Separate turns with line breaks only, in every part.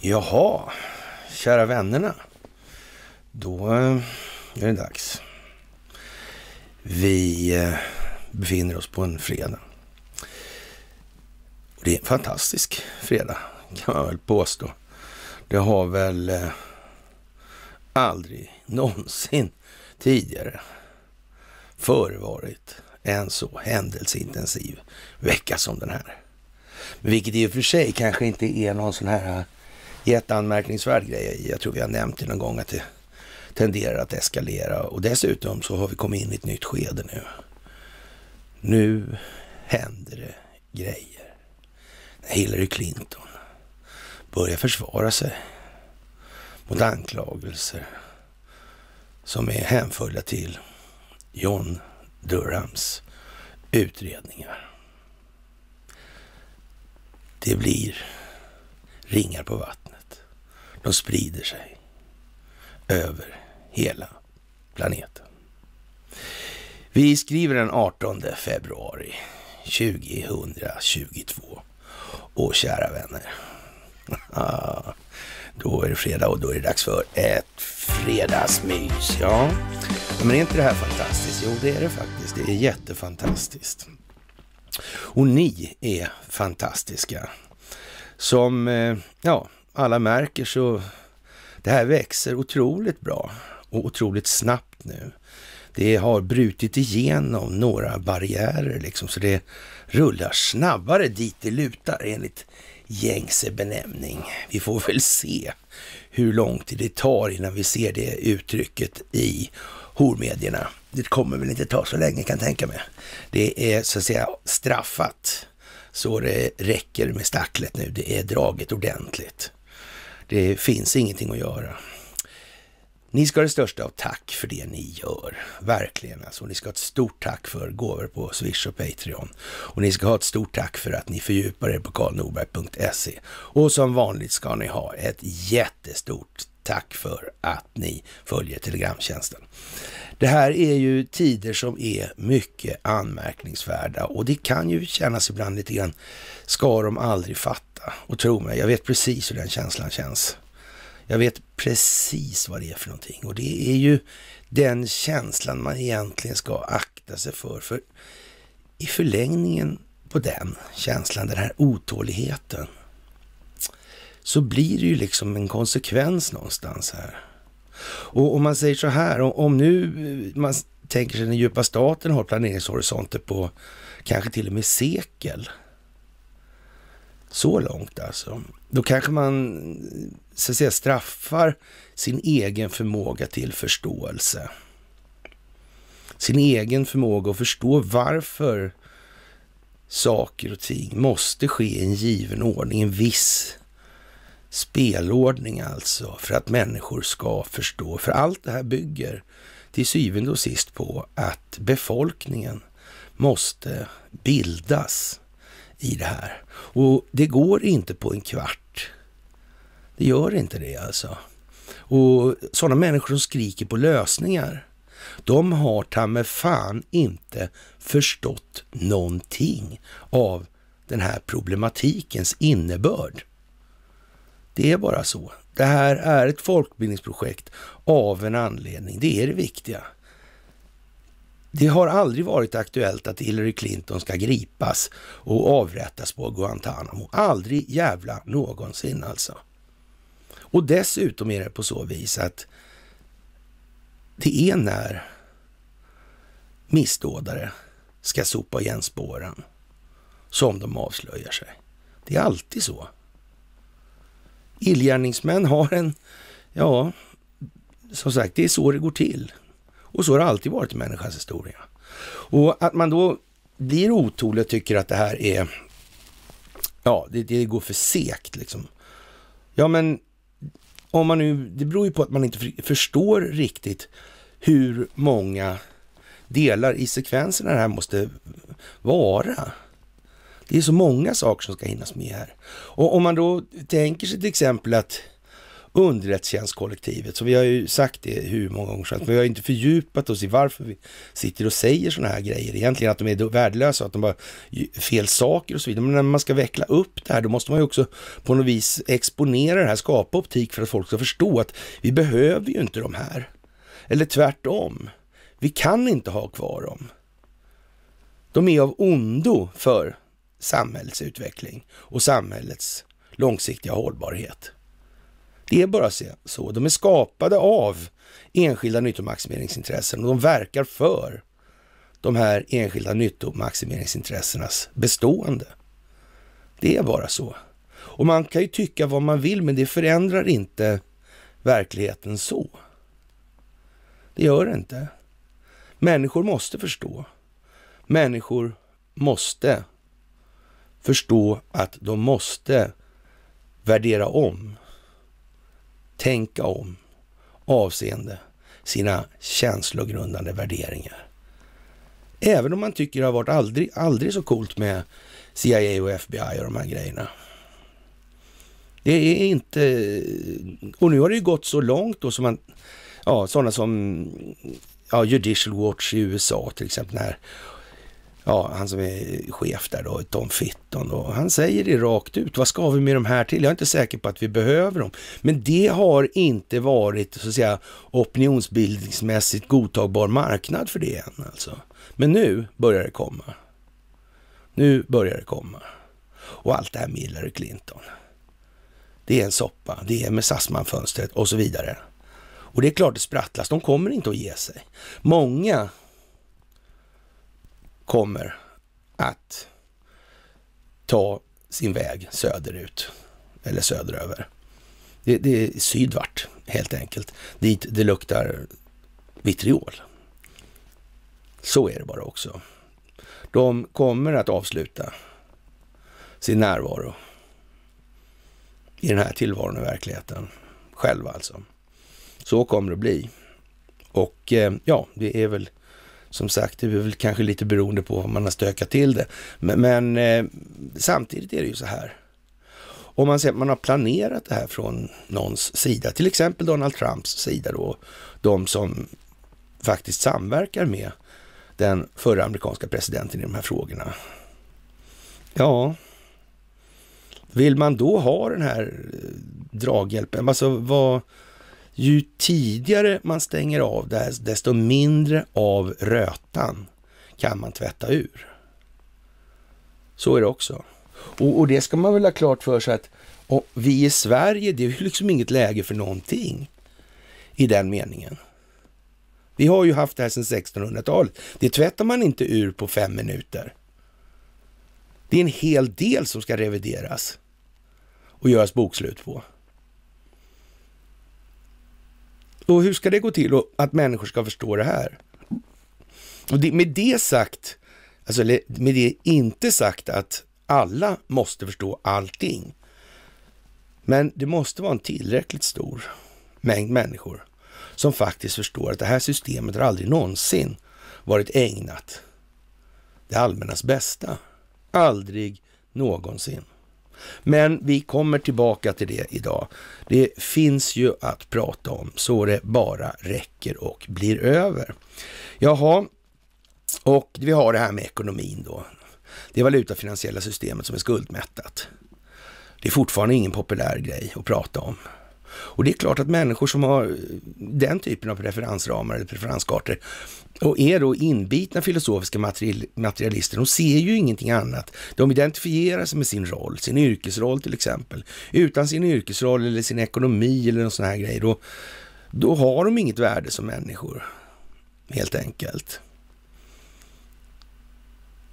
Jaha, kära vännerna. Då eh, är det dags. Vi eh, befinner oss på en fredag. det är en fantastisk fredag, kan man väl påstå. Det har väl eh, aldrig någonsin tidigare förevarit en så händelseintensiv vecka som den här. Vilket i och för sig kanske inte är någon sån här äh, jätteanmärkningsvärd grej. Jag tror vi har nämnt det någon gång att det tenderar att eskalera och dessutom så har vi kommit in i ett nytt skede nu. Nu händer det grejer. Hillary Clinton börjar försvara sig mot anklagelser som är hänförda till John Durhams utredningar. Det blir ringar på vattnet. De sprider sig över hela planeten. Vi skriver den 18 februari 2022. Och kära vänner, då är det fredag och då är det dags för ett Fredagsmys, ja. Men är inte det här fantastiskt? Jo, det är det faktiskt. Det är jättefantastiskt. Och ni är fantastiska. Som, eh, ja, alla märker så det här växer otroligt bra och otroligt snabbt nu. Det har brutit igenom några barriärer liksom, så det rullar snabbare dit det lutar enligt gängse benämning. Vi får väl se hur lång tid det tar innan vi ser det uttrycket i hormedierna. Det kommer väl inte ta så länge kan jag tänka mig. Det är så att säga straffat så det räcker med stacklet nu. Det är draget ordentligt. Det finns ingenting att göra. Ni ska ha det största av tack för det ni gör. Verkligen alltså. Ni ska ha ett stort tack för gåvor på Swish och Patreon. Och ni ska ha ett stort tack för att ni fördjupar er på karlnorberg.se. Och som vanligt ska ni ha ett jättestort tack för att ni följer Telegramtjänsten. Det här är ju tider som är mycket anmärkningsvärda och det kan ju kännas ibland lite grann, ska de aldrig fatta? Och tro mig, jag vet precis hur den känslan känns. Jag vet precis vad det är för någonting och det är ju den känslan man egentligen ska akta sig för. För i förlängningen på den känslan, den här otåligheten, så blir det ju liksom en konsekvens någonstans här. Och om man säger så här, om nu eh, man tänker sig den djupa staten har planeringshorisonter på kanske till och med sekel. Så långt alltså. Då kanske man så att säga, straffar sin egen förmåga till förståelse. Sin egen förmåga att förstå varför saker och ting måste ske i en given ordning, en viss spelordning alltså, för att människor ska förstå. För allt det här bygger till syvende och sist på att befolkningen måste bildas i det här. Och det går inte på en kvart det gör inte det alltså. Och sådana människor som skriker på lösningar, de har ta med fan inte förstått någonting av den här problematikens innebörd. Det är bara så. Det här är ett folkbildningsprojekt av en anledning. Det är det viktiga. Det har aldrig varit aktuellt att Hillary Clinton ska gripas och avrättas på Guantanamo. Aldrig jävla någonsin alltså. Och dessutom är det på så vis att det är när missdådare ska sopa igen spåren som de avslöjar sig. Det är alltid så. Illgärningsmän har en, ja, som sagt, det är så det går till. Och så har det alltid varit i människans historia. Och att man då blir otålig och tycker att det här är, ja, det, det går för segt liksom. Ja, men om man nu, det beror ju på att man inte förstår riktigt hur många delar i sekvenserna det här måste vara. Det är så många saker som ska hinnas med här. Och om man då tänker sig till exempel att underrättelsetjänstkollektivet. Så vi har ju sagt det hur många gånger som helst, men vi har inte fördjupat oss i varför vi sitter och säger sådana här grejer egentligen, att de är värdelösa, att de bara fel saker och så vidare. Men när man ska veckla upp det här, då måste man ju också på något vis exponera det här, skapa optik för att folk ska förstå att vi behöver ju inte de här. Eller tvärtom, vi kan inte ha kvar dem. De är av ondo för samhällets utveckling och samhällets långsiktiga hållbarhet. Det är bara så. De är skapade av enskilda nyttomaximeringsintressen och de verkar för de här enskilda nyttomaximeringsintressenas bestående. Det är bara så. Och man kan ju tycka vad man vill, men det förändrar inte verkligheten så. Det gör det inte. Människor måste förstå. Människor måste förstå att de måste värdera om tänka om avseende sina känslogrundande värderingar. Även om man tycker det har varit aldrig, aldrig så coolt med CIA och FBI och de här grejerna. Det är inte... Och nu har det ju gått så långt då som man... Ja, sådana som ja, Judicial Watch i USA till exempel. När ja, han som är chef där då, Tom Fitton, då, han säger det rakt ut. Vad ska vi med de här till? Jag är inte säker på att vi behöver dem. Men det har inte varit så att säga, opinionsbildningsmässigt godtagbar marknad för det än. Alltså. Men nu börjar det komma. Nu börjar det komma. Och allt det här med Hillary Clinton. Det är en soppa, det är med Sassman-fönstret och så vidare. Och det är klart det sprattlas, de kommer inte att ge sig. Många kommer att ta sin väg söderut eller söderöver. Det, det är sydvart helt enkelt. Dit det luktar vitriol. Så är det bara också. De kommer att avsluta sin närvaro i den här tillvaron och verkligheten. Själva alltså. Så kommer det att bli. Och eh, ja, det är väl som sagt, det är väl kanske lite beroende på vad man har stökat till det. Men, men eh, samtidigt är det ju så här. Om man säger att man har planerat det här från någons sida, till exempel Donald Trumps sida då, de som faktiskt samverkar med den förra amerikanska presidenten i de här frågorna. Ja, vill man då ha den här eh, draghjälpen? Alltså vad ju tidigare man stänger av det här, desto mindre av rötan kan man tvätta ur. Så är det också. Och, och det ska man väl ha klart för sig att vi i Sverige, det är ju liksom inget läge för någonting i den meningen. Vi har ju haft det här sedan 1600-talet. Det tvättar man inte ur på fem minuter. Det är en hel del som ska revideras och göras bokslut på. Och hur ska det gå till och att människor ska förstå det här? Och det, med det sagt, alltså med det inte sagt att alla måste förstå allting. Men det måste vara en tillräckligt stor mängd människor som faktiskt förstår att det här systemet har aldrig någonsin varit ägnat det allmännas bästa. Aldrig någonsin. Men vi kommer tillbaka till det idag. Det finns ju att prata om så det bara räcker och blir över. Jaha, och vi har det här med ekonomin då. Det valutafinansiella systemet som är skuldmättat. Det är fortfarande ingen populär grej att prata om. Och det är klart att människor som har eh, den typen av preferensramar eller preferenskartor och är då inbitna filosofiska materialister, de ser ju ingenting annat. De identifierar sig med sin roll, sin yrkesroll till exempel. Utan sin yrkesroll eller sin ekonomi eller någon sån här grej, då, då har de inget värde som människor, helt enkelt.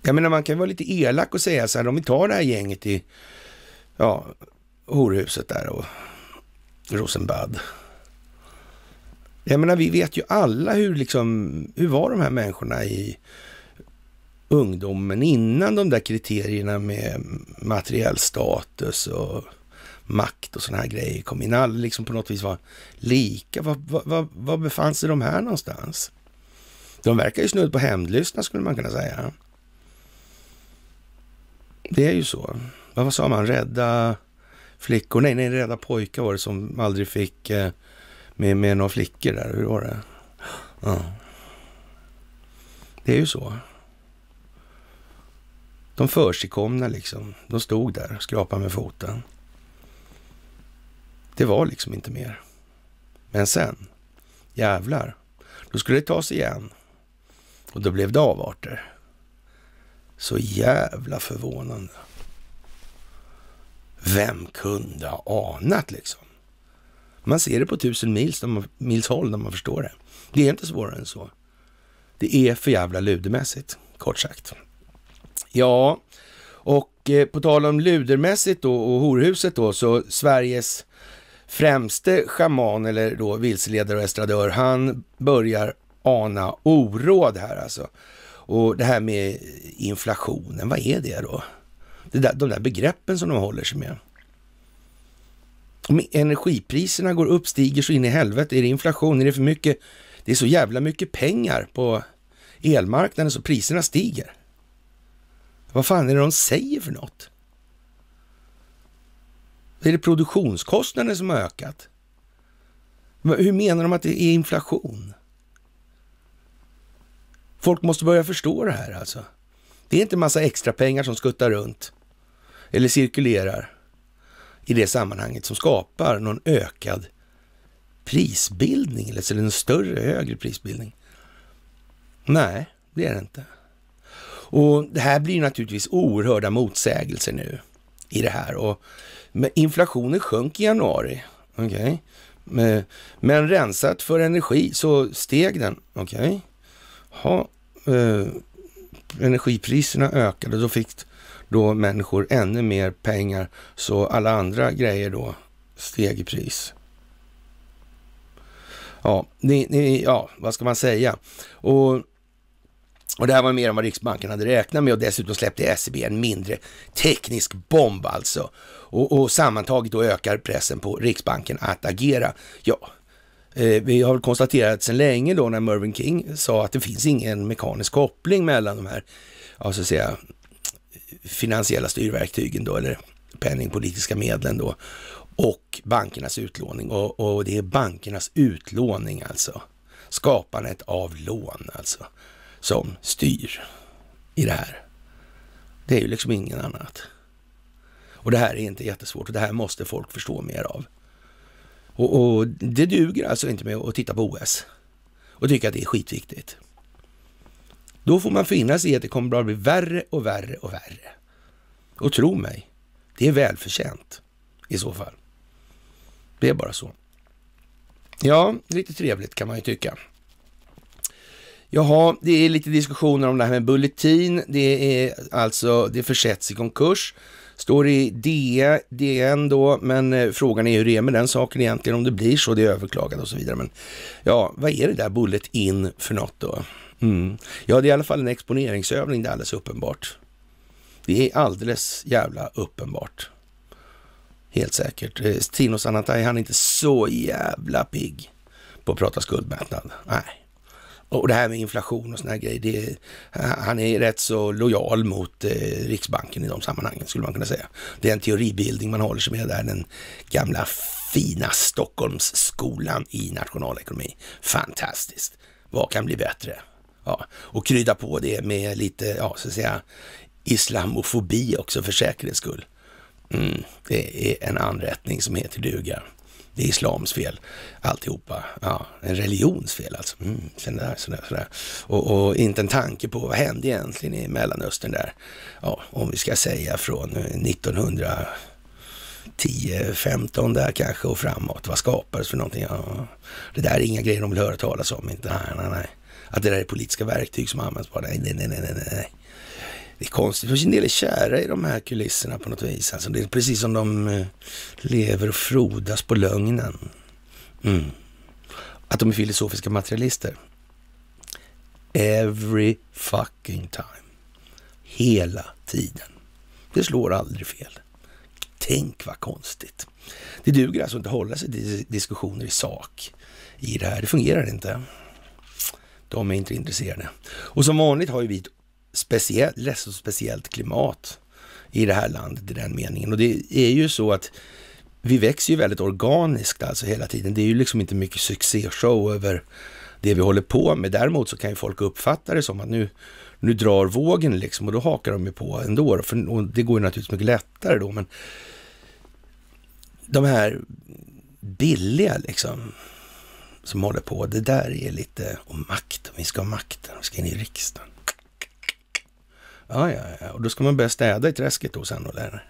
Jag menar, man kan vara lite elak och säga så här, om vi tar det här gänget i ja, horhuset där och Rosenbad. Jag menar, vi vet ju alla hur, liksom, hur var de här människorna i ungdomen innan de där kriterierna med materiell status och makt och sådana här grejer kom in. Alla liksom på något vis var lika. Var befann sig de här någonstans? De verkar ju snudd på hämndlystna skulle man kunna säga. Det är ju så. Vad sa man? Rädda flickor. Nej, nej, rädda pojkar var det som aldrig fick eh, med, med några flickor där. Hur var det? Ja. Det är ju så. De försigkomna liksom. De stod där och skrapade med foten. Det var liksom inte mer. Men sen, jävlar, då skulle det tas igen. Och då blev det avarter. Så jävla förvånande. Vem kunde ha anat liksom? Man ser det på tusen mils, man, mils håll när man förstår det. Det är inte svårare än så. Det är för jävla ludermässigt, kort sagt. Ja, och eh, på tal om ludermässigt då och horhuset då, så Sveriges främste schaman eller då vilseledare och estradör, han börjar ana oråd här alltså. Och det här med inflationen, vad är det då? det där, de där begreppen som de håller sig med. Om energipriserna går upp, stiger så in i helvete. Är det inflation? Är det för mycket? Det är så jävla mycket pengar på elmarknaden så priserna stiger. Vad fan är det de säger för något? Är det produktionskostnaden som har ökat? Hur menar de att det är inflation? Folk måste börja förstå det här alltså. Det är inte massa extra pengar som skuttar runt eller cirkulerar i det sammanhanget som skapar någon ökad prisbildning eller en större, högre prisbildning? Nej, det är det inte. Och det här blir naturligtvis oerhörda motsägelser nu i det här. Och inflationen sjönk i januari. Okay. Men rensat för energi så steg den. Okej. Okay. eh, energipriserna ökade. Då fick då människor ännu mer pengar så alla andra grejer då steg i pris. Ja, ni, ni, ja vad ska man säga? Och, och det här var mer än vad Riksbanken hade räknat med och dessutom släppte SEB en mindre teknisk bomb alltså. Och, och sammantaget då ökar pressen på Riksbanken att agera. Ja, eh, vi har konstaterat sedan länge då när Mervyn King sa att det finns ingen mekanisk koppling mellan de här, ja säga, finansiella styrverktygen då, eller penningpolitiska medlen då, och bankernas utlåning. Och, och det är bankernas utlåning alltså, skapandet av lån alltså, som styr i det här. Det är ju liksom ingen annat. Och det här är inte jättesvårt och det här måste folk förstå mer av. Och, och det duger alltså inte med att titta på OS och tycka att det är skitviktigt. Då får man finna sig i att det kommer bara bli värre och värre och värre. Och tro mig, det är välförtjänt i så fall. Det är bara så. Ja, lite trevligt kan man ju tycka. Jaha, det är lite diskussioner om det här med Bulletin. Det är alltså, det försätts i konkurs. Står i DN då, men eh, frågan är hur det är med den saken egentligen, om det blir så, det är överklagat och så vidare. Men ja, vad är det där Bulletin för något då? Mm. Ja, det är i alla fall en exponeringsövning, det är alldeles uppenbart. Det är alldeles jävla uppenbart. Helt säkert. Eh, Tino Sanatai, han är inte så jävla pigg på att prata skuldmättnad. Nej. Och det här med inflation och såna här grejer, det, han är rätt så lojal mot eh, Riksbanken i de sammanhangen skulle man kunna säga. Det är en teoribildning man håller sig med där, den gamla fina Stockholmsskolan i nationalekonomi. Fantastiskt! Vad kan bli bättre? Ja, och krydda på det med lite, ja, så att säga, islamofobi också för säkerhets skull. Mm, det är en anrättning som heter duga. Det är islams fel, alltihopa. Ja, en religions fel alltså. Mm, sådär, sådär, sådär. Och, och, inte en tanke på vad hände egentligen i Mellanöstern där? Ja, om vi ska säga från 1910 eh, 15 där kanske och framåt. Vad skapades för någonting? Ja, det där är inga grejer de vill höra talas om. Inte, nej, nej, nej att det där är politiska verktyg som används bara. Nej, nej, nej, nej, nej. Det är konstigt. Det finns en del är kära i de här kulisserna på något vis. Alltså, det är precis som de eh, lever och frodas på lögnen. Mm. Att de är filosofiska materialister. Every fucking time. Hela tiden. Det slår aldrig fel. Tänk vad konstigt. Det duger alltså inte att hålla sig till diskussioner i sak i det här. Det fungerar inte. De är inte intresserade. Och som vanligt har ju vi ett speciellt, så speciellt klimat i det här landet i den meningen. Och det är ju så att vi växer ju väldigt organiskt alltså hela tiden. Det är ju liksom inte mycket succéshow över det vi håller på med. Däremot så kan ju folk uppfatta det som att nu, nu drar vågen liksom och då hakar de ju på ändå. För, och det går ju naturligtvis mycket lättare då, men de här billiga liksom som håller på. Det där är lite om makten. Vi ska ha makten. Vi ska in i riksdagen. Ja, ja, ja. Och då ska man börja städa i träsket då sen då, eller?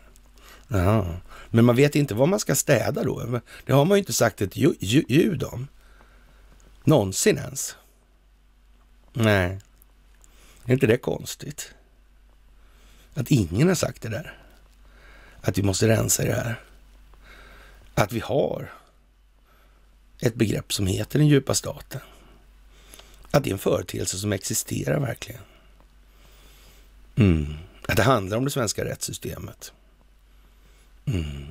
Ja. Men man vet inte vad man ska städa då. Det har man ju inte sagt ett ljud om. Någonsin ens. Nej. Är inte det konstigt? Att ingen har sagt det där. Att vi måste rensa i det här. Att vi har ett begrepp som heter den djupa staten. Att det är en företeelse som existerar verkligen. Mm. Att det handlar om det svenska rättssystemet. Mm.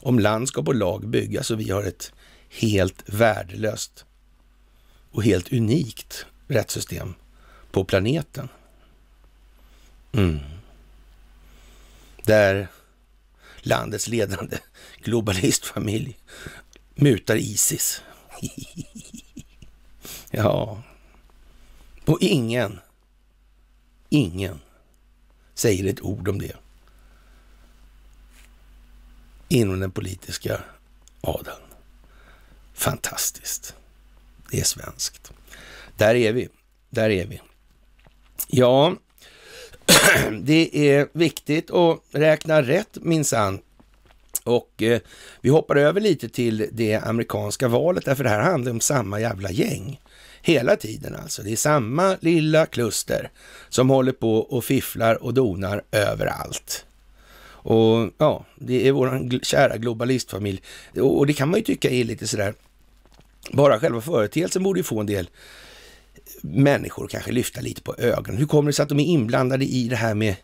Om landskap och lag byggas och vi har ett helt värdelöst och helt unikt rättssystem på planeten. Mm. Där landets ledande globalistfamilj mutar Isis. ja, och ingen, ingen säger ett ord om det inom den politiska adeln. Fantastiskt. Det är svenskt. Där är vi. Där är vi. Ja, det är viktigt att räkna rätt minsann och eh, vi hoppar över lite till det amerikanska valet, därför det här handlar om samma jävla gäng. Hela tiden alltså. Det är samma lilla kluster som håller på och fifflar och donar överallt. Och ja, det är vår kära globalistfamilj. Och, och det kan man ju tycka är lite sådär, bara själva företeelsen borde ju få en del människor kanske lyfta lite på ögonen. Hur kommer det sig att de är inblandade i det här med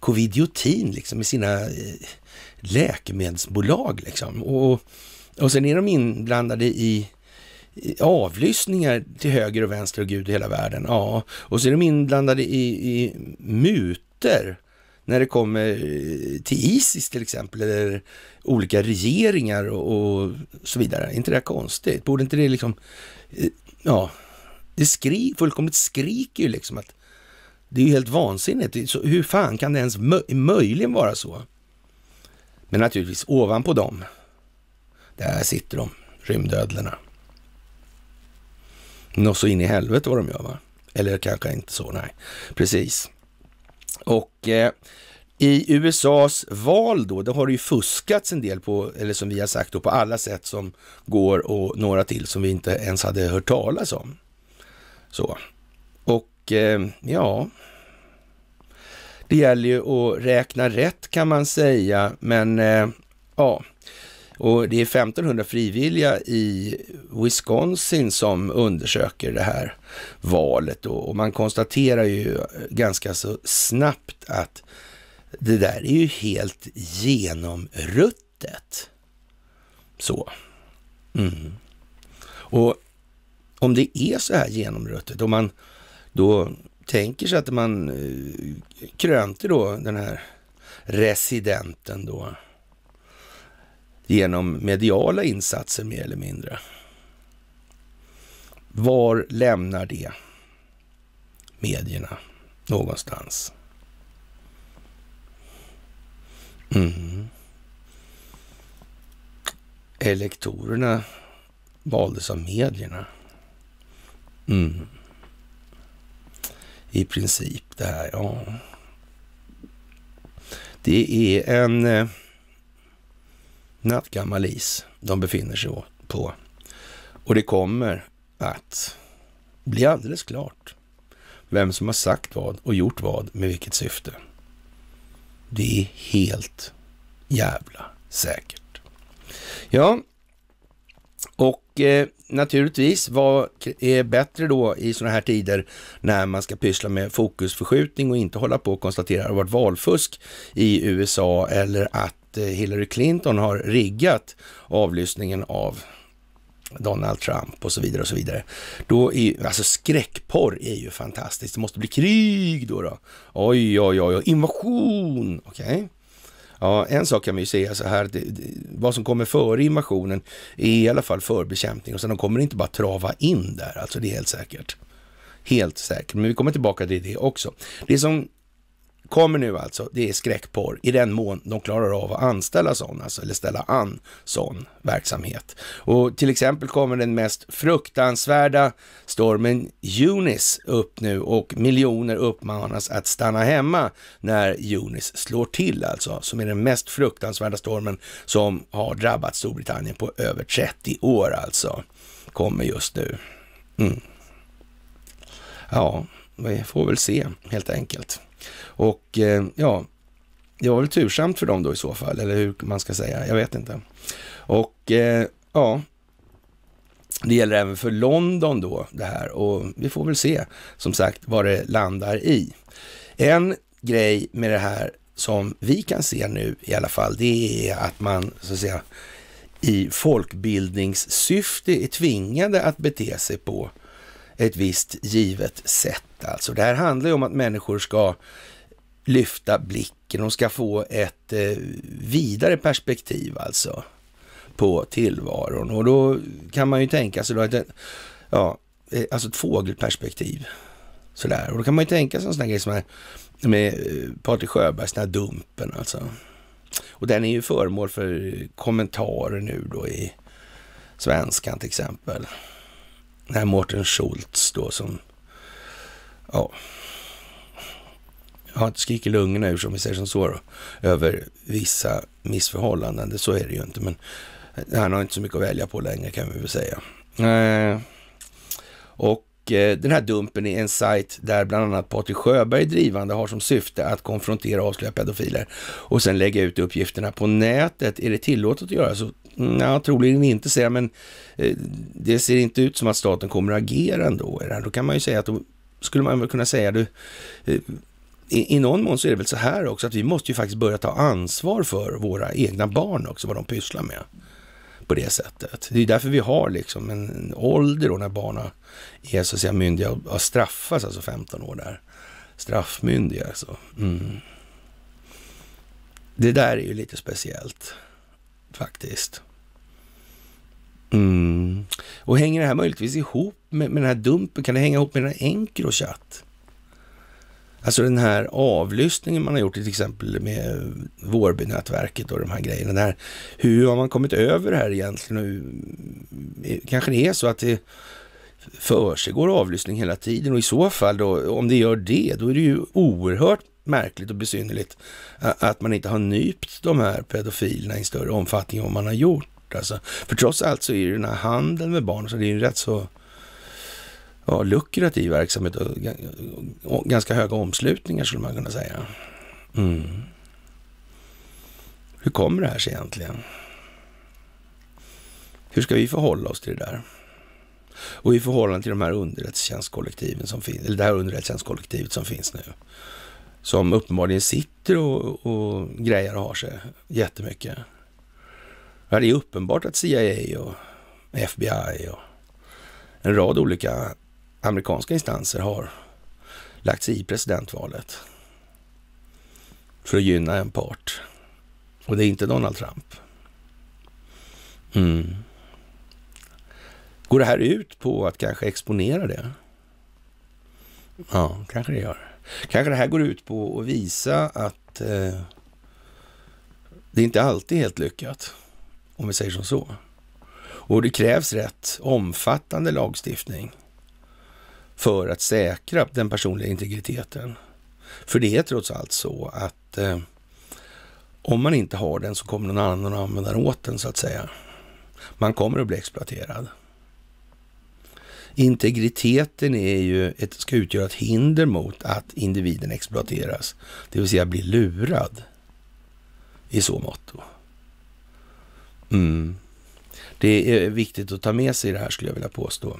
covidiotin, liksom med sina eh, läkemedelsbolag liksom. Och, och sen är de inblandade i avlyssningar till höger och vänster och gud i hela världen. Ja, och så är de inblandade i, i muter när det kommer eh, till Isis till exempel, eller olika regeringar och, och så vidare. Är inte det konstigt? Borde inte det liksom, eh, ja, det skri, fullkomligt skriker ju liksom att det är ju helt vansinnigt. Så hur fan kan det ens mö möjligen vara så? Men naturligtvis ovanpå dem, där sitter de, rymdödlorna. Något så in i helvete vad de gör va? Eller kanske inte så, nej. Precis. Och eh, i USAs val då, då har det ju fuskats en del på, eller som vi har sagt då, på alla sätt som går och några till som vi inte ens hade hört talas om. Så. Och eh, ja, det gäller ju att räkna rätt kan man säga, men eh, ja. Och det är 1500 frivilliga i Wisconsin som undersöker det här valet då. och man konstaterar ju ganska så snabbt att det där är ju helt genomruttet. Så. Mm. Och om det är så här genomruttet, om man då tänker sig att man eh, krönte då den här residenten då genom mediala insatser mer eller mindre. Var lämnar det medierna någonstans? Mm. Elektorerna valdes av medierna. Mm i princip det här. Ja. Det är en eh, nattgammal is de befinner sig på. Och det kommer att bli alldeles klart vem som har sagt vad och gjort vad med vilket syfte. Det är helt jävla säkert. Ja, och eh, naturligtvis, vad är bättre då i sådana här tider när man ska pyssla med fokusförskjutning och inte hålla på och konstatera att det varit valfusk i USA eller att eh, Hillary Clinton har riggat avlyssningen av Donald Trump och så vidare och så vidare. Då är alltså skräckporr är ju fantastiskt. Det måste bli krig då. då. Oj, oj, oj, oj. invasion. Okej. Okay. Ja, en sak kan man ju säga så här, det, det, vad som kommer före invasionen är i alla fall förbekämpning och sen de kommer inte bara trava in där, alltså det är helt säkert. Helt säkert, men vi kommer tillbaka till det också. Det som kommer nu alltså, det är skräckporr i den mån de klarar av att anställa sån, alltså, eller ställa an sån verksamhet. Och till exempel kommer den mest fruktansvärda stormen Eunice upp nu och miljoner uppmanas att stanna hemma när Eunice slår till alltså, som är den mest fruktansvärda stormen som har drabbat Storbritannien på över 30 år alltså, kommer just nu. Mm. Ja, vi får väl se helt enkelt. Och eh, ja, det var väl tursamt för dem då i så fall, eller hur man ska säga, jag vet inte. Och eh, ja, det gäller även för London då det här och vi får väl se som sagt vad det landar i. En grej med det här som vi kan se nu i alla fall, det är att man så att säga i folkbildningssyfte är tvingade att bete sig på ett visst givet sätt. Alltså. Det här handlar ju om att människor ska lyfta blicken, de ska få ett eh, vidare perspektiv alltså på tillvaron. Och då kan man ju tänka sig då att, ja, eh, alltså ett fågelperspektiv. Sådär. Och då kan man ju tänka sig en sån här grej som här med eh, Patrik Sjöbergs den här Dumpen alltså. Och den är ju föremål för kommentarer nu då i Svenskan till exempel den här Mårten Schultz då som, ja, ja, skriker lungorna ur, som vi säger som så, då, över vissa missförhållanden. Så är det ju inte, men han har inte så mycket att välja på längre kan vi väl säga. Eh, och Eh, den här dumpen är en sajt där bland annat Patrik Sjöberg drivande har som syfte att konfrontera och avslöja pedofiler och sen lägga ut uppgifterna på nätet. Är det tillåtet att göra så? Ja, troligen inte säger men eh, det ser inte ut som att staten kommer att agera ändå. Då kan man ju säga att då skulle man väl kunna säga du, eh, i någon mån så är det väl så här också att vi måste ju faktiskt börja ta ansvar för våra egna barn också, vad de pysslar med på det sättet. Det är därför vi har liksom en ålder då när barnen är så att säga myndiga och straffas, alltså 15 år där. Straffmyndiga alltså. Mm. Det där är ju lite speciellt faktiskt. Mm. Och hänger det här möjligtvis ihop med, med den här dumpen? Kan det hänga ihop med den här Enchrochat? Alltså den här avlyssningen man har gjort till exempel med Vårbynätverket och de här grejerna. Där, hur har man kommit över det här egentligen? Hur, kanske det är så att det försiggår avlyssning hela tiden och i så fall då, om det gör det, då är det ju oerhört märkligt och besynnerligt att man inte har nypt de här pedofilerna i större omfattning än vad man har gjort. Alltså, för trots allt så är ju den här handeln med barn, så det är ju rätt så ja, lukrativ verksamhet och, ganska höga omslutningar skulle man kunna säga. Mm. Hur kommer det här sig egentligen? Hur ska vi förhålla oss till det där? Och i förhållande till de här underrättelsetjänstkollektiven som finns, eller det här underrättelsetjänstkollektivet som finns nu. Som uppenbarligen sitter och, och grejer och har sig jättemycket. det är uppenbart att CIA och FBI och en rad olika amerikanska instanser har lagt sig i presidentvalet för att gynna en part. Och det är inte Donald Trump. Mm. Går det här ut på att kanske exponera det? Ja, kanske det gör. Kanske det här går ut på att visa att eh, det är inte alltid är helt lyckat, om vi säger som så. Och det krävs rätt omfattande lagstiftning för att säkra den personliga integriteten. För det är trots allt så att eh, om man inte har den så kommer någon annan att använda den åt den så att säga. Man kommer att bli exploaterad. Integriteten är ju ett, ska utgöra ett hinder mot att individen exploateras, det vill säga blir lurad i så mått. Mm. Det är viktigt att ta med sig det här skulle jag vilja påstå.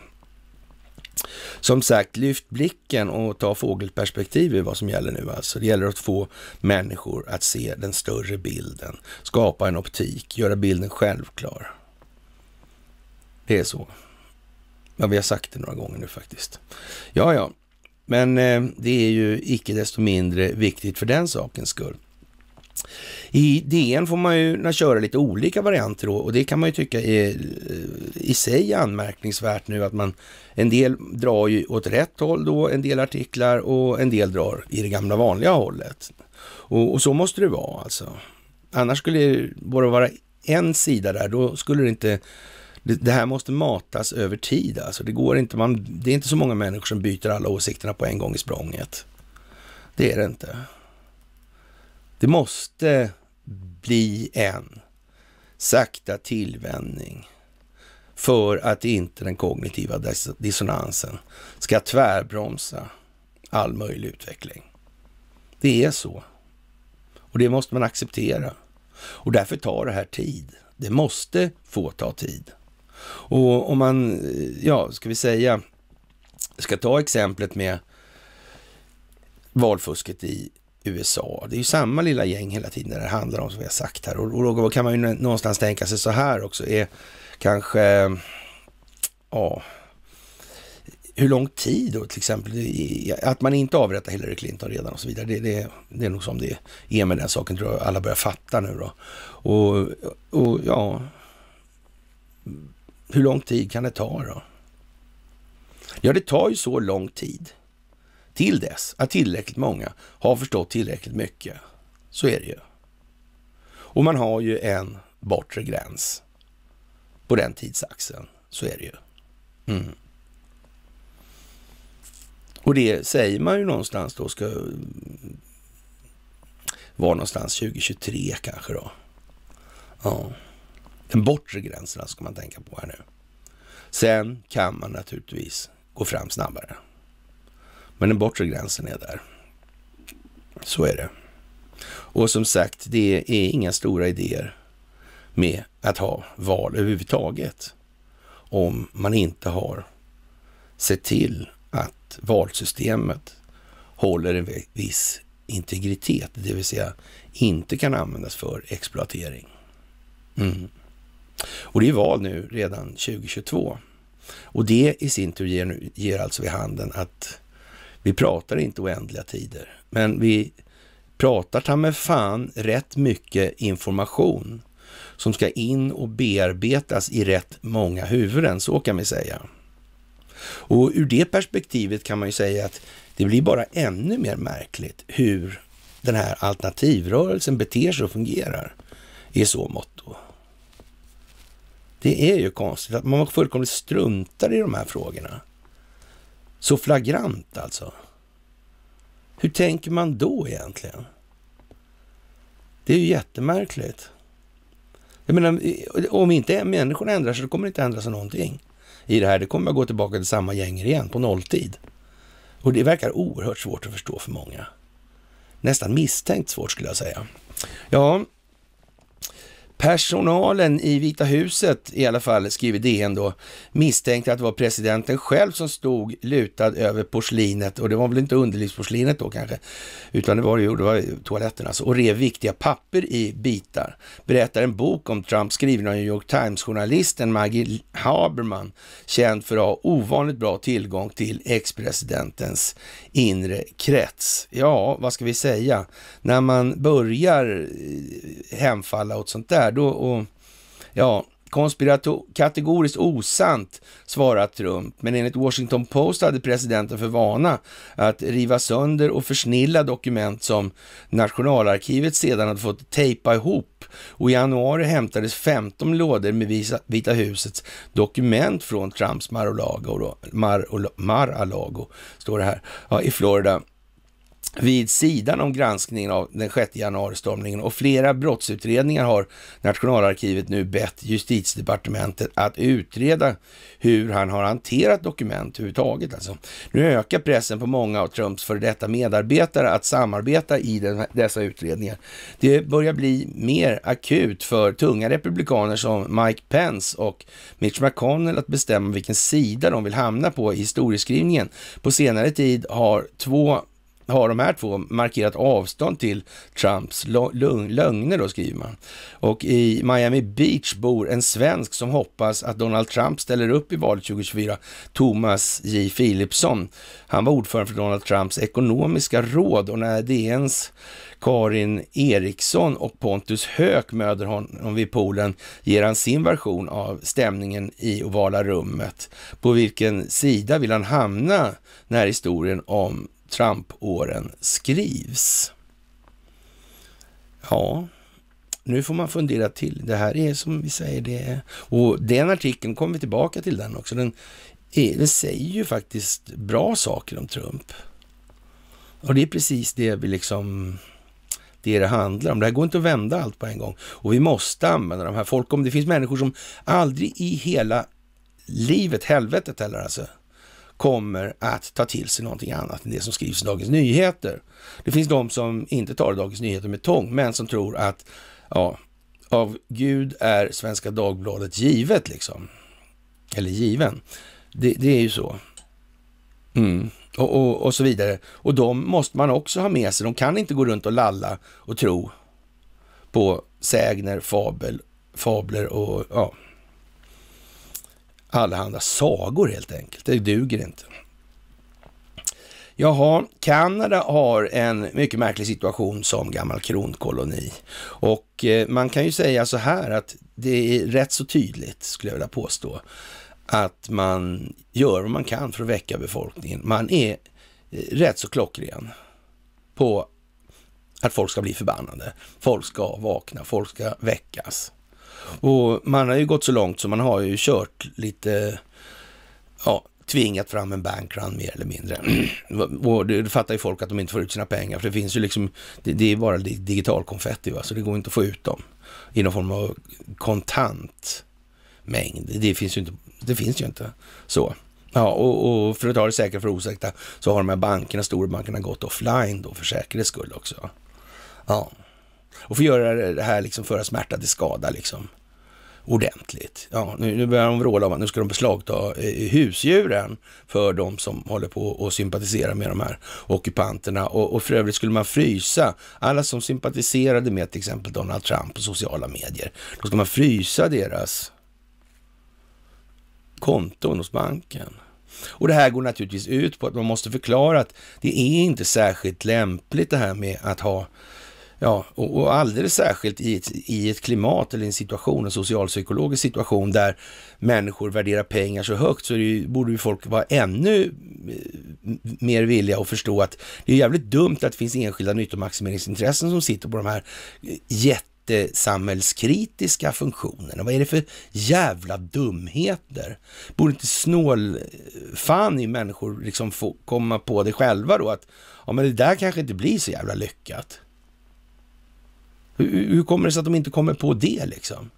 Som sagt, lyft blicken och ta fågelperspektiv i vad som gäller nu alltså. Det gäller att få människor att se den större bilden, skapa en optik, göra bilden självklar. Det är så. Ja, vi har sagt det några gånger nu faktiskt. Ja, ja, men eh, det är ju icke desto mindre viktigt för den sakens skull. I DN får man ju köra lite olika varianter och det kan man ju tycka är eh, i sig anmärkningsvärt nu att man en del drar ju åt rätt håll då, en del artiklar och en del drar i det gamla vanliga hållet. Och, och så måste det vara alltså. Annars skulle det bara vara en sida där, då skulle det inte det här måste matas över tid alltså. Det går inte, man, det är inte så många människor som byter alla åsikterna på en gång i språnget. Det är det inte. Det måste bli en sakta tillvänning för att inte den kognitiva dissonansen ska tvärbromsa all möjlig utveckling. Det är så. Och det måste man acceptera. Och därför tar det här tid. Det måste få ta tid. Och om man, eh, ja, ska vi säga, ska ta exemplet med valfusket i USA. Det är ju samma lilla gäng hela tiden när det handlar om, som vi har sagt här. Och, då kan man ju någonstans tänka sig så här också, är kanske, ja, hur lång tid då till exempel? Att man inte avrättar Hillary Clinton redan och så vidare. Det, det, det är nog som det är med den saken, tror jag alla börjar fatta nu då. Och, och ja, hur lång tid kan det ta då? Ja, det tar ju så lång tid till dess att tillräckligt många har förstått tillräckligt mycket. Så är det ju. Och man har ju en bortre gräns på den tidsaxeln. Så är det ju. Mm. Och det säger man ju någonstans då ska vara någonstans 2023 kanske då. Ja, den bortre gränsen alltså ska man tänka på här nu. Sen kan man naturligtvis gå fram snabbare. Men den bortre gränsen är där. Så är det. Och som sagt, det är inga stora idéer med att ha val överhuvudtaget om man inte har sett till att valsystemet håller en viss integritet, det vill säga inte kan användas för exploatering. Mm. Och det är val nu redan 2022. Och det i sin tur ger, ger alltså vid handen att vi pratar inte oändliga tider, men vi pratar ta med fan rätt mycket information som ska in och bearbetas i rätt många huvuden, så kan vi säga. Och ur det perspektivet kan man ju säga att det blir bara ännu mer märkligt hur den här alternativrörelsen beter sig och fungerar i så mått. Det är ju konstigt att man fullkomligt struntar i de här frågorna. Så flagrant alltså. Hur tänker man då egentligen? Det är ju jättemärkligt. Jag menar, om inte människorna ändrar sig, så kommer det inte ändra sig någonting i det här. Det kommer att gå tillbaka till samma gänger igen på nolltid. Och det verkar oerhört svårt att förstå för många. Nästan misstänkt svårt skulle jag säga. Ja, Personalen i Vita huset i alla fall, skriver DN då, misstänkte att det var presidenten själv som stod lutad över porslinet och det var väl inte underlivsporslinet då kanske, utan det var, det var toaletten alltså, och rev viktiga papper i bitar. Berättar en bok om Trump skriven av New York Times-journalisten Maggie Haberman, känd för att ha ovanligt bra tillgång till ex-presidentens inre krets. Ja, vad ska vi säga? När man börjar eh, hemfalla åt sånt där värde och, och ja, kategoriskt osant, svarar Trump. Men enligt Washington Post hade presidenten för vana att riva sönder och försnilla dokument som Nationalarkivet sedan hade fått tejpa ihop. Och i januari hämtades 15 lådor med Vita husets dokument från Trumps Mar-a-Lago, Mar-a-Lago står det här, ja, i Florida vid sidan om granskningen av den 6 januari-stormningen och flera brottsutredningar har Nationalarkivet nu bett justitiedepartementet att utreda hur han har hanterat dokument överhuvudtaget. Alltså. Nu ökar pressen på många av Trumps före detta medarbetare att samarbeta i den, dessa utredningar. Det börjar bli mer akut för tunga republikaner som Mike Pence och Mitch McConnell att bestämma vilken sida de vill hamna på i historieskrivningen. På senare tid har två har de här två markerat avstånd till Trumps lögner skriver man. Och i Miami Beach bor en svensk som hoppas att Donald Trump ställer upp i valet 2024, Thomas J. Philipsson. Han var ordförande för Donald Trumps ekonomiska råd och när DNs Karin Eriksson och Pontus Höök möter honom vid poolen ger han sin version av stämningen i ovala rummet. På vilken sida vill han hamna när historien om Trump-åren skrivs. Ja, nu får man fundera till. Det här är som vi säger, det är... Och den artikeln, kommer vi tillbaka till den också, den, är, den säger ju faktiskt bra saker om Trump. Och det är precis det vi liksom det det handlar om. Det här går inte att vända allt på en gång och vi måste använda de här folk. Om det finns människor som aldrig i hela livet, helvetet heller alltså, kommer att ta till sig någonting annat än det som skrivs i Dagens Nyheter. Det finns de som inte tar Dagens Nyheter med tång, men som tror att ja, av Gud är Svenska Dagbladet givet liksom. Eller given. Det, det är ju så. Mm. Och, och, och, så vidare. Och de måste man också ha med sig. De kan inte gå runt och lalla och tro på sägner, fabel, fabler och ja, allehanda sagor helt enkelt. Det duger inte. Jaha, Kanada har en mycket märklig situation som gammal kronkoloni. Och eh, man kan ju säga så här att det är rätt så tydligt, skulle jag vilja påstå, att man gör vad man kan för att väcka befolkningen. Man är eh, rätt så klockren på att folk ska bli förbannade. Folk ska vakna, folk ska väckas. Och man har ju gått så långt så man har ju kört lite, ja, tvingat fram en bankrun mer eller mindre. och det fattar ju folk att de inte får ut sina pengar, för det finns ju liksom, det, det är bara digital konfetti, va? så det går inte att få ut dem i någon form av kontant mängd. Det finns ju inte, det finns ju inte så. Ja, och, och för att ta det säkra för osäkra så har de här bankerna, storbankerna, gått offline då för säkerhets skull också. Ja. Och få göra det här liksom, föra smärta till skada liksom. Ordentligt. Ja, nu, nu börjar de vråla om att nu ska de beslagta eh, husdjuren för de som håller på och sympatiserar med de här ockupanterna. Och, och för övrigt skulle man frysa alla som sympatiserade med till exempel Donald Trump på sociala medier. Då ska man frysa deras konton hos banken. Och det här går naturligtvis ut på att man måste förklara att det är inte särskilt lämpligt det här med att ha Ja, och, och alldeles särskilt i ett, i ett klimat eller en situation, en socialpsykologisk situation där människor värderar pengar så högt så ju, borde ju folk vara ännu eh, mer villiga att förstå att det är jävligt dumt att det finns enskilda nyttomaximeringsintressen som sitter på de här eh, jättesamhällskritiska funktionerna. Vad är det för jävla dumheter? Borde inte snålfan i människor liksom få komma på det själva då att ja, men det där kanske inte blir så jävla lyckat. Hur, hur kommer det sig att de inte kommer på det liksom?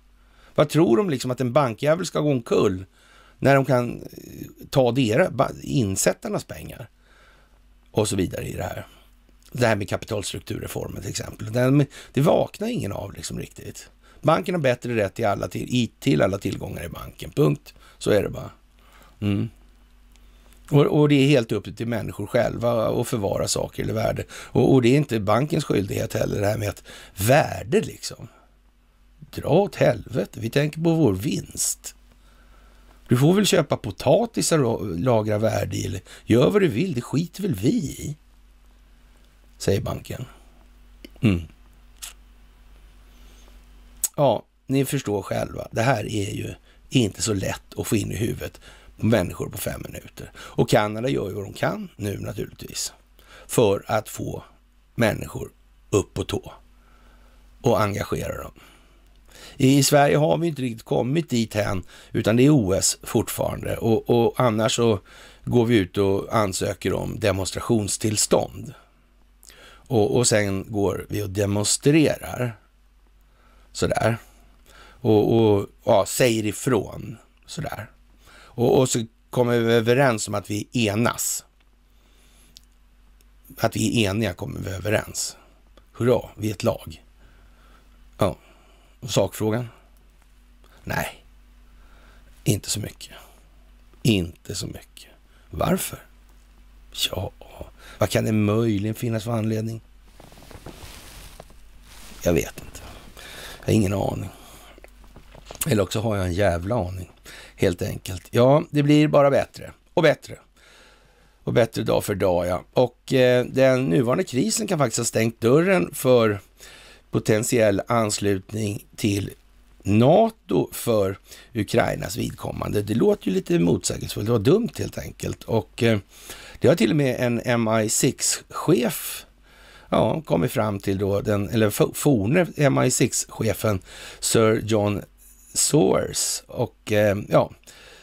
Vad tror de liksom att en bankjävel ska gå omkull när de kan eh, ta deras, insättarnas pengar och så vidare i det här? Det här med kapitalstrukturreformen till exempel. Den, det vaknar ingen av liksom riktigt. Banken har bättre rätt till alla, till, till alla tillgångar i banken. Punkt. Så är det bara. Mm. Och, och, det är helt upp till människor själva att förvara saker eller värde. Och, och, det är inte bankens skyldighet heller det här med att värde liksom. Dra åt helvete, vi tänker på vår vinst. Du får väl köpa potatisar och lagra värde i, eller gör vad du vill, det skiter väl vi i. Säger banken. Mm. Ja, ni förstår själva, det här är ju inte så lätt att få in i huvudet människor på fem minuter. Och Kanada gör ju vad de kan nu naturligtvis för att få människor upp på tå och engagera dem. I Sverige har vi inte riktigt kommit dit än, utan det är OS fortfarande och, och annars så går vi ut och ansöker om demonstrationstillstånd. Och, och sen går vi och demonstrerar sådär och, och ja, säger ifrån sådär. Och, och så kommer vi överens om att vi enas. Att vi är eniga kommer vi överens. Hurra, vi är ett lag. Ja, och sakfrågan? Nej, inte så mycket. Inte så mycket. Varför? Ja, vad kan det möjligen finnas för anledning? Jag vet inte. Jag har ingen aning. Eller också har jag en jävla aning helt enkelt. Ja, det blir bara bättre och bättre och bättre dag för dag. Ja. Och eh, den nuvarande krisen kan faktiskt ha stängt dörren för potentiell anslutning till NATO för Ukrainas vidkommande. Det låter ju lite motsägelsefullt, det var dumt helt enkelt. Och eh, det har till och med en MI6-chef ja, kommit fram till då, den, eller forne MI6-chefen Sir John Source. Och eh, ja,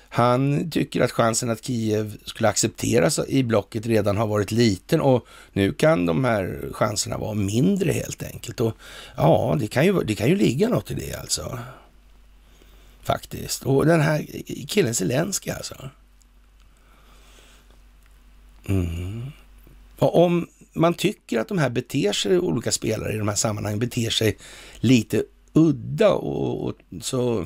han tycker att chansen att Kiev skulle accepteras i blocket redan har varit liten och nu kan de här chanserna vara mindre helt enkelt. Och ja, det kan ju, det kan ju ligga något i det alltså. Faktiskt. Och den här killen Zelenskyj alltså. Mm. Och om man tycker att de här beter sig, olika spelare i de här sammanhangen beter sig lite udda och, och så,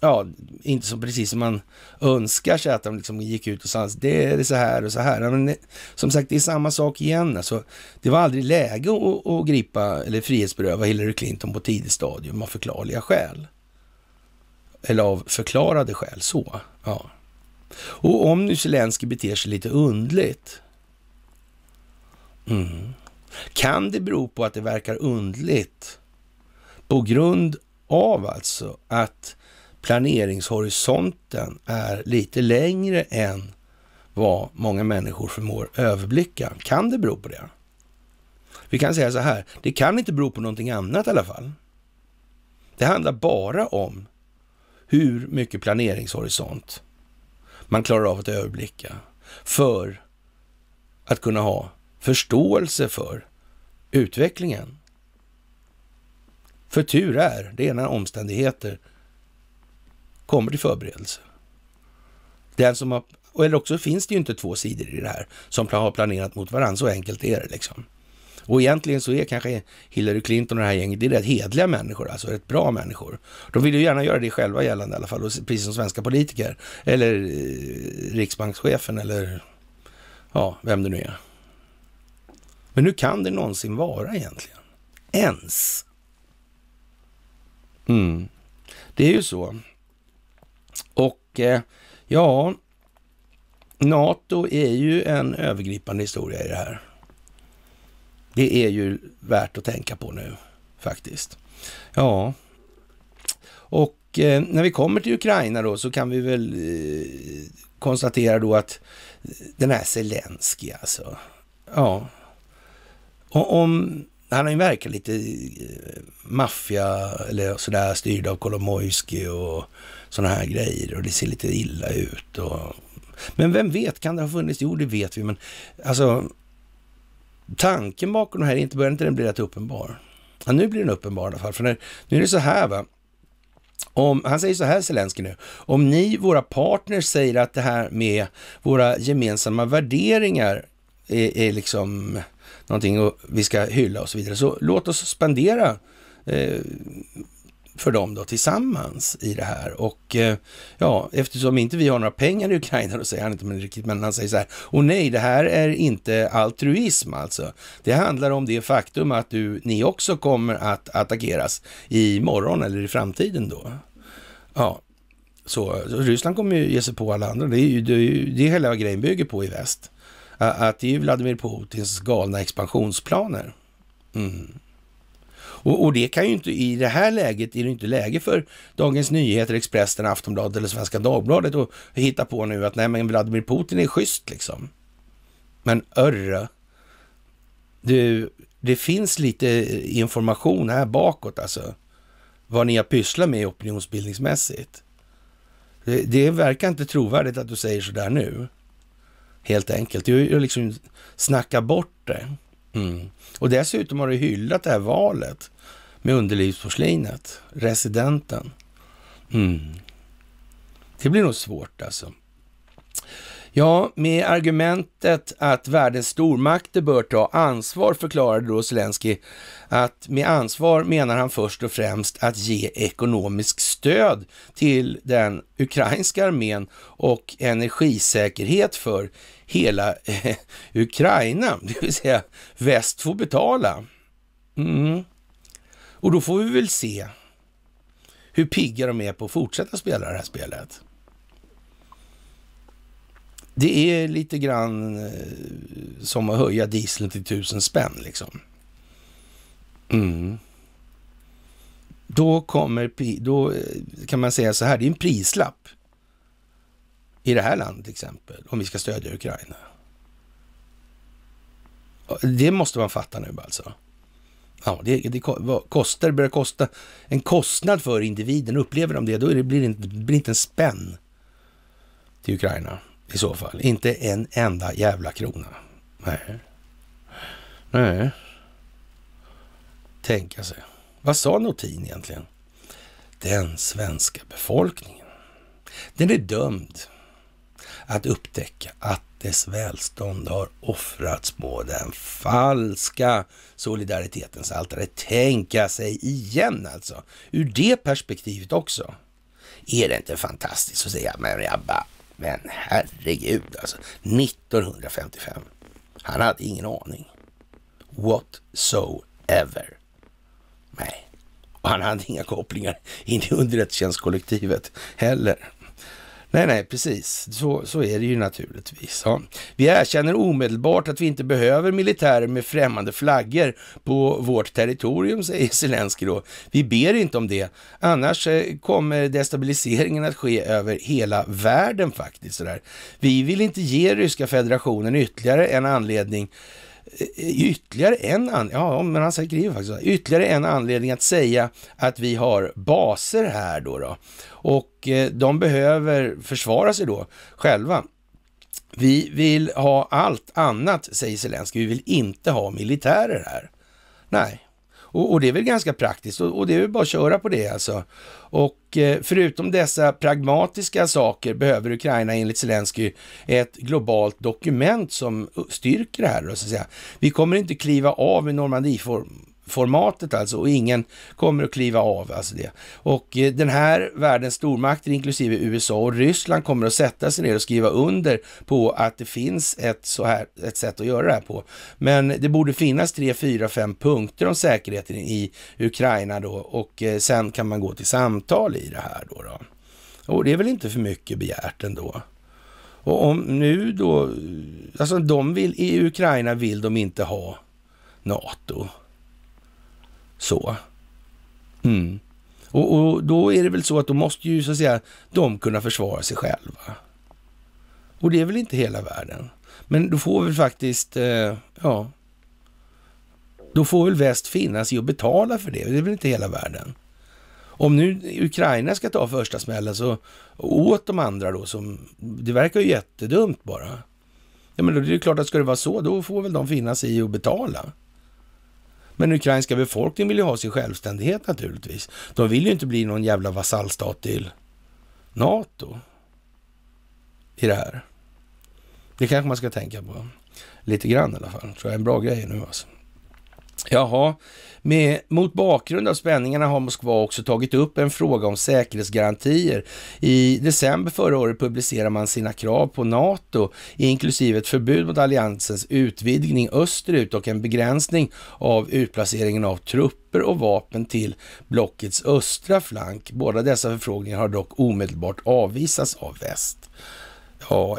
ja, inte som precis som man önskar sig att de liksom gick ut och sa det är så här och så här. Men som sagt, det är samma sak igen. Alltså, det var aldrig läge att, att gripa eller frihetsberöva Hillary Clinton på tidigt stadium av förklarliga skäl. Eller av förklarade skäl, så. Ja. Och om nu Zelenskyj beter sig lite undligt. Mm. Kan det bero på att det verkar undligt på grund av alltså att planeringshorisonten är lite längre än vad många människor förmår överblicka. Kan det bero på det? Vi kan säga så här, det kan inte bero på någonting annat i alla fall. Det handlar bara om hur mycket planeringshorisont man klarar av att överblicka för att kunna ha förståelse för utvecklingen. För tur är, det är när omständigheter kommer till förberedelse. Den som har, eller också finns det ju inte två sidor i det här som har planerat mot varandra, så enkelt är det liksom. Och egentligen så är kanske Hillary Clinton och det här gänget, det är rätt hedliga människor, alltså rätt bra människor. De vill ju gärna göra det själva gällande i alla fall, precis som svenska politiker, eller eh, riksbankschefen eller ja, vem det nu är. Men hur kan det någonsin vara egentligen? Ens Mm. Det är ju så. Och eh, ja, NATO är ju en övergripande historia i det här. Det är ju värt att tänka på nu faktiskt. Ja, och eh, när vi kommer till Ukraina då så kan vi väl eh, konstatera då att den här Zelenskyj alltså, ja, och om han har ju verkat lite eh, maffia eller sådär styrd av Kolomojski och sådana här grejer och det ser lite illa ut. Och... Men vem vet, kan det ha funnits? Jo, det vet vi, men alltså tanken bakom det här, inte börjar inte den bli rätt uppenbar? Ja, nu blir den uppenbar i alla fall, för när, nu är det så här va. Om, han säger så här, Zelenskyj nu. Om ni, våra partners, säger att det här med våra gemensamma värderingar är, är liksom någonting och vi ska hylla och så vidare. Så låt oss spendera eh, för dem då tillsammans i det här. Och eh, ja, eftersom inte vi har några pengar i Ukraina, då säger han inte men riktigt, men han säger så här, och nej, det här är inte altruism alltså. Det handlar om det faktum att du, ni också kommer att attackeras i morgon eller i framtiden då. Ja, så, så Ryssland kommer ju ge sig på alla andra. Det är ju det, är ju, det hela grejen bygger på i väst att det är Vladimir Putins galna expansionsplaner. Mm. Och, och, det kan ju inte, i det här läget är det inte läge för Dagens Nyheter, Expressen, Aftonbladet eller Svenska Dagbladet att hitta på nu att nej men Vladimir Putin är schysst liksom. Men örre, du, det finns lite information här bakåt alltså. Vad ni har pysslat med opinionsbildningsmässigt. Det, det verkar inte trovärdigt att du säger sådär nu. Helt enkelt. Du har ju liksom snacka bort det. Mm. Och dessutom har du hyllat det här valet med underlivsporslinet, residenten. Mm. Det blir nog svårt alltså. Ja, med argumentet att världens stormakter bör ta ansvar förklarade då Zelenskyj att med ansvar menar han först och främst att ge ekonomiskt stöd till den ukrainska armén och energisäkerhet för hela eh, Ukraina, det vill säga väst får betala. Mm. Och då får vi väl se hur pigga de är på att fortsätta spela det här spelet. Det är lite grann eh, som att höja dieseln till tusen spänn liksom. Mm. Då, kommer, då eh, kan man säga så här, det är en prislapp i det här landet till exempel, om vi ska stödja Ukraina. Det måste man fatta nu alltså. Ja, det, det kostar, börjar kosta en kostnad för individen. Upplever de det, då det, blir det inte, blir inte en spänn till Ukraina i så fall. Inte en enda jävla krona. Nej. Nej tänka sig. Vad sa Notin egentligen? Den svenska befolkningen, den är dömd att upptäcka att dess välstånd har offrats på den falska solidaritetens altare. Tänka sig igen alltså, ur det perspektivet också. Är det inte fantastiskt att säga, men jag bara, men herregud alltså, 1955. Han hade ingen aning. What so ever. Nej. Och han hade inga kopplingar in i underrättelsetjänstkollektivet heller. Nej, nej, precis. Så, så är det ju naturligtvis. Ja. Vi erkänner omedelbart att vi inte behöver militärer med främmande flaggor på vårt territorium, säger Zelenskyj då. Vi ber inte om det. Annars eh, kommer destabiliseringen att ske över hela världen faktiskt. Sådär. Vi vill inte ge Ryska federationen ytterligare en anledning Eh, ytterligare en, an, ja, men han skriver faktiskt ytterligare en anledning att säga att vi har baser här då. då. Och eh, de behöver försvara sig då själva. Vi vill ha allt annat, säger Zelenskyj. Vi vill inte ha militärer här. Nej, och, och, det är väl ganska praktiskt och, och, det är väl bara att köra på det alltså. Och eh, förutom dessa pragmatiska saker behöver Ukraina enligt Zelensky ett globalt dokument som styrker det här. Då, så att säga. Vi kommer inte kliva av i Normandieform formatet alltså och ingen kommer att kliva av. Alltså det. Och eh, den här världens stormakter, inklusive USA och Ryssland, kommer att sätta sig ner och skriva under på att det finns ett, så här, ett sätt att göra det här på. Men det borde finnas tre, fyra, fem punkter om säkerheten i Ukraina då och eh, sen kan man gå till samtal i det här då. då. Och det är väl inte för mycket begärt ändå. Och om nu då, alltså de vill, i Ukraina vill de inte ha NATO. Så. Mm. Och, och, då är det väl så att då måste ju så att säga de kunna försvara sig själva. Och det är väl inte hela världen. Men då får väl faktiskt, eh, ja, då får väl väst finna sig och betala för det. Det är väl inte hela världen. Om nu Ukraina ska ta första smällen så åt de andra då som, det verkar ju jättedumt bara. Ja men då är det klart att ska det vara så, då får väl de finna sig i att betala. Men den ukrainska befolkningen vill ju ha sin självständighet naturligtvis. De vill ju inte bli någon jävla vasallstat till NATO i det här. Det kanske man ska tänka på lite grann i alla fall. Tror jag är en bra grej nu alltså. Jaha, med, mot bakgrund av spänningarna har Moskva också tagit upp en fråga om säkerhetsgarantier. I december förra året publicerade man sina krav på NATO, inklusive ett förbud mot alliansens utvidgning österut och en begränsning av utplaceringen av trupper och vapen till blockets östra flank. Båda dessa förfrågningar har dock omedelbart avvisats av väst. Ja,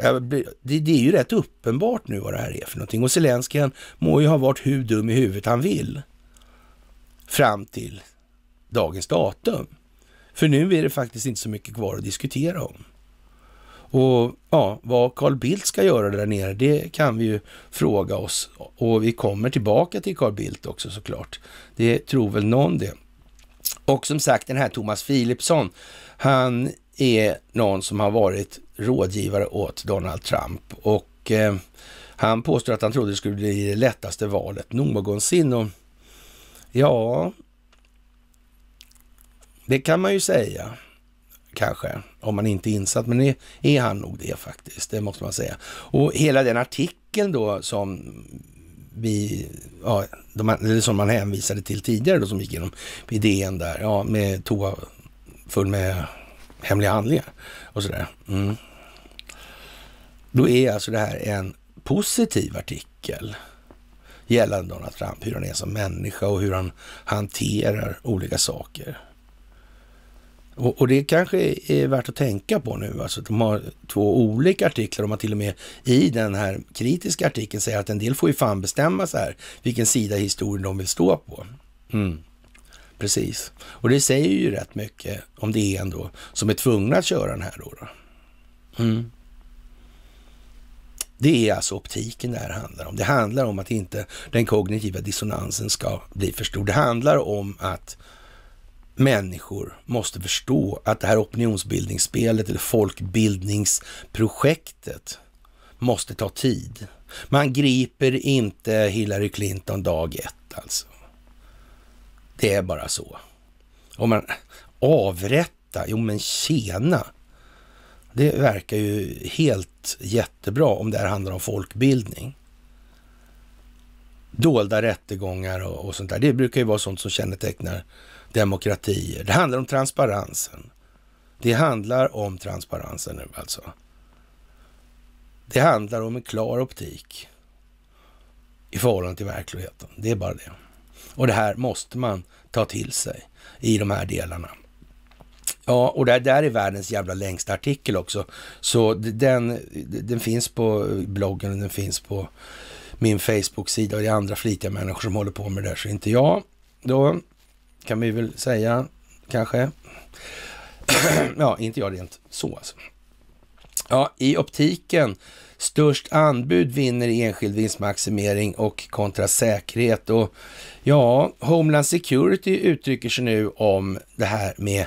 det, är ju rätt uppenbart nu vad det här är för någonting. Och Zelenskyj må ju ha varit hur dum i huvudet han vill fram till dagens datum. För nu är det faktiskt inte så mycket kvar att diskutera om. Och ja, vad Carl Bildt ska göra där nere, det kan vi ju fråga oss. Och vi kommer tillbaka till Carl Bildt också såklart. Det tror väl någon det. Och som sagt, den här Thomas Philipsson, han är någon som har varit rådgivare åt Donald Trump. Och eh, han påstår att han trodde det skulle bli det lättaste valet någonsin. Och Ja, det kan man ju säga kanske, om man inte är insatt, men är, han nog det faktiskt, det måste man säga. Och hela den artikeln då som vi, ja, de, eller som man hänvisade till tidigare då som gick igenom idén där, ja, med toa full med hemliga handlingar och sådär. Mm. Då är alltså det här en positiv artikel gällande Donald Trump, hur han är som människa och hur han hanterar olika saker. Och, och det kanske är värt att tänka på nu, alltså de har två olika artiklar, de har till och med i den här kritiska artikeln säger att en del får ju fan bestämma så här, vilken sida i historien de vill stå på. Mm. Precis, och det säger ju rätt mycket om det är en då som är tvungna att köra den här då. då. Mm. Det är alltså optiken det här handlar om. Det handlar om att inte den kognitiva dissonansen ska bli för stor. Det handlar om att människor måste förstå att det här opinionsbildningsspelet eller folkbildningsprojektet måste ta tid. Man griper inte Hillary Clinton dag ett alltså. Det är bara så. Om man avrätta, jo men tjena, det verkar ju helt jättebra om det här handlar om folkbildning. Dolda rättegångar och, och sånt där. Det brukar ju vara sånt som kännetecknar demokratier. Det handlar om transparensen. Det handlar om transparensen nu alltså. Det handlar om en klar optik i förhållande till verkligheten. Det är bara det. Och det här måste man ta till sig i de här delarna. Ja, och det där är världens jävla längsta artikel också. Så den, den finns på bloggen, den finns på min Facebook-sida och det är andra flitiga människor som håller på med det där, så inte jag. Då kan vi väl säga, kanske. ja, inte jag rent så alltså. Ja, i optiken, störst anbud vinner i enskild vinstmaximering och kontra säkerhet. Och ja, Homeland Security uttrycker sig nu om det här med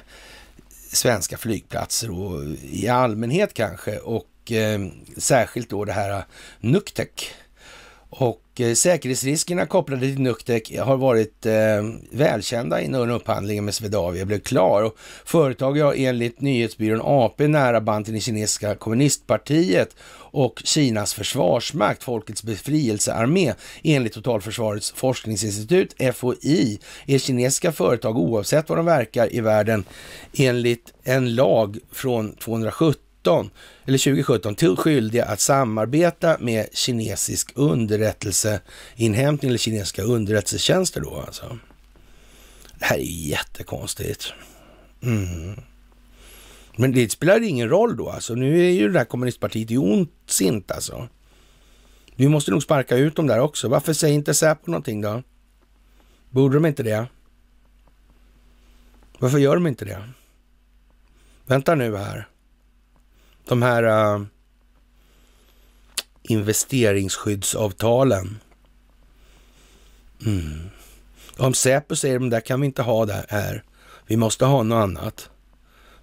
svenska flygplatser och i allmänhet kanske och eh, särskilt då det här Nuktec Eh, säkerhetsriskerna kopplade till Nutek har varit eh, välkända innan upphandlingen med Swedavia blev klar. Och företaget har enligt nyhetsbyrån AP nära band till det kinesiska kommunistpartiet och Kinas försvarsmakt, Folkets befrielsearmé. Enligt Totalförsvarets forskningsinstitut, FOI, är kinesiska företag oavsett var de verkar i världen enligt en lag från 270 2017, eller 2017 till skyldiga att samarbeta med kinesisk underrättelseinhämtning eller kinesiska underrättelsetjänster då alltså. Det här är jättekonstigt. Mm. Men det spelar ingen roll då alltså. Nu är ju det här kommunistpartiet i ondsint alltså. Vi måste nog sparka ut dem där också. Varför säger inte Säpo någonting då? Borde de inte det? Varför gör de inte det? Vänta nu här de här uh, investeringsskyddsavtalen. Mm. Om Säpo säger de där kan vi inte ha det här. Vi måste ha något annat.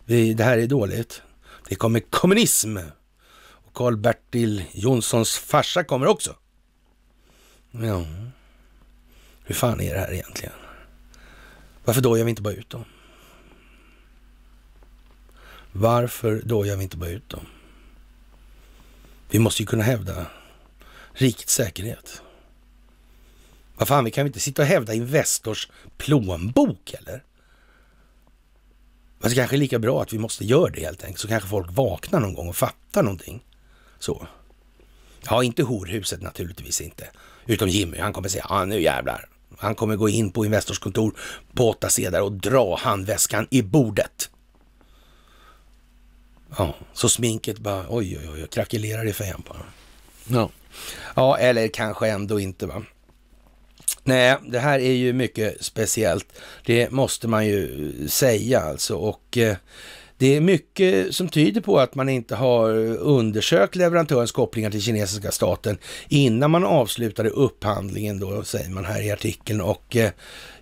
Vi, det här är dåligt. Det kommer kommunism. Och Karl-Bertil Jonssons farsa kommer också. Ja, hur fan är det här egentligen? Varför då gör vi inte bara ut dem? Varför då, dojar vi inte bara ut dem? Vi måste ju kunna hävda rikets säkerhet. Vad fan, vi kan väl inte sitta och hävda Investors plånbok eller? det kanske är lika bra att vi måste göra det helt enkelt, så kanske folk vaknar någon gång och fattar någonting. Så. Ja, inte horhuset naturligtvis inte. Utom Jimmy, han kommer säga ja nu jävlar. Han kommer gå in på Investors kontor på åtta sedlar och dra handväskan i bordet. Ja, så sminket bara oj, oj, oj, krackelerar i fejan bara. Ja. ja, eller kanske ändå inte va. Nej, det här är ju mycket speciellt. Det måste man ju säga alltså och eh, det är mycket som tyder på att man inte har undersökt leverantörens kopplingar till kinesiska staten innan man avslutade upphandlingen då, säger man här i artikeln. Och eh,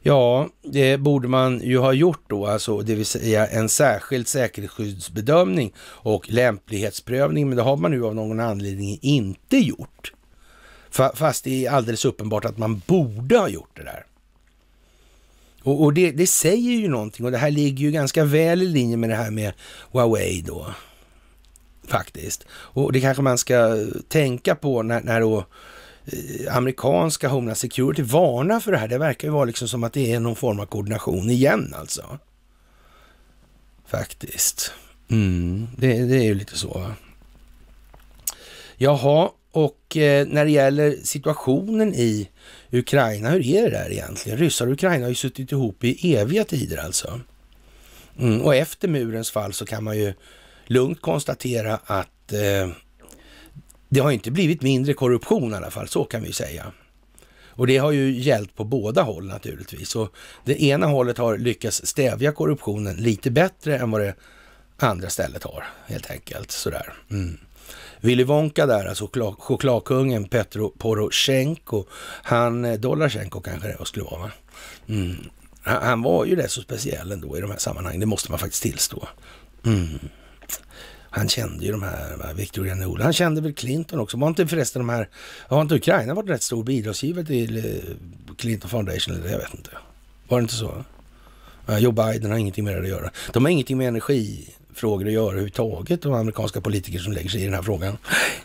ja, det borde man ju ha gjort då, alltså det vill säga en särskild säkerhetsskyddsbedömning och lämplighetsprövning, men det har man nu av någon anledning inte gjort. Fast det är alldeles uppenbart att man borde ha gjort det där. Och, och det, det, säger ju någonting och det här ligger ju ganska väl i linje med det här med Huawei då. Faktiskt. Och det kanske man ska tänka på när, när då eh, amerikanska Homeland Security varnar för det här. Det verkar ju vara liksom som att det är någon form av koordination igen alltså. Faktiskt. Mm, det, det är ju lite så. Jaha, och eh, när det gäller situationen i Ukraina, hur är det där egentligen? Ryssar och Ukraina har ju suttit ihop i eviga tider alltså. Mm, och efter murens fall så kan man ju lugnt konstatera att eh, det har inte blivit mindre korruption i alla fall, så kan vi säga. Och det har ju gällt på båda håll naturligtvis. Och det ena hållet har lyckats stävja korruptionen lite bättre än vad det andra stället har, helt enkelt. Sådär. Mm. Willy Wonka där, alltså choklad, chokladkungen Petro Poroshenko, han, eh, Dollarchenko kanske det skulle vara va? Mm. Han, han var ju rätt så speciell ändå i de här sammanhangen, det måste man faktiskt tillstå. Mm. Han kände ju de här, va, Victor Janul. Han kände väl Clinton också. Var inte förresten de här, har inte Ukraina varit rätt stor bidragsgivare till eh, Clinton Foundation? Eller jag vet inte. Var det inte så? Joe Biden har ingenting med det att göra. De har ingenting med energi frågor att göra överhuvudtaget, de amerikanska politiker som lägger sig i den här frågan.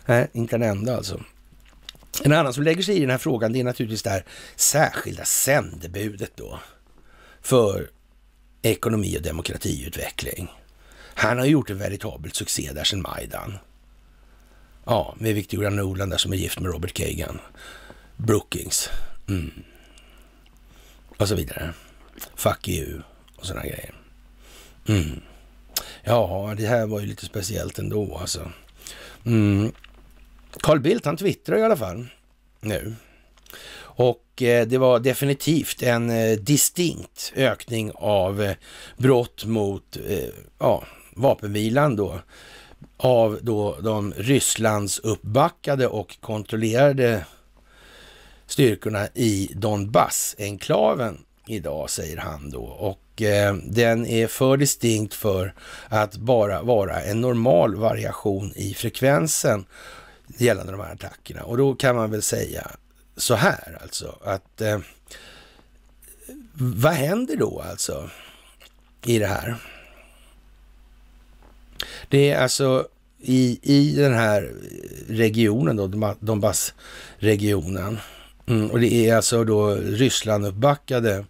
Nej, inte en enda alltså. En annan som lägger sig i den här frågan, det är naturligtvis det här särskilda sändebudet då för ekonomi och demokratiutveckling. Han har gjort en veritabel succé där sedan Majdan. Ja, med Victoria Nolan där som är gift med Robert Kagan. Brookings. Mm. Och så vidare. Fuck you och sådana grejer. Mm. Ja, det här var ju lite speciellt ändå alltså. Mm. Carl Bildt han twittrar i alla fall nu. Och eh, det var definitivt en eh, distinkt ökning av eh, brott mot ja, vapenvilan då av då de Rysslands uppbackade och kontrollerade styrkorna i Donbass-enklaven idag, säger han då. Och eh, den är för distinkt för att bara vara en normal variation i frekvensen gällande de här attackerna. Och då kan man väl säga så här alltså, att eh, vad händer då alltså i det här? Det är alltså i, i den här regionen då, regionen Mm, och det är alltså då Ryssland-uppbackade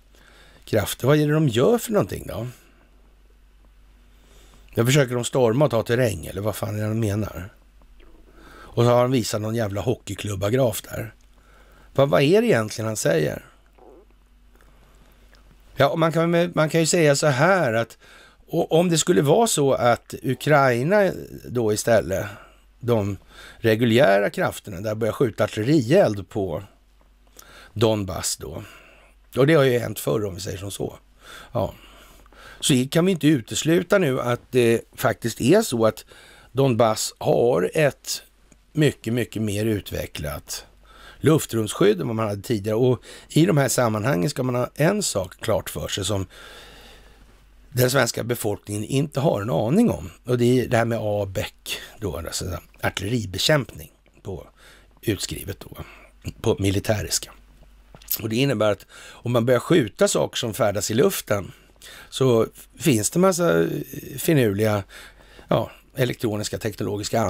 krafter. Vad är det de gör för någonting då? Nu försöker de storma och ta terräng, eller vad fan är det de menar? Och så har han visat någon jävla hockeyklubbagraf där. Vad, vad är det egentligen han säger? Ja, man kan, man kan ju säga så här att om det skulle vara så att Ukraina då istället, de reguljära krafterna där börjar skjuta artillerield på Donbass då, och det har ju hänt förr om vi säger som så. Ja. Så kan vi inte utesluta nu att det faktiskt är så att Donbass har ett mycket, mycket mer utvecklat luftrumsskydd än vad man hade tidigare. Och i de här sammanhangen ska man ha en sak klart för sig som den svenska befolkningen inte har en aning om. Och det är det här med ABEC, då, alltså artilleribekämpning på utskrivet då, på militäriska. Och Det innebär att om man börjar skjuta saker som färdas i luften så finns det massa eh, finurliga ja, elektroniska teknologiska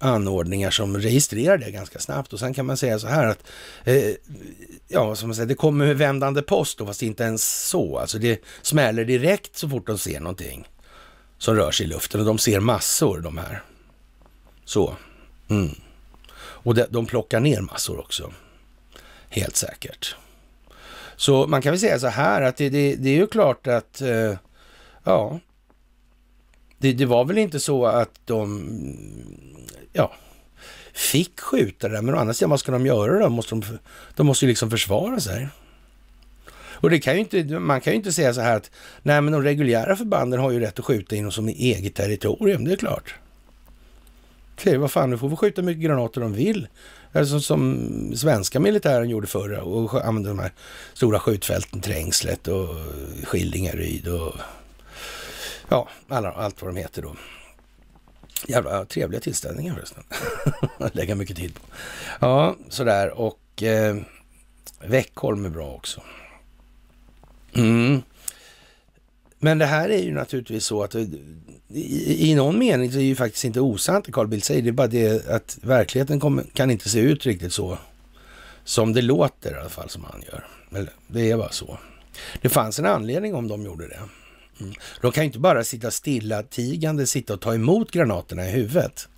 anordningar som registrerar det ganska snabbt. Och sen kan man säga så här att, eh, ja, som man säger, det kommer vändande post då, fast inte ens så. Alltså det smäller direkt så fort de ser någonting som rör sig i luften och de ser massor de här. Så. Mm. Och de plockar ner massor också. Helt säkert. Så man kan väl säga så här att det, det, det är ju klart att, eh, ja, det, det, var väl inte så att de, ja, fick skjuta det där, men å andra sidan, vad ska de göra då? Måste de, de måste ju liksom försvara sig. Och det kan ju inte, man kan ju inte säga så här att nej men de reguljära förbanden har ju rätt att skjuta inom som eget territorium, det är klart. Okej, vad fan, nu får vi skjuta mycket granater de vill. Alltså som svenska militären gjorde förr och använde de här stora skjutfälten, Trängslet och Skillingaryd och ja, alla, allt vad de heter då. Jävla trevliga tillställningar förresten. Lägga mycket tid på. Ja, sådär och eh, Väckholm är bra också. Mm. Men det här är ju naturligtvis så att i, i någon mening så är det ju faktiskt inte osant det Carl Bildt säger. Det är bara det att verkligheten kommer, kan inte se ut riktigt så som det låter i alla fall som han gör. Eller, det är bara så. Det fanns en anledning om de gjorde det. Mm. De kan ju inte bara sitta stilla tigande, sitta och ta emot granaterna i huvudet.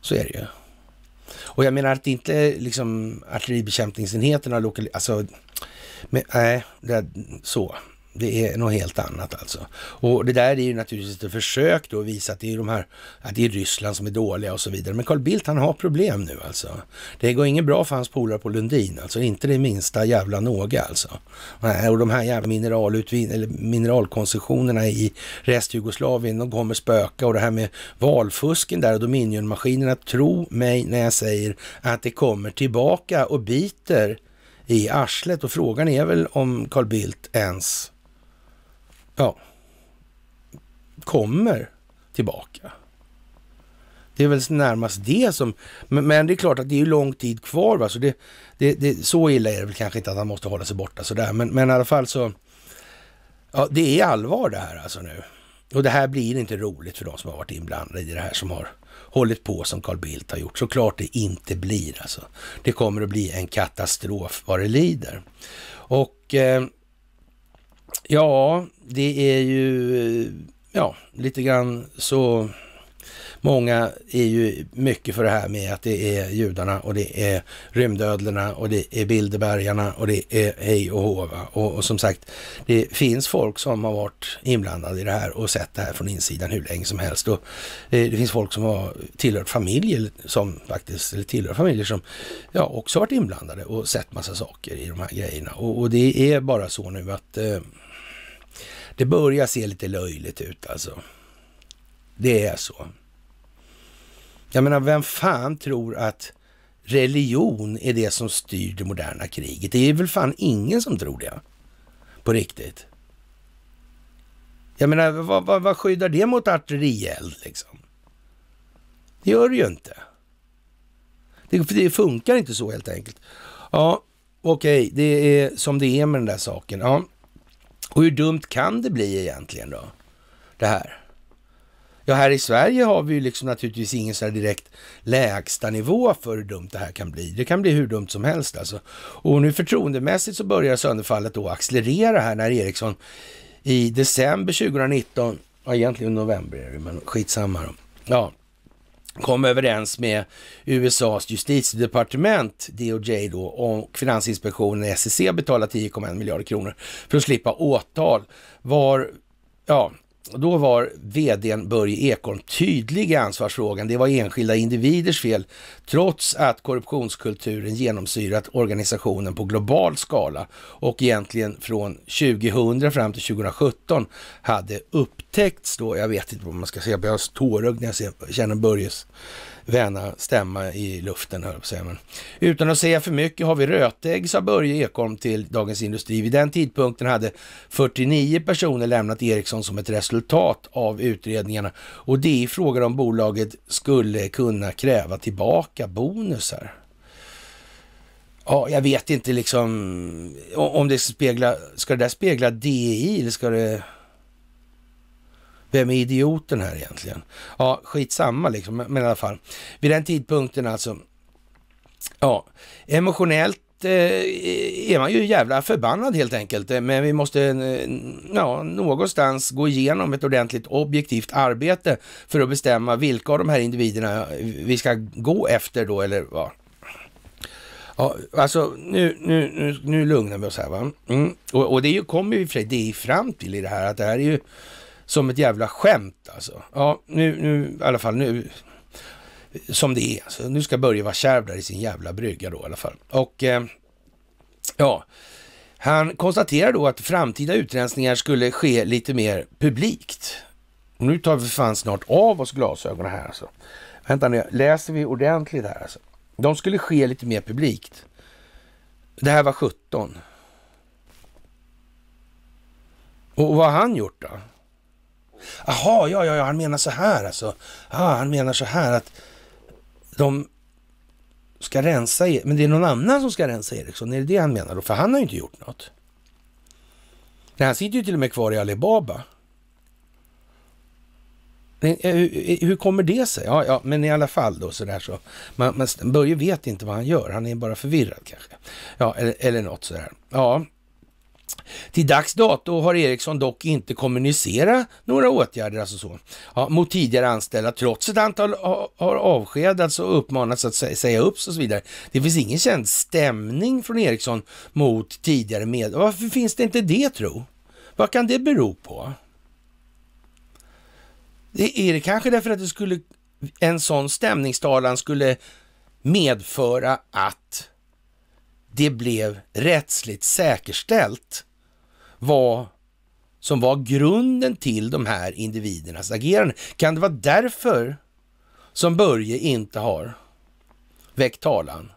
Så är det ju. Och jag menar att inte liksom artilleribekämpningsenheterna, alltså, men, nej, äh, så. Det är något helt annat alltså. Och det där är ju naturligtvis ett försök då att visa att det är de här, att det är Ryssland som är dåliga och så vidare. Men Carl Bildt han har problem nu alltså. Det går inget bra för hans polare på Lundin alltså. Inte det minsta jävla någa alltså. Nej, Och de här jävla mineralutvinningarna, eller mineralkoncessionerna i restjugoslavien, de kommer spöka. Och det här med valfusken där och Dominion-maskinerna. Tro mig när jag säger att det kommer tillbaka och biter i arslet och frågan är väl om Carl Bildt ens ja, kommer tillbaka. Det är väl närmast det som... Men, men, det är klart att det är lång tid kvar. Va? Så, det, det, det, så illa är det väl kanske inte att han måste hålla sig borta sådär. Men, men i alla fall så... Ja, det är allvar det här alltså nu. Och det här blir inte roligt för de som har varit inblandade i det här som har hållit på som Carl Bildt har gjort. Såklart det inte blir alltså. Det kommer att bli en katastrof vad det lider. Och eh, ja, det är ju, ja, lite grann så Många är ju mycket för det här med att det är judarna och det är rymdödlorna och det är bilderbergarna och det är hej och hova. Och, och, som sagt, det finns folk som har varit inblandade i det här och sett det här från insidan hur länge som helst. Och, eh, det finns folk som har tillhört familjer som faktiskt, eller tillhör familjer som ja, också varit inblandade och sett massa saker i de här grejerna. Och, och det är bara så nu att eh, det börjar se lite löjligt ut alltså. Det är så. Jag menar, vem fan tror att religion är det som styr det moderna kriget? Det är väl fan ingen som tror det. På riktigt. Jag menar, vad, vad, vad skyddar det mot artillerield liksom? Det gör det ju inte. Det, det funkar inte så helt enkelt. Ja, okej, okay, det är som det är med den där saken. Ja. Och hur dumt kan det bli egentligen då? Det här. Ja, här i Sverige har vi ju liksom naturligtvis ingen sån direkt lägsta nivå för hur dumt det här kan bli. Det kan bli hur dumt som helst alltså. Och nu förtroendemässigt så börjar sönderfallet då accelerera här när Eriksson i december 2019, ja egentligen november är det men skitsamma då. Ja, kom överens med USAs justitiedepartement, DOJ då, och Finansinspektionen, SEC, betala 10,1 miljarder kronor för att slippa åtal. Var, ja, då var vdn Börje Ekholm tydlig i ansvarsfrågan. Det var enskilda individers fel, trots att korruptionskulturen genomsyrat organisationen på global skala och egentligen från 2000 fram till 2017 hade upptäckts då, jag vet inte vad man ska säga, jag blir tårögd när jag känner Börjes väna stämma i luften, höll jag på Utan att säga för mycket har vi rötägg, sa Börje Ekholm till Dagens Industri. Vid den tidpunkten hade 49 personer lämnat Ericsson som ett resultat av utredningarna och DI frågar om bolaget skulle kunna kräva tillbaka bonusar. Ja, jag vet inte liksom om det speglar, ska det där spegla DI eller ska det vem är idioten här egentligen? Ja, skitsamma liksom, men i alla fall. Vid den tidpunkten alltså, ja, emotionellt eh, är man ju jävla förbannad helt enkelt. Eh, men vi måste eh, ja, någonstans gå igenom ett ordentligt objektivt arbete för att bestämma vilka av de här individerna vi ska gå efter då eller vad. Ja, alltså nu, nu, nu, nu lugnar vi oss här va. Mm. Och, och, det kommer ju i och för sig fram till i det här att det här är ju som ett jävla skämt alltså. Ja, nu, nu i alla fall nu som det är. Alltså, nu ska Börje vara kärv där i sin jävla brygga då i alla fall. Och eh, ja, han konstaterar då att framtida utrensningar skulle ske lite mer publikt. nu tar vi för fan snart av oss glasögonen här alltså. Vänta nu, läser vi ordentligt här alltså. De skulle ske lite mer publikt. Det här var 17. Och vad har han gjort då? Jaha, ja, ja, ja, han menar så här alltså. Ah, han menar så här att de ska rensa, e- men det är någon annan som ska rensa Ericsson. Är det det han menar då? För han har ju inte gjort något. Nej, han sitter ju till och med kvar i Alibaba. Eh, hur, eh, hur kommer det sig? Ja, ja, men i alla fall då sådär så. Man, man, Börje vet inte vad han gör. Han är bara förvirrad kanske. Ja, eller, eller något sådär. Ja, till dags dato har Ericsson dock inte kommunicerat några åtgärder alltså så, ja, mot tidigare anställda, trots ett antal har avskedats och uppmanats att säga upp och så vidare. Det finns ingen känd stämning från Ericsson mot tidigare med... Varför finns det inte det tro? Vad kan det bero på? Det är det kanske därför att det skulle, en sån stämningstalan skulle medföra att det blev rättsligt säkerställt vad som var grunden till de här individernas agerande. Kan det vara därför som Börje inte har väckt talan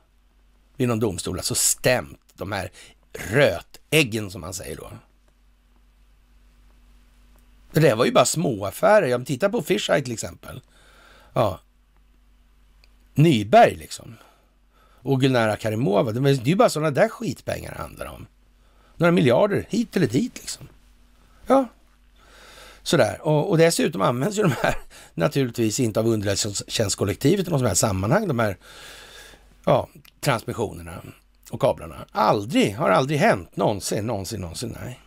vid någon domstol, alltså stämt de här rötäggen som man säger då? Det där var ju bara småaffärer. titta på Fisheye till exempel. Ja. Nyberg liksom och Gulnara Karimova. Det är ju bara sådana där skitpengar det handlar om. Några miljarder hit eller dit liksom. Ja, sådär. Och, och dessutom används ju de här naturligtvis inte av underrättelsetjänstkollektivet i något här sammanhang, de här ja, transmissionerna och kablarna. Aldrig, har aldrig hänt någonsin, någonsin, någonsin, nej.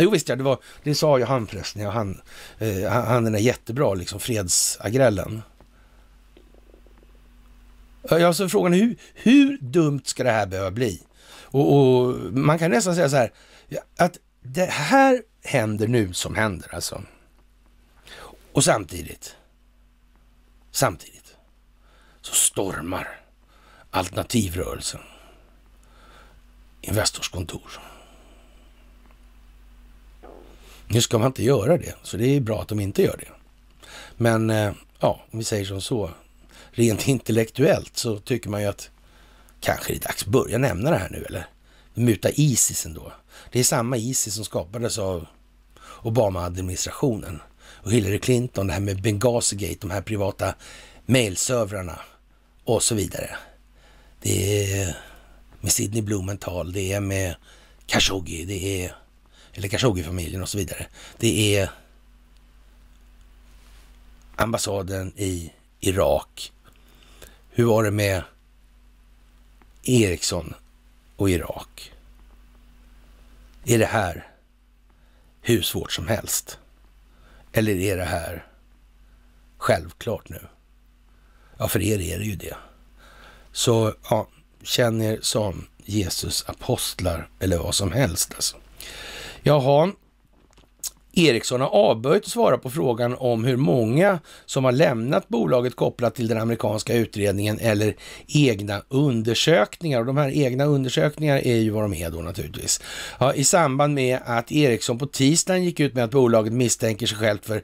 Jo visst ja, det, var, det sa ju han förresten, ja, han, eh, han den är jättebra liksom, fredsagrellen. Alltså frågan är hur, hur dumt ska det här behöva bli? Och, och man kan nästan säga så här, att det här händer nu som händer alltså. Och samtidigt, samtidigt så stormar alternativrörelsen Investors kontor. Nu ska man inte göra det, så det är bra att de inte gör det. Men eh, ja, om vi säger som så, rent intellektuellt så tycker man ju att kanske är det dags att börja nämna det här nu eller? Muta Isis ändå. Det är samma Isis som skapades av Obama-administrationen och Hillary Clinton, det här med Benghazi-gate, de här privata mailservrarna och så vidare. Det är med Sidney Blumenthal, det är med Khashoggi, det är, eller Khashoggi-familjen och så vidare. Det är ambassaden i Irak hur var det med Eriksson och Irak? Är det här hur svårt som helst? Eller är det här självklart nu? Ja, för er är det ju det. Så ja, känn er som Jesus apostlar eller vad som helst alltså. Jaha, Ericsson har avböjt att svara på frågan om hur många som har lämnat bolaget kopplat till den amerikanska utredningen eller egna undersökningar. Och de här egna undersökningarna är ju vad de är då naturligtvis. Ja, I samband med att Ericsson på tisdagen gick ut med att bolaget misstänker sig självt för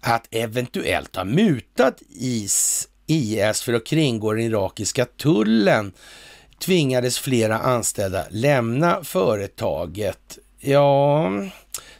att eventuellt ha mutat IS, IS för att kringgå den irakiska tullen tvingades flera anställda lämna företaget. Ja,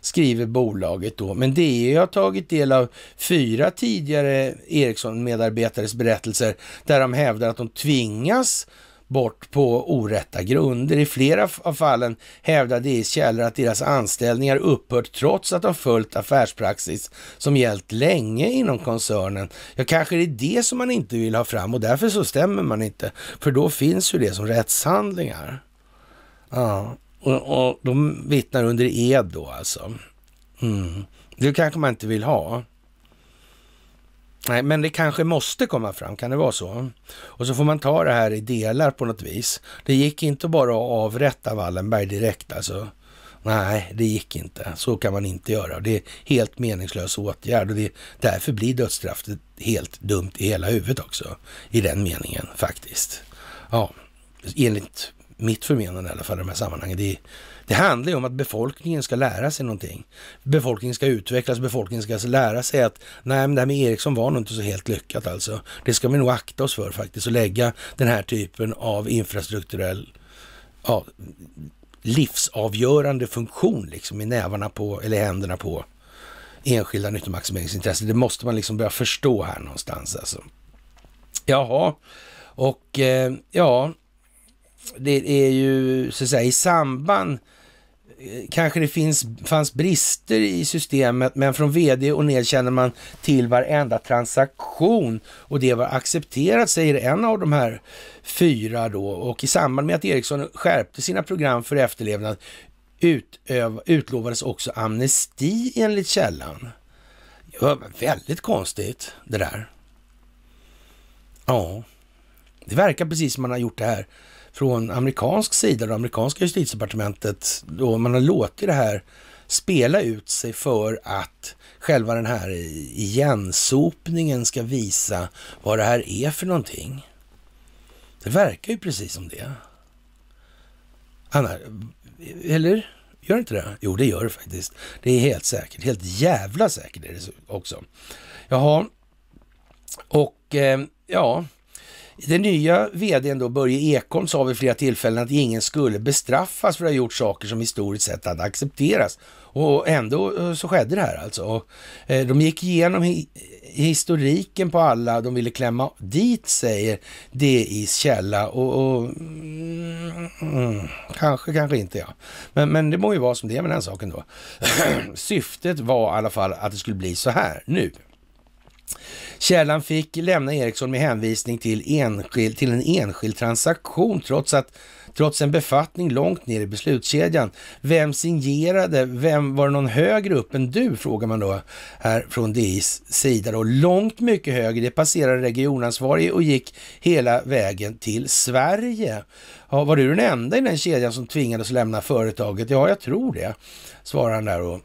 skriver bolaget då. Men DE har tagit del av fyra tidigare Ericsson-medarbetares berättelser där de hävdar att de tvingas bort på orätta grunder. I flera av fallen hävdar DIs källor att deras anställningar upphört trots att de följt affärspraxis som gällt länge inom koncernen. Ja, kanske det är det som man inte vill ha fram och därför så stämmer man inte, för då finns ju det som rättshandlingar. Ja. Och, och de vittnar under ed då alltså. Mm. Det kanske man inte vill ha. Nej, men det kanske måste komma fram, kan det vara så? Och så får man ta det här i delar på något vis. Det gick inte bara att avrätta Wallenberg direkt alltså. Nej, det gick inte. Så kan man inte göra. Det är helt meningslös åtgärd och det, därför blir dödsstraffet helt dumt i hela huvudet också. I den meningen faktiskt. Ja, enligt mitt förmenande i alla fall i de här sammanhangen, det, det handlar ju om att befolkningen ska lära sig någonting. Befolkningen ska utvecklas, befolkningen ska lära sig att nej, men det här med Ericsson var nog inte så helt lyckat alltså. Det ska vi nog akta oss för faktiskt och lägga den här typen av infrastrukturell ja, livsavgörande funktion liksom i nävarna på, eller händerna på enskilda nyttomaximeringsintressen. Det måste man liksom börja förstå här någonstans alltså. Jaha, och eh, ja, det är ju så att säga i samband eh, kanske det finns, fanns brister i systemet, men från vd och ned känner man till varenda transaktion och det var accepterat, säger en av de här fyra då. Och i samband med att Ericsson skärpte sina program för efterlevnad utöv, utlovades också amnesti enligt källan. Det var väldigt konstigt det där. Ja, det verkar precis som man har gjort det här från amerikansk sida, det amerikanska justitiedepartementet, då man har låtit det här spela ut sig för att själva den här igensopningen ska visa vad det här är för någonting. Det verkar ju precis som det. Anna, eller? Gör det inte det? Jo, det gör det faktiskt. Det är helt säkert. Helt jävla säkert är det också. Jaha, och eh, ja, den nya vdn då, Börje Ekholm sa vid flera tillfällen att ingen skulle bestraffas för att ha gjort saker som historiskt sett hade accepterats. Och ändå eh, så skedde det här alltså. Eh, de gick igenom historiken på alla de ville klämma dit, säger DIs källa. Och, och mm, kanske, kanske inte ja. Men, men det må ju vara som det är med den saken då. Syftet var i alla fall att det skulle bli så här nu. Källan fick lämna Ericsson med hänvisning till, enskild, till en enskild transaktion trots att trots en befattning långt ner i beslutskedjan. Vem signerade? Vem, var det någon högre upp än du? Frågar man då här från DIs sida. Då. Långt mycket högre. Det passerade regionansvarig och gick hela vägen till Sverige. Ja, var du den enda i den kedjan som tvingades lämna företaget? Ja, jag tror det, svarar han där. Och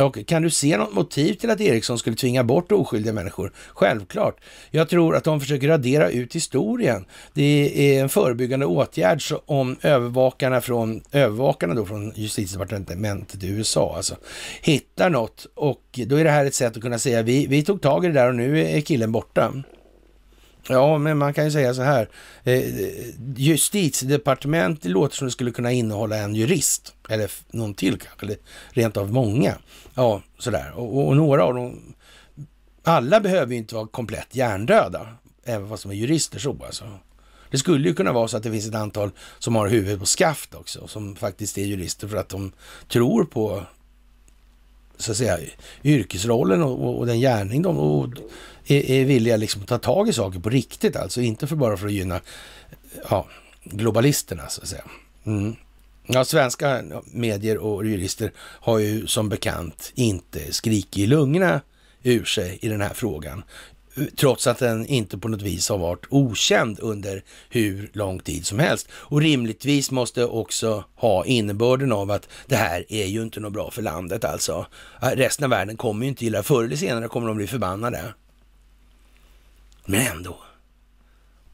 och kan du se något motiv till att Eriksson skulle tvinga bort oskyldiga människor? Självklart. Jag tror att de försöker radera ut historien. Det är en förebyggande åtgärd om övervakarna från, övervakarna då från justitiedepartementet i USA alltså, hittar något och då är det här ett sätt att kunna säga vi, vi tog tag i det där och nu är killen borta. Ja, men man kan ju säga så här. Eh, Justitiedepartementet låter som det skulle kunna innehålla en jurist, eller någon till kanske, eller rent av många. Ja, sådär. Och, och några av dem, alla behöver ju inte vara komplett hjärndöda, även fast de är jurister så alltså. Det skulle ju kunna vara så att det finns ett antal som har huvudet på skaft också, som faktiskt är jurister för att de tror på så att säga, yrkesrollen och, och, den gärning de... Och, är, är villiga liksom att ta tag i saker på riktigt alltså. Inte för bara för att gynna ja, globalisterna så att säga. Mm. Ja, svenska medier och jurister har ju som bekant inte skrikit i lungorna ur sig i den här frågan. Trots att den inte på något vis har varit okänd under hur lång tid som helst. Och rimligtvis måste också ha innebörden av att det här är ju inte något bra för landet alltså. Resten av världen kommer ju inte gilla Förr eller senare kommer de bli förbannade. Men ändå.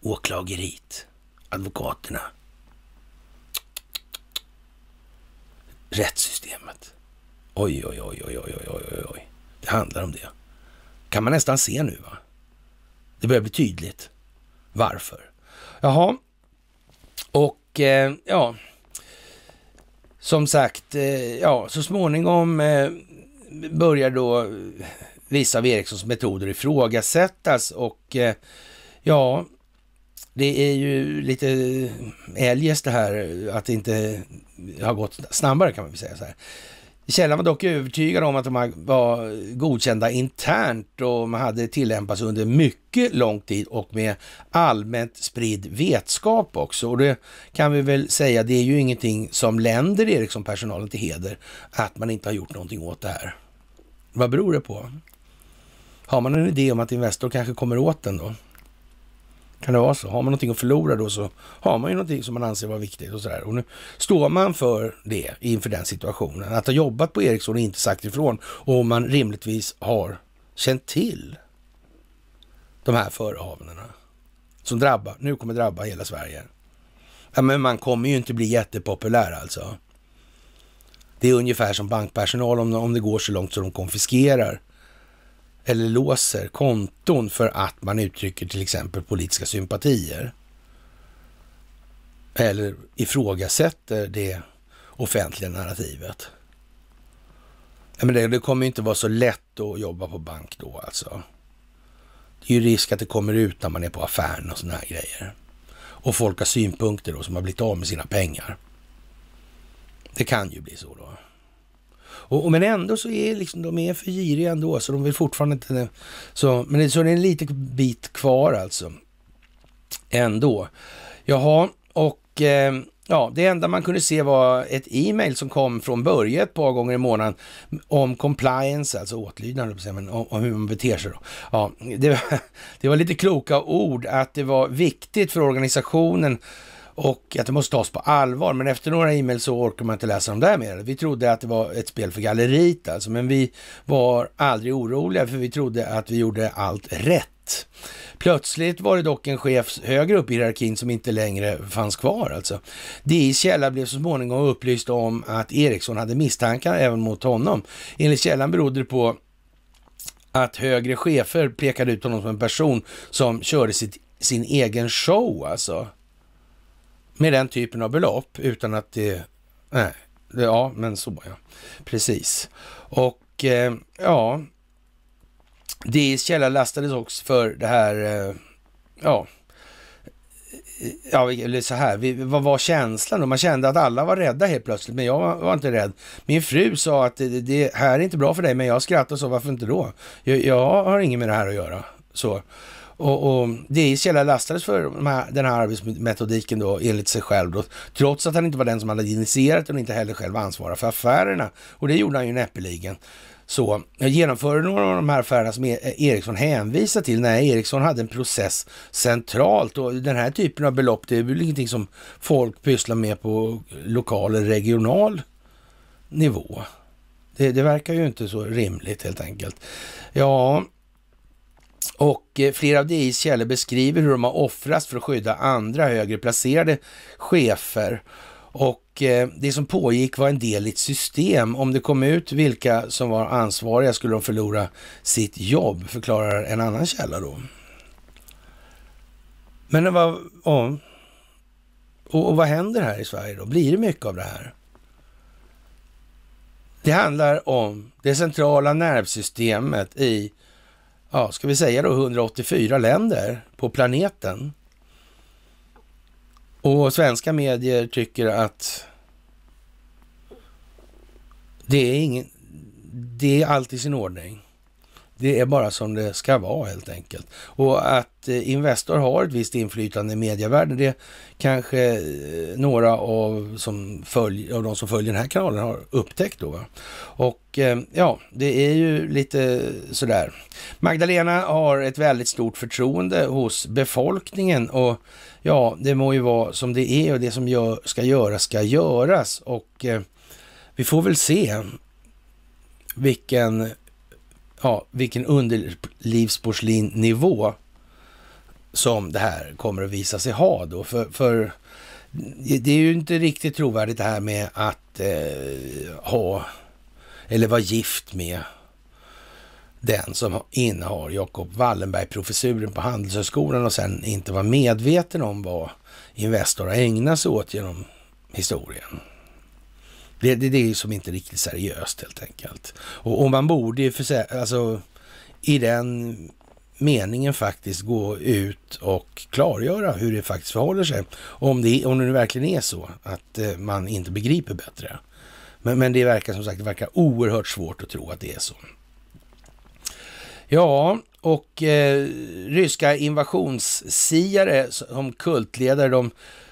Åklageriet, advokaterna, rättssystemet. Oj, oj, oj, oj, oj, oj, oj, oj. oj, Det handlar om det. Kan man nästan se nu, va? Det börjar bli tydligt. Varför? Jaha. Och eh, ja, som sagt, eh, ja, så småningom eh, börjar då eh, vissa av Erikssons metoder ifrågasättas och eh, ja, det är ju lite eljest det här att det inte har gått snabbare kan man väl säga så här. Källan var dock övertygad om att de var godkända internt och man hade tillämpats under mycket lång tid och med allmänt spridd vetskap också. Och det kan vi väl säga, det är ju ingenting som länder Ericsson-personalen till heder att man inte har gjort någonting åt det här. Vad beror det på? Har man en idé om att Investor kanske kommer åt den då? Kan det vara så? Har man någonting att förlora då så har man ju någonting som man anser vara viktigt och sådär. Och nu står man för det inför den situationen. Att ha jobbat på Ericsson och inte sagt ifrån och man rimligtvis har känt till de här förehavandena som drabbar, nu kommer drabba hela Sverige. Ja, men man kommer ju inte bli jättepopulär alltså. Det är ungefär som bankpersonal om, om det går så långt så de konfiskerar eller låser konton för att man uttrycker till exempel politiska sympatier. Eller ifrågasätter det offentliga narrativet. Men det, det kommer inte vara så lätt att jobba på bank då alltså. Det är ju risk att det kommer ut när man är på affären och sådana här grejer. Och folk har synpunkter då som har blivit av med sina pengar. Det kan ju bli så då. Och, och men ändå så är liksom, de är för giriga ändå, så de vill fortfarande inte... Så, men det, så det är en liten bit kvar alltså. Ändå. Jaha, och... Eh, Ja, det enda man kunde se var ett e-mail som kom från början ett par gånger i månaden om compliance, alltså åtlydnad, men om, om hur man beter sig. Då. Ja, det det, var lite kloka ord att det var viktigt för organisationen och att det måste tas på allvar. Men efter några e mails så orkar man inte läsa dem där mer. Vi trodde att det var ett spel för galleriet alltså, men vi var aldrig oroliga för vi trodde att vi gjorde allt rätt. Plötsligt var det dock en chef högre upp i hierarkin som inte längre fanns kvar alltså. DIs källa blev så småningom upplyst om att Eriksson hade misstankar även mot honom. Enligt källan berodde det på att högre chefer pekade ut honom som en person som körde sitt, sin egen show alltså med den typen av belopp utan att det... Nej, det, ja, men så ja. Precis. Och eh, ja, DIs källa lastades också för det här... Eh, ja, ja, eller så här, vi, vad var känslan då? Man kände att alla var rädda helt plötsligt, men jag var inte rädd. Min fru sa att det, det här är inte bra för dig, men jag skrattade och så, varför inte då? Jag, jag har inget med det här att göra. Så. Och, och DIs källa lastades för den här arbetsmetodiken då enligt sig själv då, trots att han inte var den som hade initierat den och inte heller själv ansvarar för affärerna. Och det gjorde han ju näppeligen. Så genomförde några av de här affärerna som e-, Ericsson hänvisar till? Nej, Ericsson hade en process centralt och den här typen av belopp, det är väl ingenting som folk pysslar med på lokal eller regional nivå. Det, det verkar ju inte så rimligt helt enkelt. Ja, och eh, flera av DIs källor beskriver hur de har offrats för att skydda andra högre placerade chefer. Och eh, det som pågick var en del i ett system. Om det kom ut vilka som var ansvariga skulle de förlora sitt jobb, förklarar en annan källa då. Men det var, Och, och vad händer här i Sverige då? Blir det mycket av det här? Det handlar om det centrala nervsystemet i ja, ska vi säga då 184 länder på planeten. Och svenska medier tycker att det är, ingen, det är allt i sin ordning. Det är bara som det ska vara helt enkelt. Och att Eh, Investor har ett visst inflytande i medievärlden. Det kanske eh, några av, som följ, av de som följer den här kanalen har upptäckt då. Va? Och eh, ja, det är ju lite sådär. Magdalena har ett väldigt stort förtroende hos befolkningen och ja, det må ju vara som det är och det som gör, ska göras ska göras. Och eh, vi får väl se vilken ja, vilken underlivsporslinnivå som det här kommer att visa sig ha då. För, för det är ju inte riktigt trovärdigt det här med att eh, ha eller vara gift med den som innehar Jacob Wallenberg-professuren på Handelshögskolan och sen inte vara medveten om vad Investor har ägnat sig åt genom historien. Det, det, det är ju som inte riktigt seriöst helt enkelt. Och, och man borde ju, för, alltså, i den meningen faktiskt gå ut och klargöra hur det faktiskt förhåller sig. Om det, om det verkligen är så att eh, man inte begriper bättre. Men, men det verkar som sagt det verkar oerhört svårt att tro att det är så. Ja, och eh, ryska invasionssiare som kultledare, de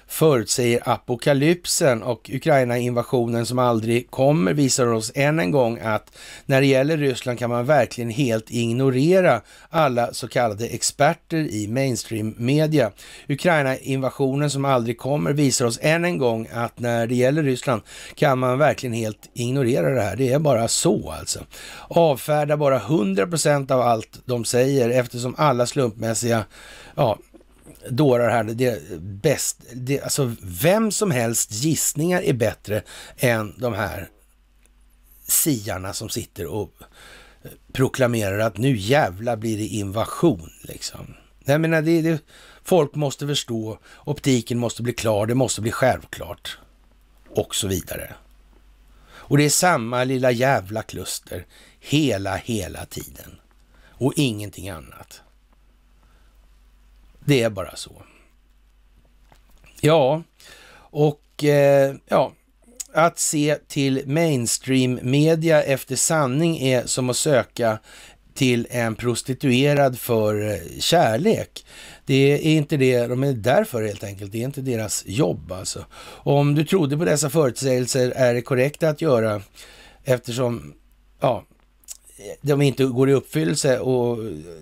förutsäger apokalypsen och Ukraina-invasionen som aldrig kommer visar oss än en gång att när det gäller Ryssland kan man verkligen helt ignorera alla så kallade experter i mainstream-media. Ukraina-invasionen som aldrig kommer visar oss än en gång att när det gäller Ryssland kan man verkligen helt ignorera det här. Det är bara så alltså. Avfärda bara 100 procent av allt de säger eftersom alla slumpmässiga ja, dårar här. Det, bäst, det, alltså vem som helst gissningar är bättre än de här siarna som sitter och eh, proklamerar att nu jävla blir det invasion liksom. Jag menar, det, det, folk måste förstå, optiken måste bli klar, det måste bli självklart och så vidare. Och det är samma lilla jävla kluster hela, hela tiden och ingenting annat. Det är bara så. Ja, och eh, ja, att se till mainstream-media efter sanning är som att söka till en prostituerad för eh, kärlek. Det är inte det de är där för helt enkelt. Det är inte deras jobb alltså. Om du trodde på dessa förutsägelser är det korrekt att göra eftersom, ja, de inte går i uppfyllelse och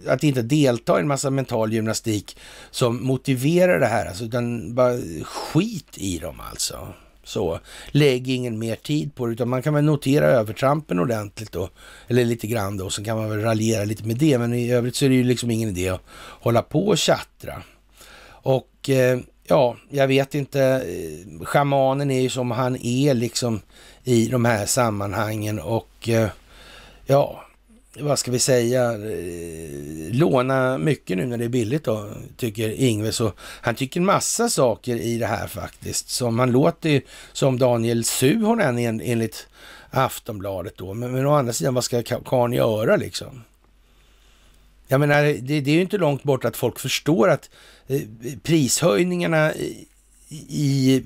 att inte delta i en massa mental gymnastik som motiverar det här, alltså, utan bara skit i dem alltså. Så, lägg ingen mer tid på det, utan man kan väl notera övertrampen ordentligt då, eller lite grann då, så kan man väl raljera lite med det, men i övrigt så är det ju liksom ingen idé att hålla på och tjattra. Och eh, ja, jag vet inte, schamanen är ju som han är liksom i de här sammanhangen och eh, ja, vad ska vi säga, eh, låna mycket nu när det är billigt då, tycker Ingves. Och han tycker massa saker i det här faktiskt, som han låter som Daniel Suhonen enligt Aftonbladet då. Men, men å andra sidan, vad ska karln göra liksom? Jag menar, det, det är ju inte långt bort att folk förstår att eh, prishöjningarna i, i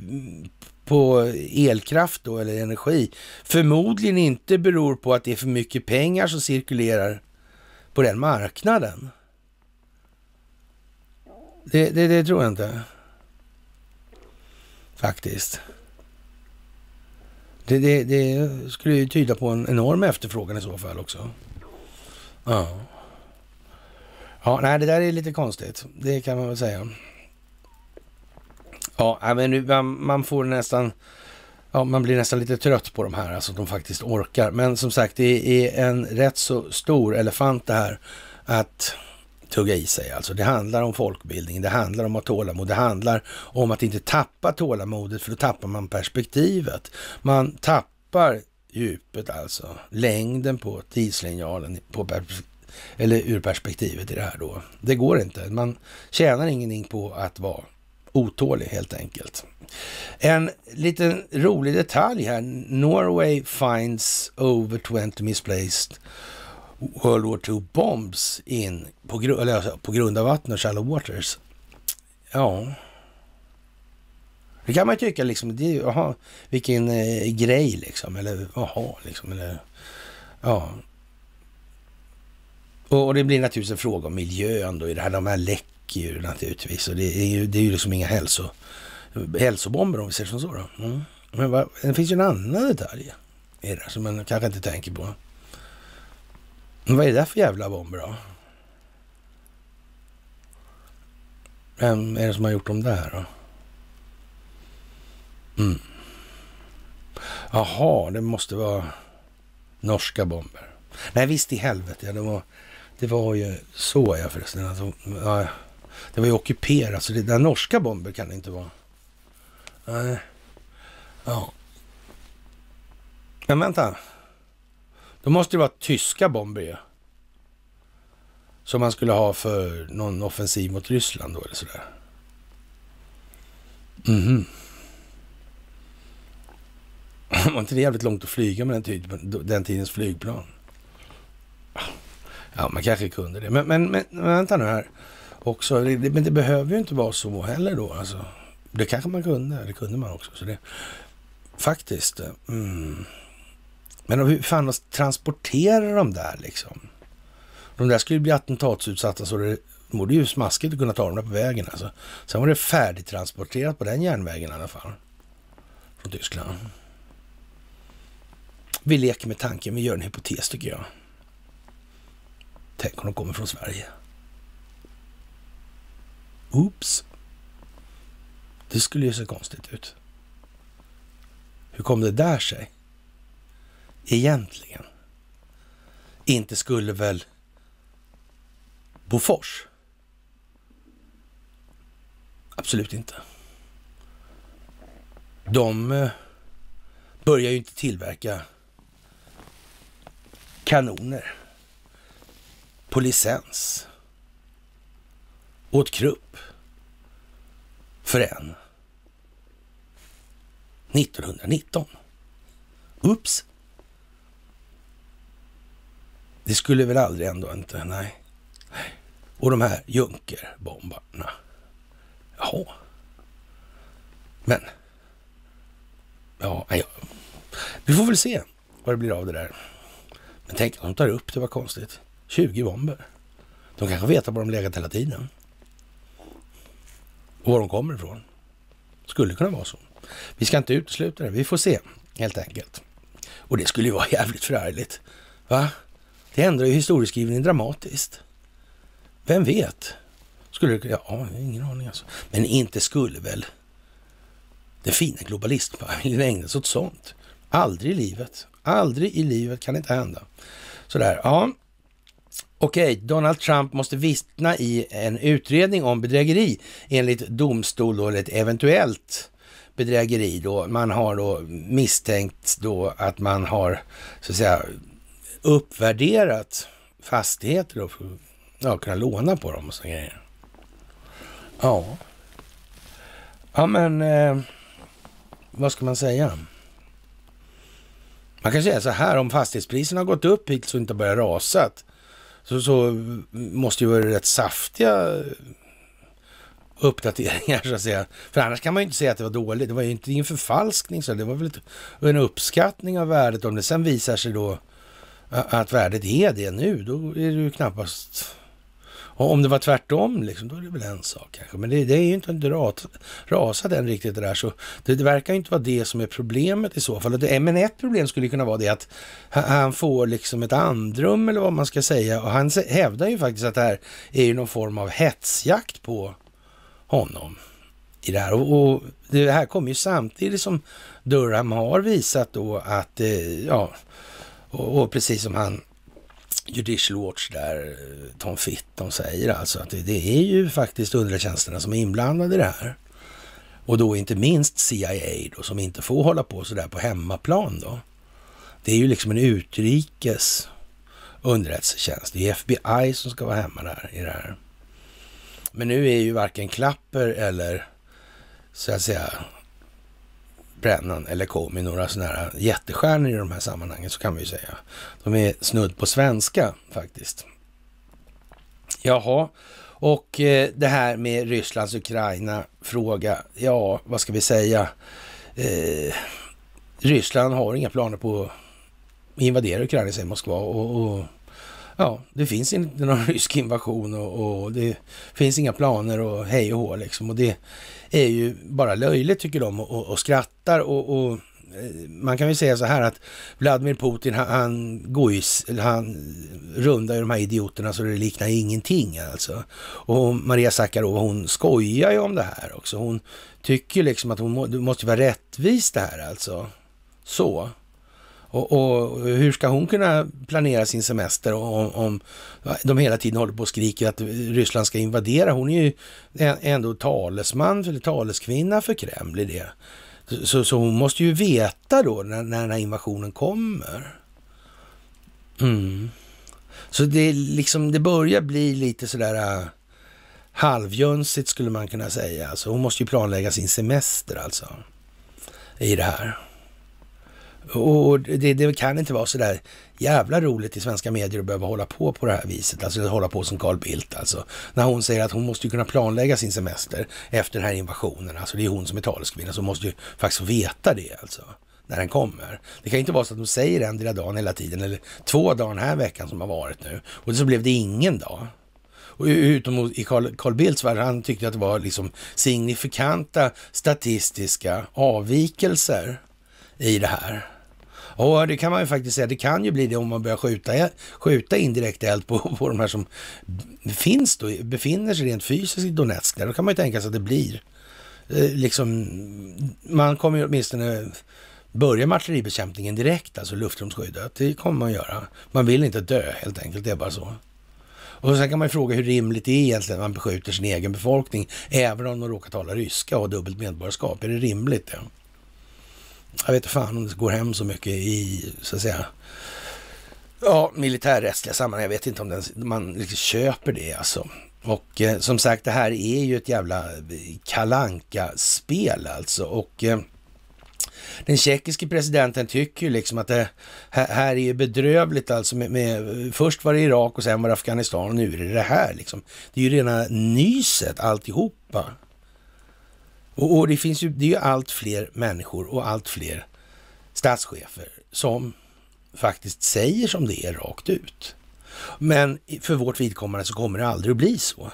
på elkraft då, eller energi förmodligen inte beror på att det är för mycket pengar som cirkulerar på den marknaden. Det, det, det tror jag inte. Faktiskt. Det, det, det skulle ju tyda på en enorm efterfrågan i så fall också. Ja. Ja, nej, det där är lite konstigt. Det kan man väl säga. Ja, men man, man får nästan... Ja, man blir nästan lite trött på de här, alltså att de faktiskt orkar. Men som sagt, det är en rätt så stor elefant det här att tugga i sig. Alltså det handlar om folkbildning, det handlar om att tålamod, det handlar om att inte tappa tålamodet för då tappar man perspektivet. Man tappar djupet alltså, längden på tidslinjalen på eller ur perspektivet i det här då. Det går inte. Man tjänar ingenting på att vara otålig helt enkelt. En liten rolig detalj här. Norway finds over 20 misplaced World War II bombs in på, gru eller, alltså, på grund av vatten och shallow waters. Ja. Det kan man tycka liksom, det är, aha, vilken eh, grej liksom, eller jaha, liksom, eller ja. Och, och, det blir naturligtvis en fråga om miljön då i det här, de här läckorna läcker ju naturligtvis. Och det är ju, det är ju liksom inga hälso, hälsobomber om vi säger som så. Då. Mm. Men va, det finns ju en annan detalj i det som man kanske inte tänker på. Men vad är det där för jävla bomber då? Vem är det som har gjort dem där då? Mm. Jaha, det måste vara norska bomber. Nej, visst i helvete. Ja, det, var, det var ju så, ja förresten. Alltså, ja, det var ju ockuperat, så det där norska bomber kan det inte vara. Nej. Ja. Men vänta. Då måste det vara tyska bomber ju. Som man skulle ha för någon offensiv mot Ryssland då eller sådär. Mhm. Var inte det jävligt långt att flyga med den, tiden, den tidens flygplan? Ja, man kanske kunde det. Men, men, men vänta nu här också. Men det behöver ju inte vara så heller då. Alltså, det kanske man kunde, det kunde man också. Så det, faktiskt. Eh, mm. Men hur fan transporterar de där liksom? De där skulle ju bli attentatsutsatta så det vore ju smaskigt att kunna ta dem där på vägen alltså. Sen var det färdigtransporterat på den järnvägen i alla fall. Från Tyskland. Vi leker med tanken, vi gör en hypotes tycker jag. Tänk om de kommer från Sverige. Oops! Det skulle ju se konstigt ut. Hur kom det där sig? Egentligen. Inte skulle väl Bofors? Absolut inte. De eh, börjar ju inte tillverka kanoner på licens åt krupp förrän 1919. Ups! Det skulle väl aldrig ändå inte, nej. Och de här Junkerbombarna. Jaha. Men. Ja, ja, vi får väl se vad det blir av det där. Men tänk de tar upp det, var konstigt. 20 bomber. De kanske vet var de legat hela tiden och var de kommer ifrån. Skulle kunna vara så. Vi ska inte utesluta det, vi får se helt enkelt. Och det skulle ju vara jävligt förargligt. Va? Det ändrar ju historieskrivningen dramatiskt. Vem vet? Skulle det, ja, ingen aning alltså. Men inte skulle väl den fina globalistfamiljen ägna sig åt sånt? Aldrig i livet. Aldrig i livet kan det inte hända. Sådär, ja. Okej, Donald Trump måste vittna i en utredning om bedrägeri enligt domstol då, eller ett eventuellt bedrägeri då. Man har då misstänkt då att man har så att säga uppvärderat fastigheter då för att ja, kunna låna på dem och sådana grejer. Ja. Ja men, eh, vad ska man säga? Man kan säga så här, om fastighetspriserna har gått upp hittills och inte börjat rasat så, så måste ju vara rätt saftiga uppdateringar så att säga. För annars kan man ju inte säga att det var dåligt. Det var ju inte en förfalskning, så det var väl en uppskattning av värdet. Om det sen visar sig då att värdet är det nu, då är det ju knappast och om det var tvärtom, liksom, då är det väl en sak kanske. Men det, det är ju inte en rasat än riktigt det där. Så det, det verkar inte vara det som är problemet i så fall. Det, men ett problem skulle kunna vara det att han får liksom ett andrum eller vad man ska säga. Och han hävdar ju faktiskt att det här är ju någon form av hetsjakt på honom i det här. Och, och det här kommer ju samtidigt som Durham har visat då att, eh, ja, och, och precis som han Judicial Watch där, eh, Tom Fitton säger alltså att det är ju faktiskt underrättelsetjänsterna som är inblandade i det här. Och då inte minst CIA då, som inte får hålla på sådär på hemmaplan då. Det är ju liksom en utrikes underrättelsetjänst. Det är FBI som ska vara hemma där i det här. Men nu är ju varken Klapper eller så att säga Brennan eller Comey, några sådana här jättestjärnor i de här sammanhangen, så kan vi ju säga. De är snudd på svenska faktiskt. Jaha, och eh, det här med Rysslands Ukraina-fråga, ja, vad ska vi säga? Eh, Ryssland har inga planer på att invadera Ukraina, säger Moskva. Och, och, ja, det finns inte någon rysk invasion och, och det finns inga planer och hej och hå liksom. Och det är ju bara löjligt tycker de och, och skrattar och, och eh, man kan ju säga så här att Vladimir Putin, han, han, går ju, han rundar ju de här idioterna så det liknar ingenting alltså. Och Maria Sakarova, hon skojar ju om det här också. Hon tycker liksom att hon må, det måste vara rättvist det här alltså. Så. Och, och, hur ska hon kunna planera sin semester om, om de hela tiden håller på och skriker att Ryssland ska invadera? Hon är ju ändå talesman, eller taleskvinna för Kreml i det. Så, så hon måste ju veta då när, när den här invasionen kommer. Mm. Så det, liksom, det börjar bli lite sådär äh, halvjönsigt skulle man kunna säga. Alltså, hon måste ju planlägga sin semester alltså i det här. Och det, det, kan inte vara så där jävla roligt i svenska medier att behöva hålla på på det här viset. Alltså hålla på som Carl Bildt alltså. När hon säger att hon måste ju kunna planlägga sin semester efter den här invasionen. Alltså det är hon som är taleskvinna, så hon måste ju faktiskt veta det alltså när den kommer. Det kan ju inte vara så att de säger en hela dagen hela tiden eller två dagar den här veckan som har varit nu och så blev det ingen dag. Och utom i Carl, Carl Bildts värld, han tyckte att det var liksom signifikanta statistiska avvikelser i det här. Ja, det kan man ju faktiskt säga. Det kan ju bli det om man börjar skjuta, skjuta indirekt eld på, på de här som finns då, befinner sig rent fysiskt i Donetsk. Där. Då kan man ju tänka sig att det blir eh, liksom, man kommer ju åtminstone börja med artilleribekämpningen direkt, alltså luftrumsskyddet. Det kommer man göra. Man vill inte dö helt enkelt, det är bara så. Och sen kan man ju fråga hur rimligt det är egentligen att man beskjuter sin egen befolkning, även om de råkar tala ryska och har dubbelt medborgarskap. Är det rimligt? Ja? jag vet inte fan om det går hem så mycket i, så att säga, ja, militärrättsliga sammanhang. Jag vet inte om den, man liksom köper det alltså. Och eh, som sagt, det här är ju ett jävla eh, kalanka spel alltså. Och eh, den tjeckiske presidenten tycker ju liksom att det eh, här är ju bedrövligt alltså. Med, med, först var det Irak och sen var det Afghanistan och nu är det det här liksom. Det är ju rena nyset alltihopa. Och, och, det finns ju, det är ju allt fler människor och allt fler statschefer som faktiskt säger som det är rakt ut. Men för vårt vidkommande så kommer det aldrig att bli så.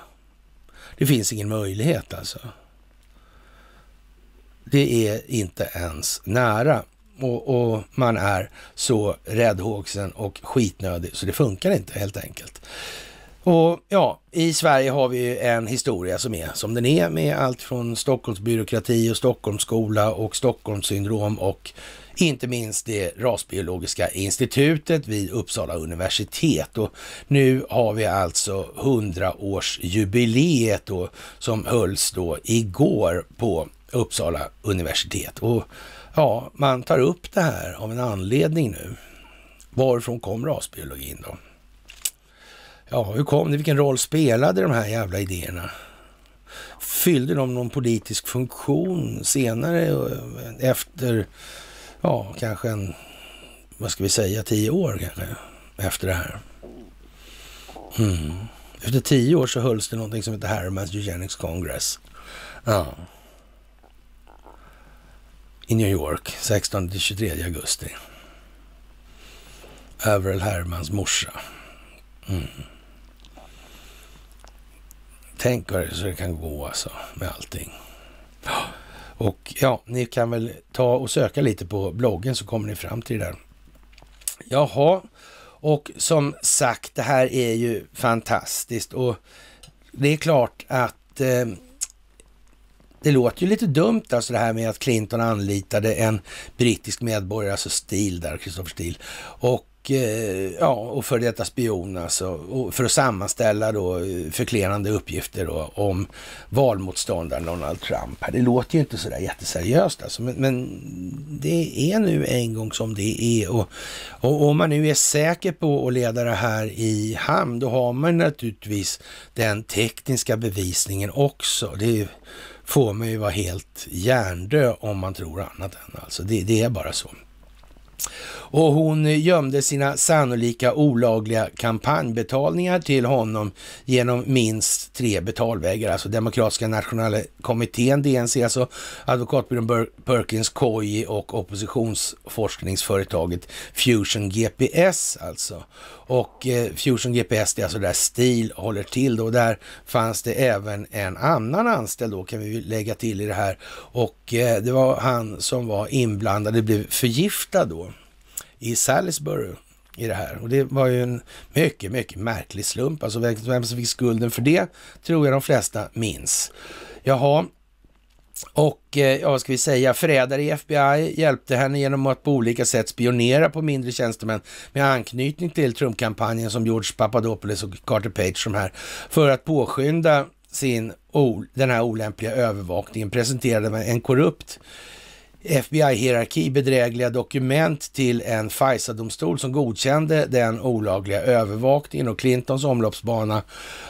Det finns ingen möjlighet alltså. Det är inte ens nära. Och, och, man är så räddhågsen och skitnödig så det funkar inte helt enkelt. Och ja, i Sverige har vi ju en historia som är som den är med allt från Stockholmsbyråkrati och Stockholmsskola och Stockholmssyndrom och inte minst det rasbiologiska institutet vid Uppsala universitet. Och nu har vi alltså 100-årsjubileet då, som hölls då igår på Uppsala universitet. Och ja, man tar upp det här av en anledning nu. Varifrån kom rasbiologin då? Ja, hur kom det? Vilken roll spelade de här jävla idéerna? Fyllde de någon politisk funktion senare eh, efter, ja, kanske en, vad ska vi säga, tio år kanske efter det här? Mm. Efter tio år så hölls det någonting som hette Hermans Eugenics Congress. Ja. I New York, 16 till 23 augusti. Averell Hermans morsa. Mm. Tänk vad det, så det kan gå alltså med allting. Och ja, ni kan väl ta och söka lite på bloggen så kommer ni fram till det där. Jaha, och som sagt, det här är ju fantastiskt och det är klart att eh, det låter ju lite dumt alltså det här med att Clinton anlitade en brittisk medborgare, alltså Steele där, Christopher Steele, och och, eh, ja, och för detta spion alltså, för att sammanställa då eh, förklenande uppgifter då om valmotståndaren Donald Trump. Det låter ju inte sådär jätteseriöst alltså, men, men, det är nu en gång som det är och, och om man nu är säker på att leda det här i hamn, då har man naturligtvis den tekniska bevisningen också. Det får man ju vara helt hjärndö om man tror annat än alltså. Det, det är bara så och hon gömde sina sannolika olagliga kampanjbetalningar till honom genom minst tre betalvägar, alltså Demokratiska nationella kommittén, DNC, alltså advokatbyrån Bur Perkins Coie och oppositionsforskningsföretaget Fusion GPS alltså. Och eh, Fusion GPS, det är alltså där STIL håller till då. Där fanns det även en annan anställd då, kan vi lägga till i det här. Och eh, det var han som var inblandad, det blev förgiftad då i Salisbury i det här. Och det var ju en mycket, mycket märklig slump. Alltså vem som fick skulden för det tror jag de flesta minns. Jaha, och eh, ja, vad ska vi säga, förrädare i FBI hjälpte henne genom att på olika sätt spionera på mindre tjänstemän med anknytning till Trumpkampanjen som George Papadopoulos och Carter Page som här, för att påskynda sin, den här olämpliga övervakningen presenterade en korrupt FBI-hierarki bedrägliga dokument till en FISA-domstol som godkände den olagliga övervakningen och Clintons omloppsbana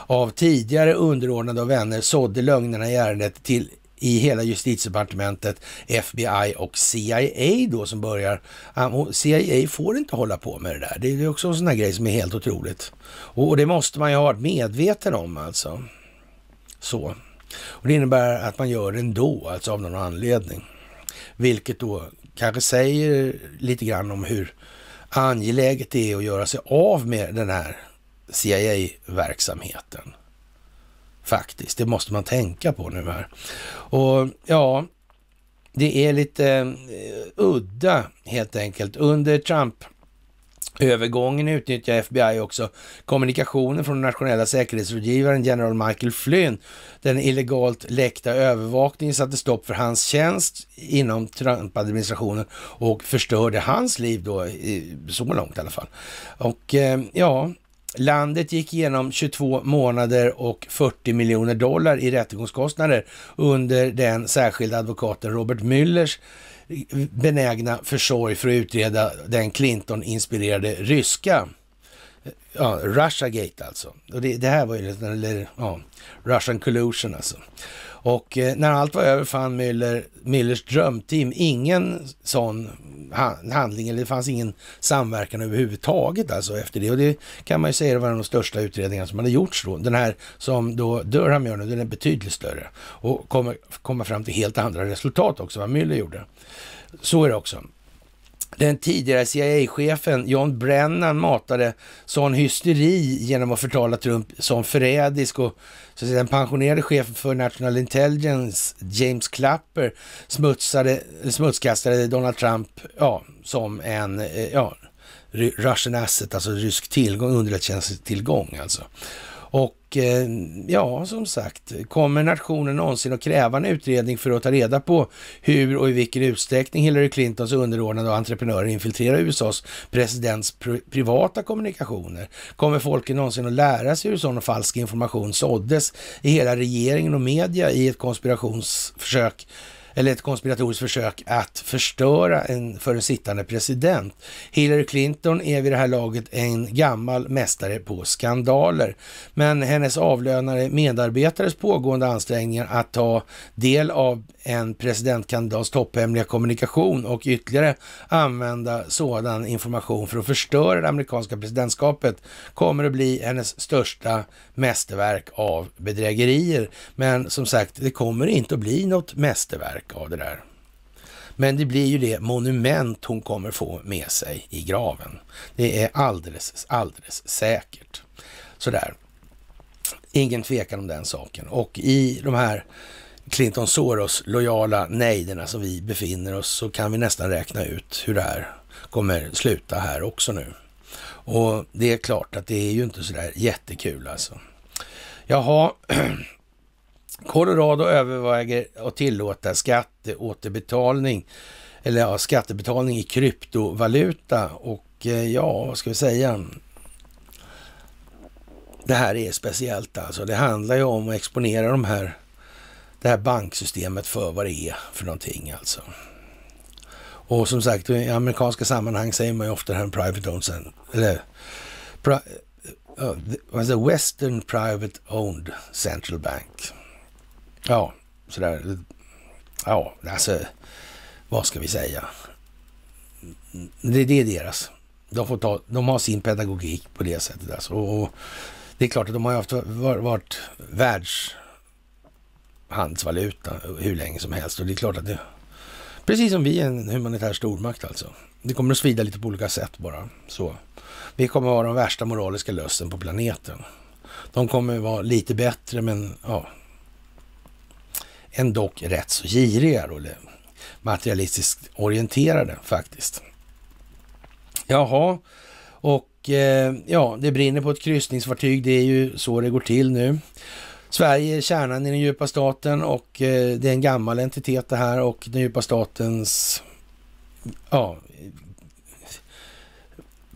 av tidigare underordnade och vänner sådde lögnerna i ärendet till i hela justitiedepartementet, FBI och CIA då som börjar. CIA får inte hålla på med det där. Det är också en sån där grej som är helt otroligt. Och det måste man ju ha varit medveten om alltså. Så. Och det innebär att man gör det ändå, alltså av någon anledning. Vilket då kanske säger lite grann om hur angeläget det är att göra sig av med den här CIA-verksamheten. Faktiskt, det måste man tänka på nu här. Och ja, det är lite eh, udda helt enkelt. Under Trump Övergången utnyttjar FBI också kommunikationen från den nationella säkerhetsrådgivaren general Michael Flynn. Den illegalt läckta övervakningen satte stopp för hans tjänst inom Trump-administrationen och förstörde hans liv då, så långt i alla fall. Och eh, ja, Landet gick igenom 22 månader och 40 miljoner dollar i rättegångskostnader under den särskilda advokaten Robert Müllers benägna försorg för att utreda den Clinton-inspirerade ryska ja, Russiagate alltså. Och det, det här var ju, eller ja, Russian collusion alltså. Och eh, när allt var över fann Müller, Müllers drömteam ingen sån handling, eller det fanns ingen samverkan överhuvudtaget alltså efter det. Och det kan man ju säga var en av de största utredningarna som hade gjorts då. Den här som då Durham gör nu, den är betydligt större och kommer komma fram till helt andra resultat också, vad Müller gjorde. Så är det också. Den tidigare CIA-chefen John Brennan matade sån hysteri genom att förtala Trump som förrädisk och så att den pensionerade chefen för National Intelligence James Clapper smutsade, smutskastade Donald Trump ja, som en eh, ja, Russian asset, alltså rysk tillgång, underrättelsetjänsttillgång alltså. Och eh, ja, som sagt, kommer nationen någonsin att kräva en utredning för att ta reda på hur och i vilken utsträckning Hillary Clintons underordnade och entreprenörer infiltrerar USAs presidents privata kommunikationer? Kommer folket någonsin att lära sig hur sådan falsk information såddes i hela regeringen och media i ett konspirationsförsök eller ett konspiratoriskt försök att förstöra en, för en sittande president. Hillary Clinton är vid det här laget en gammal mästare på skandaler, men hennes avlönade medarbetares pågående ansträngningar att ta del av en presidentkandidats topphemliga kommunikation och ytterligare använda sådan information för att förstöra det amerikanska presidentskapet kommer att bli hennes största mästerverk av bedrägerier. Men som sagt, det kommer inte att bli något mästerverk av det där. Men det blir ju det monument hon kommer få med sig i graven. Det är alldeles, alldeles säkert. Sådär. Ingen tvekan om den saken. Och i de här Clinton Soros lojala nejderna som vi befinner oss så kan vi nästan räkna ut hur det här kommer sluta här också nu. Och det är klart att det är ju inte sådär jättekul alltså. Jaha, Colorado överväger att tillåta skatteåterbetalning eller ja, skattebetalning i kryptovaluta och eh, ja, vad ska vi säga? Det här är speciellt alltså. Det handlar ju om att exponera de här, det här banksystemet för vad det är för någonting alltså. Och som sagt, i amerikanska sammanhang säger man ju ofta det här private owned, eller Uh, was Western Private Owned Central Bank. Ja, sådär. Ja, alltså, vad ska vi säga? Det, det är deras. De, får ta, de har sin pedagogik på det sättet. Alltså. Och, och det är klart att de har haft, var, varit världshandelsvaluta hur länge som helst. Och det är klart att det Precis som vi är en humanitär stormakt alltså. Det kommer att svida lite på olika sätt bara. Så. Vi kommer att vara de värsta moraliska lösen på planeten. De kommer att vara lite bättre men ja, ändå rätt så giriga då, materialistiskt orienterade faktiskt. Jaha, och eh, ja, det brinner på ett kryssningsfartyg. Det är ju så det går till nu. Sverige är kärnan i den djupa staten och eh, det är en gammal entitet det här och den djupa statens ja,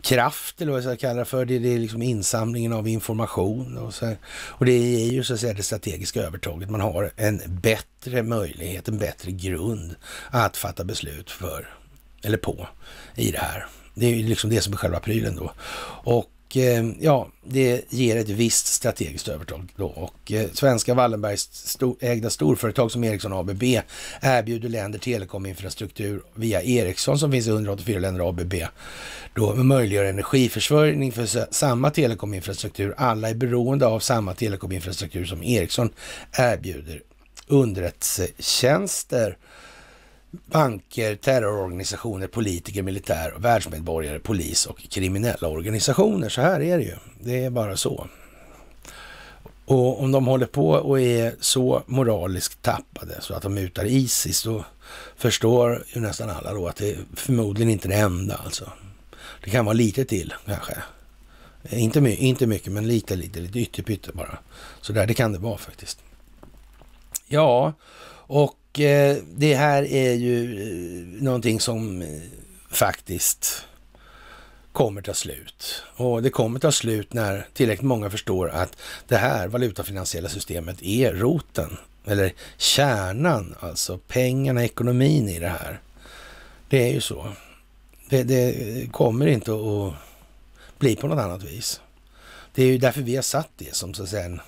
kraft eller vad jag ska kalla det för. Det, är liksom insamlingen av information och, så och det är ju så att säga det strategiska övertaget. Man har en bättre möjlighet, en bättre grund att fatta beslut för eller på i det här. Det är ju liksom det som är själva prylen då. Och Eh, ja, det ger ett visst strategiskt övertag då. Och eh, svenska Wallenbergs ägda storföretag som Ericsson ABB erbjuder länder telekominfrastruktur via Ericsson som finns i 184 länder ABB. Då möjliggör energiförsörjning för samma telekominfrastruktur. Alla är beroende av samma telekominfrastruktur som Ericsson erbjuder underrättelsetjänster banker, terrororganisationer, politiker, militär, världsmedborgare, polis och kriminella organisationer. Så här är det ju. Det är bara så. Och om de håller på och är så moraliskt tappade så att de mutar Isis, då förstår ju nästan alla då att det är förmodligen inte det enda alltså. Det kan vara lite till kanske. Inte, my inte mycket, men lite, lite, lite ytterpytte bara. Så där, det kan det vara faktiskt. Ja, och Eh, det här är ju eh, någonting som eh, faktiskt kommer ta slut. Och det kommer ta slut när tillräckligt många förstår att det här valutafinansiella systemet är roten, eller kärnan, alltså pengarna, ekonomin i det här. Det är ju så. Det, det kommer inte att bli på något annat vis. Det är ju därför vi har satt det som så att säga en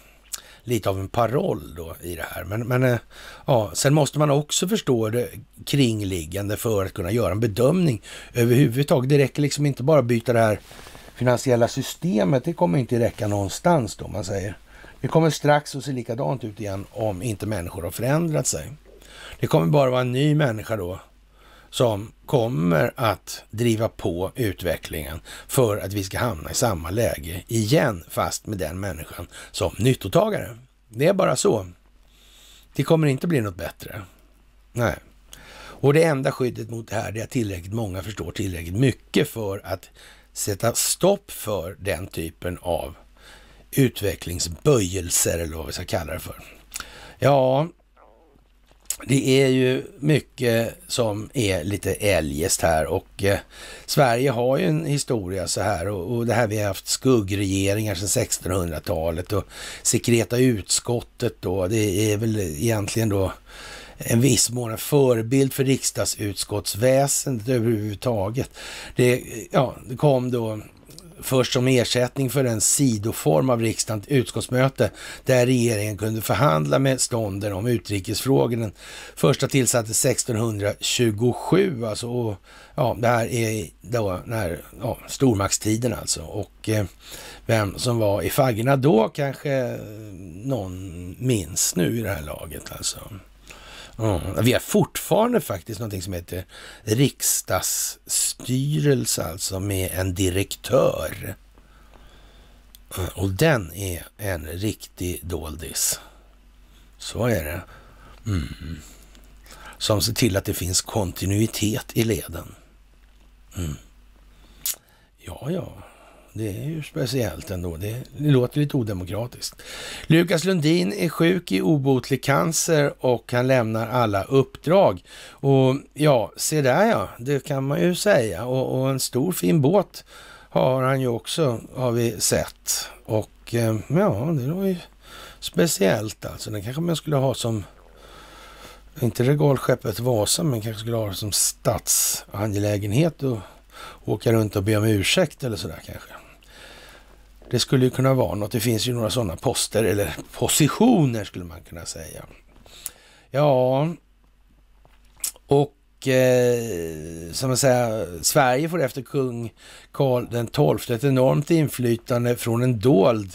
lite av en paroll då i det här. Men, men eh, ja, sen måste man också förstå det kringliggande för att kunna göra en bedömning överhuvudtaget. Det räcker liksom inte bara att byta det här finansiella systemet. Det kommer inte räcka någonstans då man säger. Det kommer strax att se likadant ut igen om inte människor har förändrat sig. Det kommer bara vara en ny människa då som kommer att driva på utvecklingen för att vi ska hamna i samma läge igen, fast med den människan som nyttotagare. Det är bara så. Det kommer inte bli något bättre. Nej. Och det enda skyddet mot det här är att tillräckligt många förstår tillräckligt mycket för att sätta stopp för den typen av utvecklingsböjelser eller vad vi ska kalla det för. Ja, det är ju mycket som är lite eljest här och eh, Sverige har ju en historia så här och, och det här vi har haft skuggregeringar sedan 1600-talet och sekreta utskottet då, det är väl egentligen då en viss mån en förebild för riksdagsutskottsväsendet överhuvudtaget. Det, ja, det kom då först som ersättning för en sidoform av riksdagens utskottsmöte där regeringen kunde förhandla med stånden om utrikesfrågor. Den första tillsattes 1627 alltså. Och, ja, det här är då när, ja, stormaktstiden alltså. Och eh, vem som var i faggorna då kanske någon minns nu i det här laget alltså. Ja, vi har fortfarande faktiskt någonting som heter riksdagsstyrelse, alltså med en direktör. Eh, och den är en riktig doldis. Så är det. Mm. Som ser till att det finns kontinuitet i leden. Mm. Ja, ja. Det är ju speciellt ändå. Det, låter lite odemokratiskt. Lukas Lundin är sjuk i obotlig cancer och han lämnar alla uppdrag. Och ja, se där ja, det kan man ju säga. Och, och en stor fin båt har han ju också, har vi sett. Och eh, ja, det var ju speciellt alltså. Den kanske man skulle ha som inte regalskeppet Vasa, men kanske skulle ha det som statsangelägenhet och åka runt och be om ursäkt eller sådär kanske. Det skulle ju kunna vara något. Det finns ju några sådana poster eller positioner skulle man kunna säga. Ja, och eh, som man säger, Sverige får efter kung Karl den XII ett enormt inflytande från en dold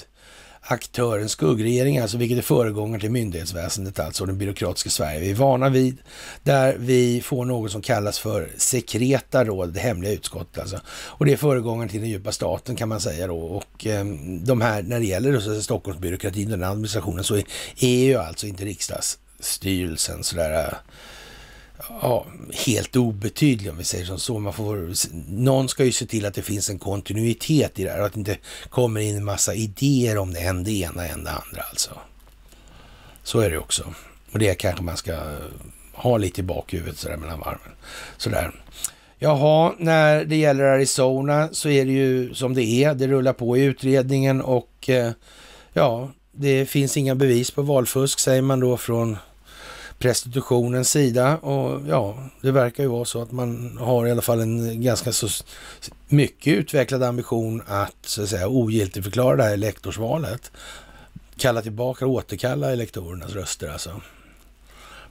aktören skuggregering, alltså vilket är föregångaren till myndighetsväsendet, alltså den byråkratiska Sverige. Vi är vana vid där vi får något som kallas för sekreta råd, det hemliga utskottet alltså. Och det är föregångaren till den djupa staten kan man säga då. Och eh, de här, när det gäller så Stockholmsbyråkratin, den administrationen, så är, är e ju alltså inte riksdagsstyrelsen sådär ja, helt obetydlig om vi säger som så. Man får, någon ska ju se till att det finns en kontinuitet i det här och att det inte kommer in en massa idéer om det än det ena, än det andra alltså. Så är det också. Och det kanske man ska eh, ha lite i bakhuvudet sådär mellan varven. Sådär. Jaha, när det gäller Arizona så är det ju som det är. Det rullar på i utredningen och eh, ja, det finns inga bevis på valfusk säger man då från Prestitutionens sida och ja, det verkar ju vara så att man har i alla fall en ganska så mycket utvecklad ambition att så att säga ogiltigförklara det här elektorsvalet. Kalla tillbaka och återkalla elektorernas röster alltså.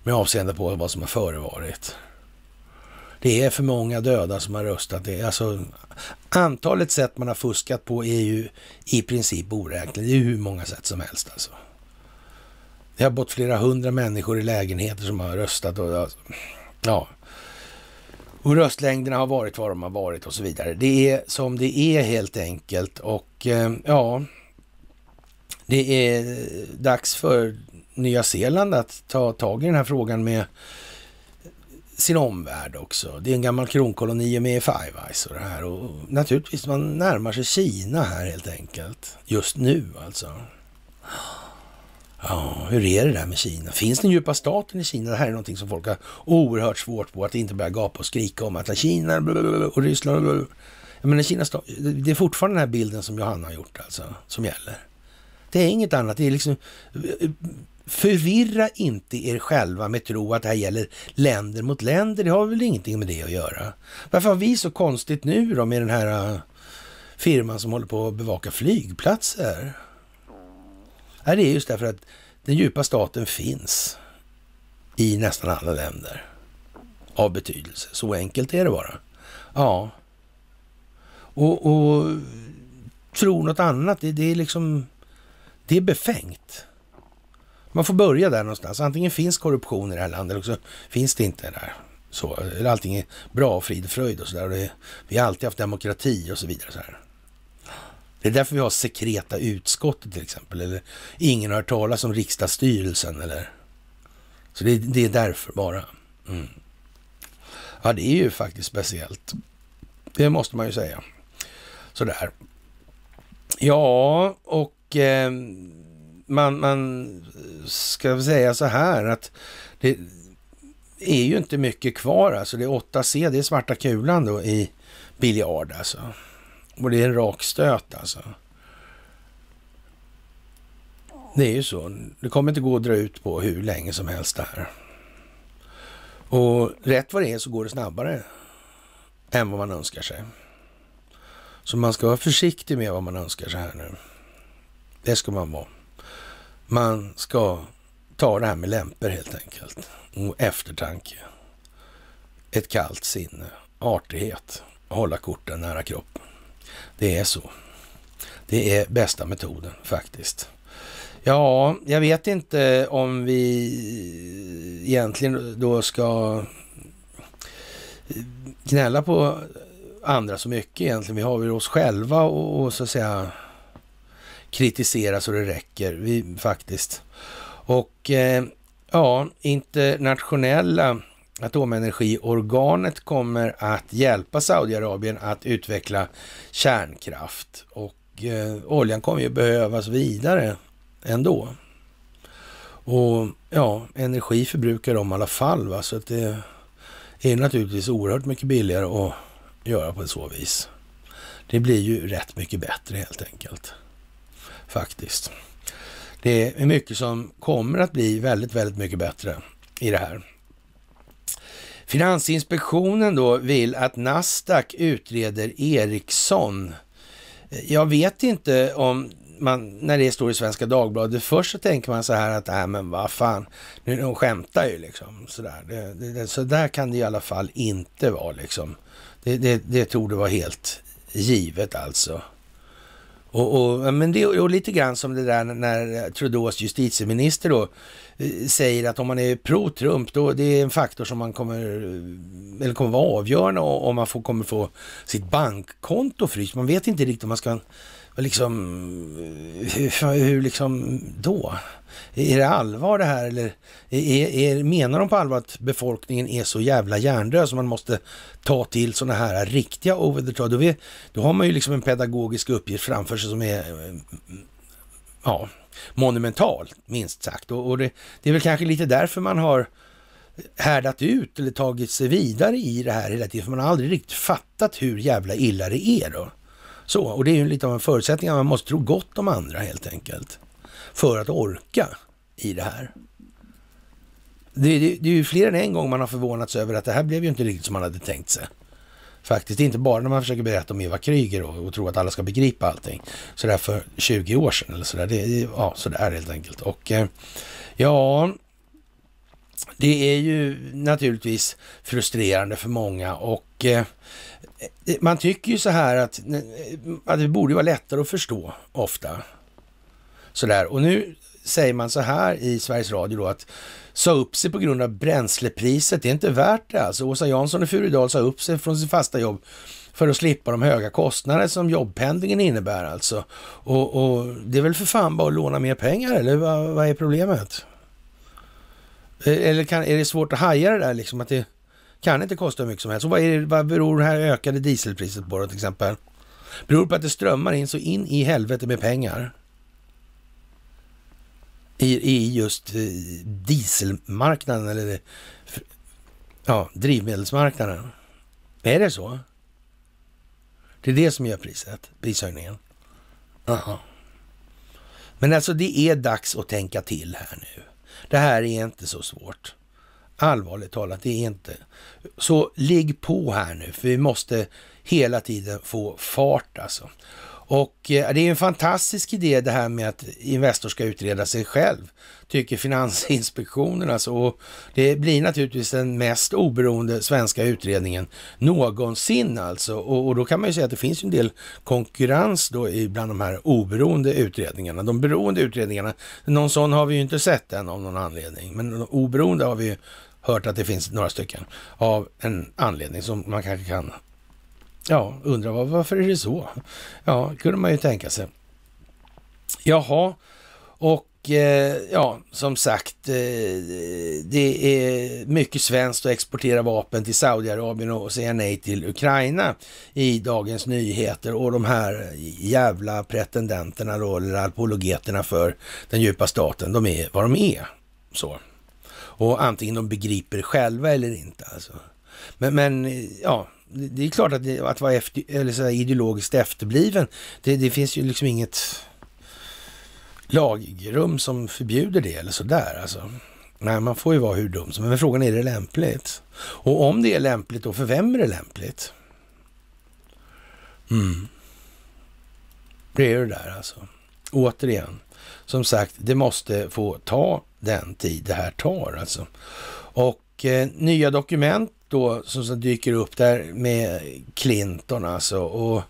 Med avseende på vad som har förevarit. Det är för många döda som har röstat. Det alltså, antalet sätt man har fuskat på är ju i princip oräkneligt. Det är ju hur många sätt som helst alltså. Det har bott flera hundra människor i lägenheter som har röstat. Och, alltså, ja. och röstlängderna har varit vad de har varit och så vidare. Det är som det är helt enkelt. Och eh, ja, det är dags för Nya Zeeland att ta tag i den här frågan med sin omvärld också. Det är en gammal kronkoloni med Five Eyes och det här. Och naturligtvis, man närmar sig Kina här helt enkelt. Just nu alltså. Ja, hur är det där med Kina? Finns den djupa staten i Kina? Det här är någonting som folk har oerhört svårt på, att inte börja gapa och skrika om att Kina och Ryssland... Jag menar, Kina, det är fortfarande den här bilden som Johanna har gjort alltså, som gäller. Det är inget annat. Det är liksom... Förvirra inte er själva med tro att det här gäller länder mot länder. Det har väl ingenting med det att göra. Varför har vi så konstigt nu då med den här äh, firman som håller på att bevaka flygplatser? Nej, det är just därför att den djupa staten finns i nästan alla länder av betydelse. Så enkelt är det bara. Ja. Och, och tro något annat, det, det är liksom... Det är befängt. Man får börja där någonstans. Antingen finns korruption i det här landet eller så finns det inte där. Så, allting är bra, frid och fröjd och sådär. Vi har alltid haft demokrati och så vidare. Så här. Det är därför vi har sekreta utskott till exempel. Eller ingen har hört talas om riksdagsstyrelsen eller... Så det, det är därför bara. Mm. Ja, det är ju faktiskt speciellt. Det måste man ju säga. Sådär. Ja, och eh, man, man ska säga så här att det är ju inte mycket kvar. Alltså det är 8C, det är svarta kulan då i biljard alltså. Och det är en rak stöt alltså. Det är ju så. Det kommer inte gå att dra ut på hur länge som helst det här. Och rätt vad det är så går det snabbare än vad man önskar sig. Så man ska vara försiktig med vad man önskar sig här nu. Det ska man vara. Man ska ta det här med lämper helt enkelt. Och eftertanke. Ett kallt sinne. Artighet. Hålla korten nära kroppen. Det är så. Det är bästa metoden faktiskt. Ja, jag vet inte om vi egentligen då ska gnälla på andra så mycket egentligen. Vi har väl oss själva och, och, så att säga kritisera så det räcker vi, faktiskt. Och eh, ja, internationella atomenergiorganet kommer att hjälpa Saudiarabien att utveckla kärnkraft och eh, oljan kommer ju behövas vidare ändå. Och ja, energi förbrukar de i alla fall, va? så att det är naturligtvis oerhört mycket billigare att göra på så vis. Det blir ju rätt mycket bättre helt enkelt, faktiskt. Det är mycket som kommer att bli väldigt, väldigt mycket bättre i det här. Finansinspektionen då vill att Nasdaq utreder Ericsson. Jag vet inte om man, när det står i Svenska Dagbladet, först så tänker man så här att, nej äh, men vad fan, nu, de skämtar ju liksom. Sådär. Det, det, det, så där kan det i alla fall inte vara liksom. Det, det, det tror det var helt givet alltså. Och, och men det, och lite grann som det där när Trudeaus justitieminister då Eh, säger att om man är pro-Trump, då det är en faktor som man kommer, eh, eller kommer vara avgörande om man får, kommer få sitt bankkonto fryst. Man vet inte riktigt om man ska eh, liksom, hur, hur liksom då? Är det allvar det här eller är, är, menar de på allvar att befolkningen är så jävla hjärndöd så man måste ta till sådana här riktiga over the top? Då, då har man ju liksom en pedagogisk uppgift framför sig som är, ja, monumental, minst sagt. Och, och det, det, är väl kanske lite därför man har härdat ut eller tagit sig vidare i det här hela tiden, för man har aldrig riktigt fattat hur jävla illa det är då. Så, och det är ju lite av en förutsättning, att man måste tro gott om andra helt enkelt, för att orka i det här. Det, det, det är ju fler än en gång man har förvånats över att det här blev ju inte riktigt som man hade tänkt sig. Faktiskt inte bara när man försöker berätta om Eva Kryger och, och tror att alla ska begripa allting. Sådär för 20 år sedan eller sådär. Det, ja, sådär helt enkelt. Och eh, ja, det är ju naturligtvis frustrerande för många och eh, man tycker ju så här att, eh, att det borde vara lättare att förstå ofta. Sådär. Och nu säger man så här i Sveriges Radio då att sa upp sig på grund av bränslepriset. Det är inte värt det alltså. Åsa Jansson i Furudal sa upp sig från sitt fasta jobb för att slippa de höga kostnader som jobbpendlingen innebär alltså. Och, och det är väl för fan bara att låna mer pengar eller vad, vad är problemet? E, eller kan, är det svårt att haja det där liksom att det kan inte kosta hur mycket som helst? Och vad, är det, vad beror det här ökade dieselpriset på då till exempel? Beror på att det strömmar in så in i helvete med pengar? i, i just eh, dieselmarknaden eller ja, drivmedelsmarknaden. Är det så? Det är det som gör priset, prishöjningen. Aha. Men alltså det är dags att tänka till här nu. Det här är inte så svårt. Allvarligt talat, det är inte. Så ligg på här nu, för vi måste hela tiden få fart alltså. Och eh, det är en fantastisk idé det här med att Investor ska utreda sig själv, tycker Finansinspektionen. Alltså. Och det blir naturligtvis den mest oberoende svenska utredningen någonsin alltså. Och, och, då kan man ju säga att det finns en del konkurrens då bland de här oberoende utredningarna. De beroende utredningarna, någon sån har vi ju inte sett än av någon anledning, men de oberoende har vi ju hört att det finns några stycken av en anledning som man kanske kan Ja, undrar varför är det så? Ja, kunde man ju tänka sig. Jaha, och eh, ja, som sagt, eh, det är mycket svenskt att exportera vapen till Saudiarabien och säga nej till Ukraina i Dagens Nyheter och de här jävla pretendenterna då, eller apologeterna för den djupa staten, de är vad de är. Så. Och antingen de begriper själva eller inte alltså. Men, men ja, det är klart att, det, att vara efter, eller så ideologiskt efterbliven, det, det, finns ju liksom inget lagrum som förbjuder det eller sådär. Alltså. Nej, man får ju vara hur dum som helst. Men frågan är, är det lämpligt? Och om det är lämpligt, då för vem är det lämpligt? Mm. Det är ju det där alltså. Återigen, som sagt, det måste få ta den tid det här tar alltså. Och eh, nya dokument då som, som dyker upp där med Clinton alltså. Och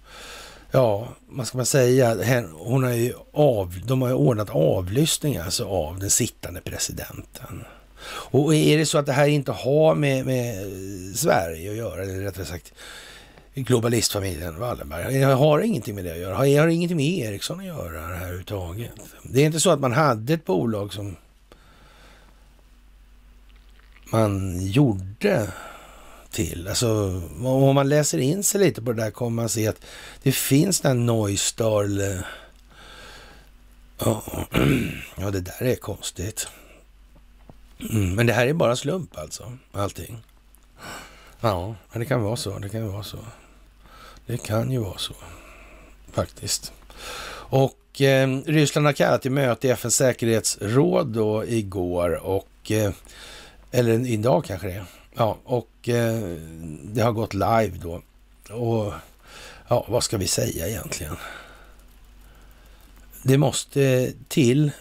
ja, vad ska man säga? Hon har ju av, de har ju ordnat avlyssning alltså av den sittande presidenten. Och är det så att det här inte har med, med Sverige att göra, eller rättare sagt globalistfamiljen Wallenberg. Jag har ingenting med det att göra. Jag har ingenting med Ericsson att göra det här överhuvudtaget. Det är inte så att man hade ett bolag som man gjorde till. Alltså, om man läser in sig lite på det där kommer man se att det finns den Neustarl... Ja, ja, det där är konstigt. Mm, men det här är bara slump alltså, allting. Ja, det kan vara så. Det kan vara så. Det kan ju vara så, faktiskt. Och eh, Ryssland har kallat till möte i FNs säkerhetsråd då igår och eh, eller idag kanske det är. Ja, och eh, det har gått live då. Och ja, vad ska vi säga egentligen? Det måste till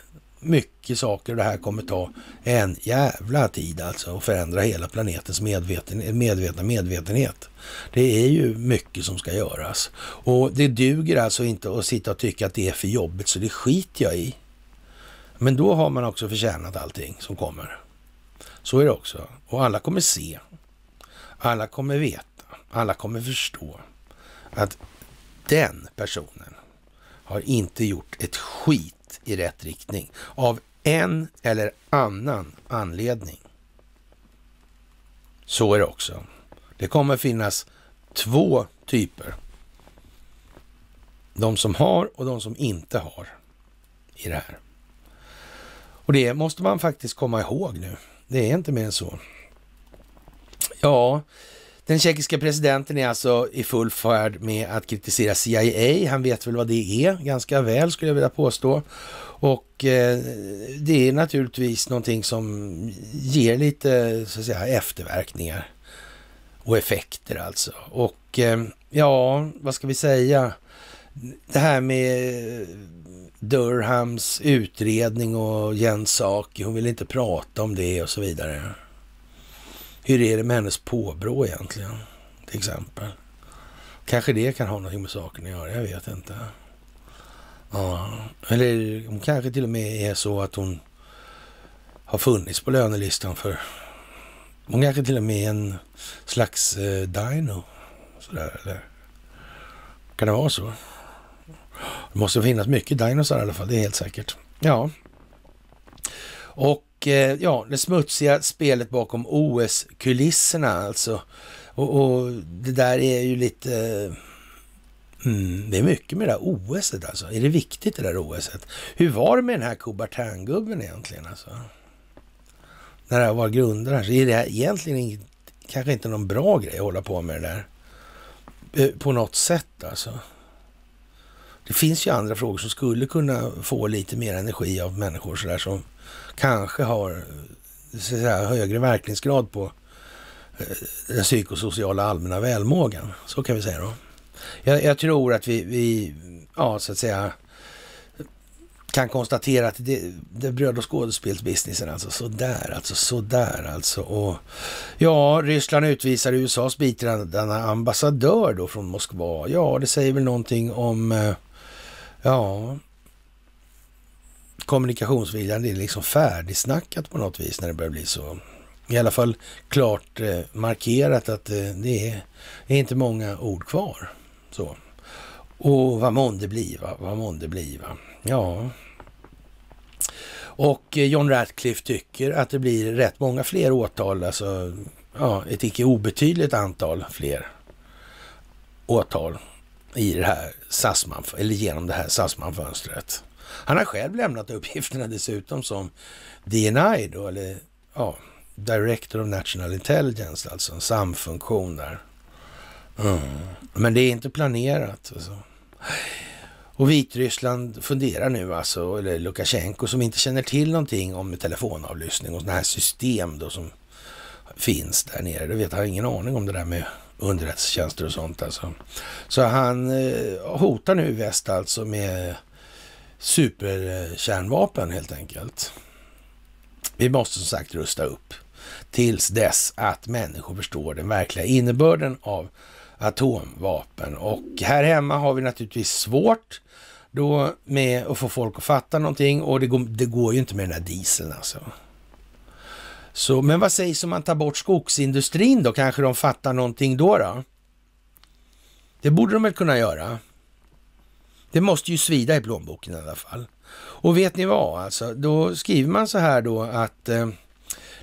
mycket saker det här kommer ta en jävla tid alltså att förändra hela planetens medveten, medvetna medvetenhet. Det är ju mycket som ska göras och det duger alltså inte att sitta och tycka att det är för jobbigt så det skiter jag i. Men då har man också förtjänat allting som kommer. Så är det också. Och alla kommer se. Alla kommer veta. Alla kommer förstå att den personen har inte gjort ett skit i rätt riktning av en eller annan anledning. Så är det också. Det kommer finnas två typer. De som har och de som inte har i det här. Och det måste man faktiskt komma ihåg nu. Det är inte mer än så. Ja, den tjeckiska presidenten är alltså i full färd med att kritisera CIA. Han vet väl vad det är ganska väl skulle jag vilja påstå. Och eh, det är naturligtvis någonting som ger lite så att säga, efterverkningar och effekter alltså. Och eh, ja, vad ska vi säga? Det här med Durhams utredning och Jens Saki, hon vill inte prata om det och så vidare. Hur är det med hennes påbrå egentligen? Till exempel. Kanske det kan ha någonting med saken att göra, jag vet inte. Ja, eller hon kanske till och med är så att hon har funnits på lönelistan för... Hon kanske till och med är en slags eh, dino. Sådär, eller? Kan det vara så? Det måste finnas mycket dinosar i alla fall, det är helt säkert. Ja, och eh, ja, det smutsiga spelet bakom OS-kulisserna alltså. Och, och, det där är ju lite... Eh, mm, det är mycket med det där OSet alltså. Är det viktigt det där OS-et? Hur var det med den här Coubertin-gubben egentligen alltså? När det här var grundare. Så är det här egentligen in, kanske inte någon bra grej att hålla på med det där. Eh, på något sätt alltså. Det finns ju andra frågor som skulle kunna få lite mer energi av människor sådär som kanske har säga, högre verkningsgrad på eh, den psykosociala allmänna välmågan. Så kan vi säga då. Jag, jag tror att vi, vi, ja så att säga, kan konstatera att det, det bröd och skådespelsbusinessen alltså, sådär alltså, sådär alltså. Och ja, Ryssland utvisar USAs biträdande ambassadör då från Moskva. Ja, det säger väl någonting om, eh, ja, kommunikationsviljan är liksom färdigsnackat på något vis när det börjar bli så. I alla fall klart eh, markerat att eh, det är, är, inte många ord kvar. Så. Och vad månde bliva, vad månde bliva. Ja. Och eh, John Ratcliffe tycker att det blir rätt många fler åtal, alltså ja, ett icke obetydligt antal fler åtal i det här sas Sassman, eller genom det här SAS-manfönstret. Han har själv lämnat uppgifterna dessutom som DNI då, eller ja, Director of National Intelligence, alltså en samfunktion där. Mm. Men det är inte planerat. Alltså. Och Vitryssland funderar nu alltså, eller Lukasjenko som inte känner till någonting om telefonavlyssning och sådana här system då som finns där nere. Det vet han har ingen aning om det där med underrättelsetjänster och sånt alltså. Så han eh, hotar nu väst alltså med superkärnvapen helt enkelt. Vi måste som sagt rusta upp tills dess att människor förstår den verkliga innebörden av atomvapen. Och här hemma har vi naturligtvis svårt då med att få folk att fatta någonting och det går, det går ju inte med den här dieseln alltså. Så, men vad sägs om man tar bort skogsindustrin då? Kanske de fattar någonting då? då? Det borde de väl kunna göra? Det måste ju svida i plånboken i alla fall. Och vet ni vad, alltså, då skriver man så här då att eh,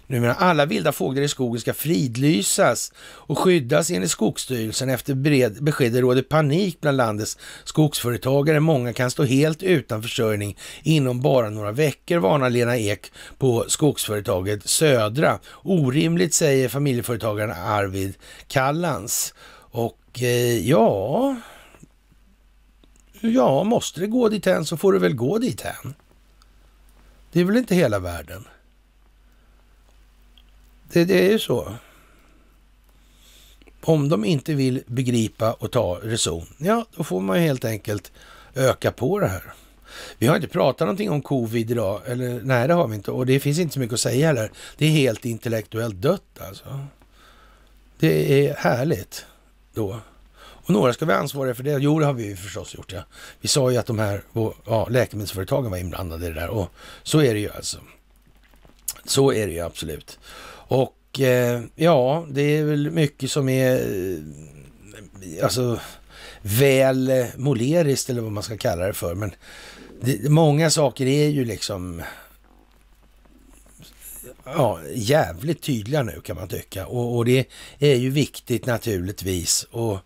nu alla vilda fåglar i skogen ska fridlysas och skyddas enligt Skogsstyrelsen. Efter beskedet råder panik bland landets skogsföretagare. Många kan stå helt utan försörjning inom bara några veckor, varnar Lena Ek på skogsföretaget Södra. Orimligt, säger familjeföretagaren Arvid Kallans. Och eh, ja, Ja, måste det gå dithän så får det väl gå dithän. Det är väl inte hela världen. Det, det är ju så. Om de inte vill begripa och ta reson, ja då får man ju helt enkelt öka på det här. Vi har inte pratat någonting om covid idag, eller nej det har vi inte och det finns inte så mycket att säga heller. Det är helt intellektuellt dött alltså. Det är härligt då. Och några ska vara ansvariga för det. Jo, det har vi ju förstås gjort. Ja. Vi sa ju att de här ja, läkemedelsföretagen var inblandade i det där och så är det ju alltså. Så är det ju absolut. Och eh, ja, det är väl mycket som är eh, alltså väl moleriskt eller vad man ska kalla det för. Men det, många saker är ju liksom ja, jävligt tydliga nu kan man tycka. Och, och, det är ju viktigt naturligtvis. Och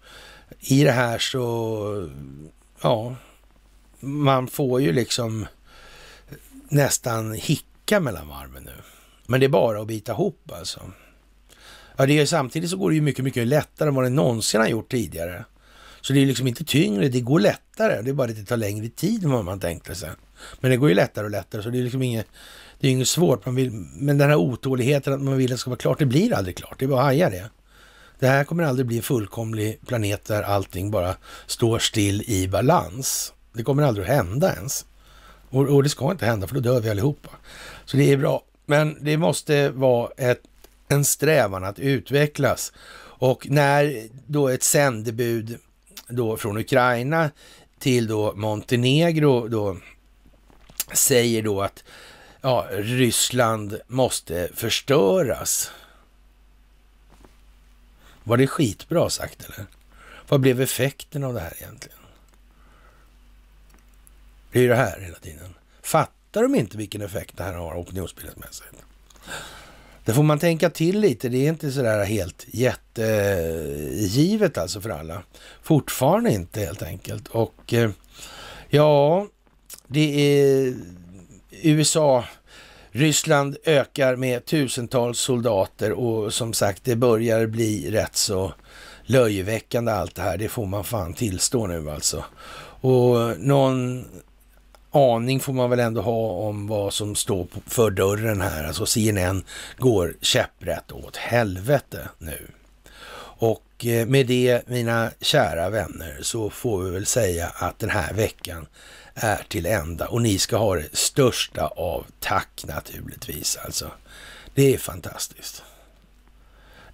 i det här så, ja, man får ju liksom nästan hicka mellan varven nu. Men det är bara att bita ihop alltså. Ja, det är, samtidigt så går det ju mycket, mycket lättare än vad det någonsin har gjort tidigare. Så det är liksom inte tyngre, det går lättare. Det är bara att det tar längre tid än vad man tänkte sig. Men det går ju lättare och lättare, så det är liksom inget, det är inget svårt. Man vill, men den här otåligheten att man vill att det ska vara klart, det blir aldrig klart. Det är bara att haja det. Det här kommer aldrig bli en fullkomlig planet där allting bara står still i balans. Det kommer aldrig att hända ens. Och, och det ska inte hända, för då dör vi allihopa. Så det är bra. Men det måste vara ett, en strävan att utvecklas. Och när då ett sändebud då från Ukraina till då Montenegro då säger då att ja, Ryssland måste förstöras. Var det skitbra sagt eller? Vad blev effekten av det här egentligen? Det är ju det här hela tiden. Fattar de inte vilken effekt det här har opinionsbildningsmässigt? Det får man tänka till lite. Det är inte sådär helt jättegivet alltså för alla. Fortfarande inte helt enkelt. Och eh, ja, det är USA Ryssland ökar med tusentals soldater och som sagt, det börjar bli rätt så löjeväckande allt det här. Det får man fan tillstå nu alltså. Och någon aning får man väl ändå ha om vad som står för dörren här. Alltså CNN går käpprätt åt helvete nu. Och eh, med det, mina kära vänner, så får vi väl säga att den här veckan är till ända och ni ska ha det största av tack naturligtvis. Alltså, det är fantastiskt.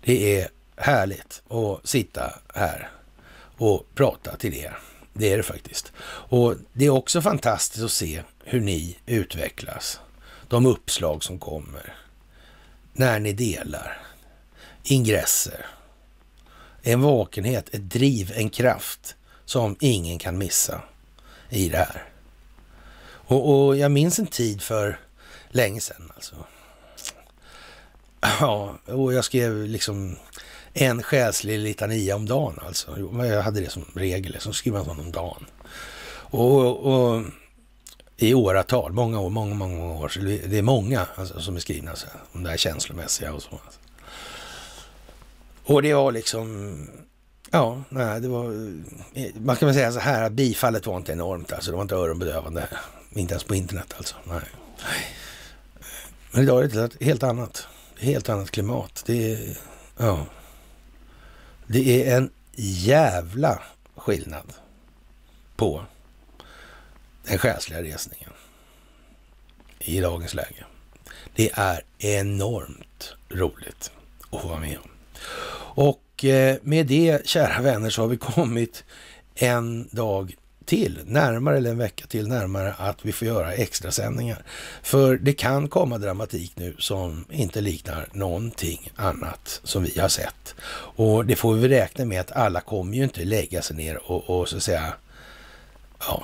Det är härligt att sitta här och prata till er. Det är det faktiskt. Och det är också fantastiskt att se hur ni utvecklas. De uppslag som kommer. När ni delar. Ingresser. En vakenhet, ett driv, en kraft som ingen kan missa i det här. Och, och jag minns en tid för länge sedan alltså. Ja, och jag skrev liksom en själslig litania om dagen alltså. Jag hade det som regel, så skrev man sån om dagen. Och, och, i åratal, många år, många, många, många år. Så det är många alltså, som är skrivna så här, om det känslomässiga och så. Alltså. Och det var liksom, ja, nej, det var, man kan väl säga så här att bifallet var inte enormt alltså. Det var inte öronbedövande inte ens på internet alltså. Nej. Men idag är det ett helt annat. Helt annat klimat. Det är, ja. det är en jävla skillnad på den själsliga resningen i dagens läge. Det är enormt roligt att få vara med om. Och eh, med det, kära vänner, så har vi kommit en dag till, närmare eller en vecka till närmare att vi får göra extra sändningar. För det kan komma dramatik nu som inte liknar någonting annat som vi har sett. Och det får vi räkna med att alla kommer ju inte lägga sig ner och, och så att säga ja,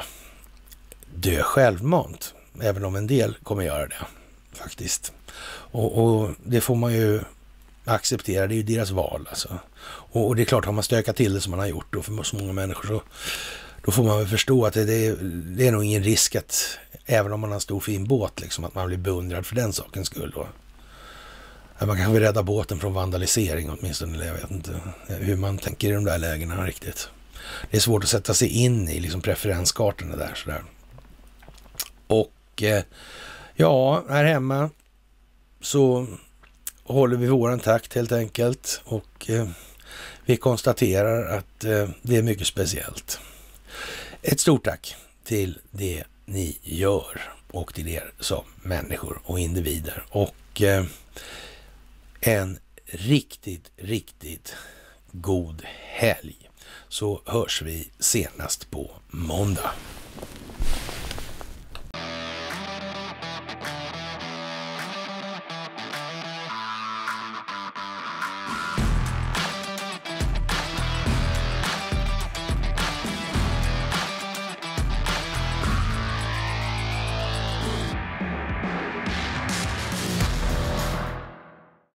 dö självmant. Även om en del kommer göra det faktiskt. Och, och det får man ju acceptera, det är ju deras val alltså. Och, och det är klart, har man stökat till det som man har gjort då för så många människor så då får man väl förstå att det, det, är, det är nog ingen risk att, även om man har en stor fin båt, liksom, att man blir beundrad för den sakens skull. Då. man kanske vill rädda båten från vandalisering åtminstone. Jag vet inte hur man tänker i de där lägena riktigt. Det är svårt att sätta sig in i liksom preferenskartorna där. Sådär. Och eh, ja, här hemma så håller vi våran takt helt enkelt. Och eh, vi konstaterar att eh, det är mycket speciellt. Ett stort tack till det ni gör och till er som människor och individer. Och eh, en riktigt, riktigt god helg. Så hörs vi senast på måndag.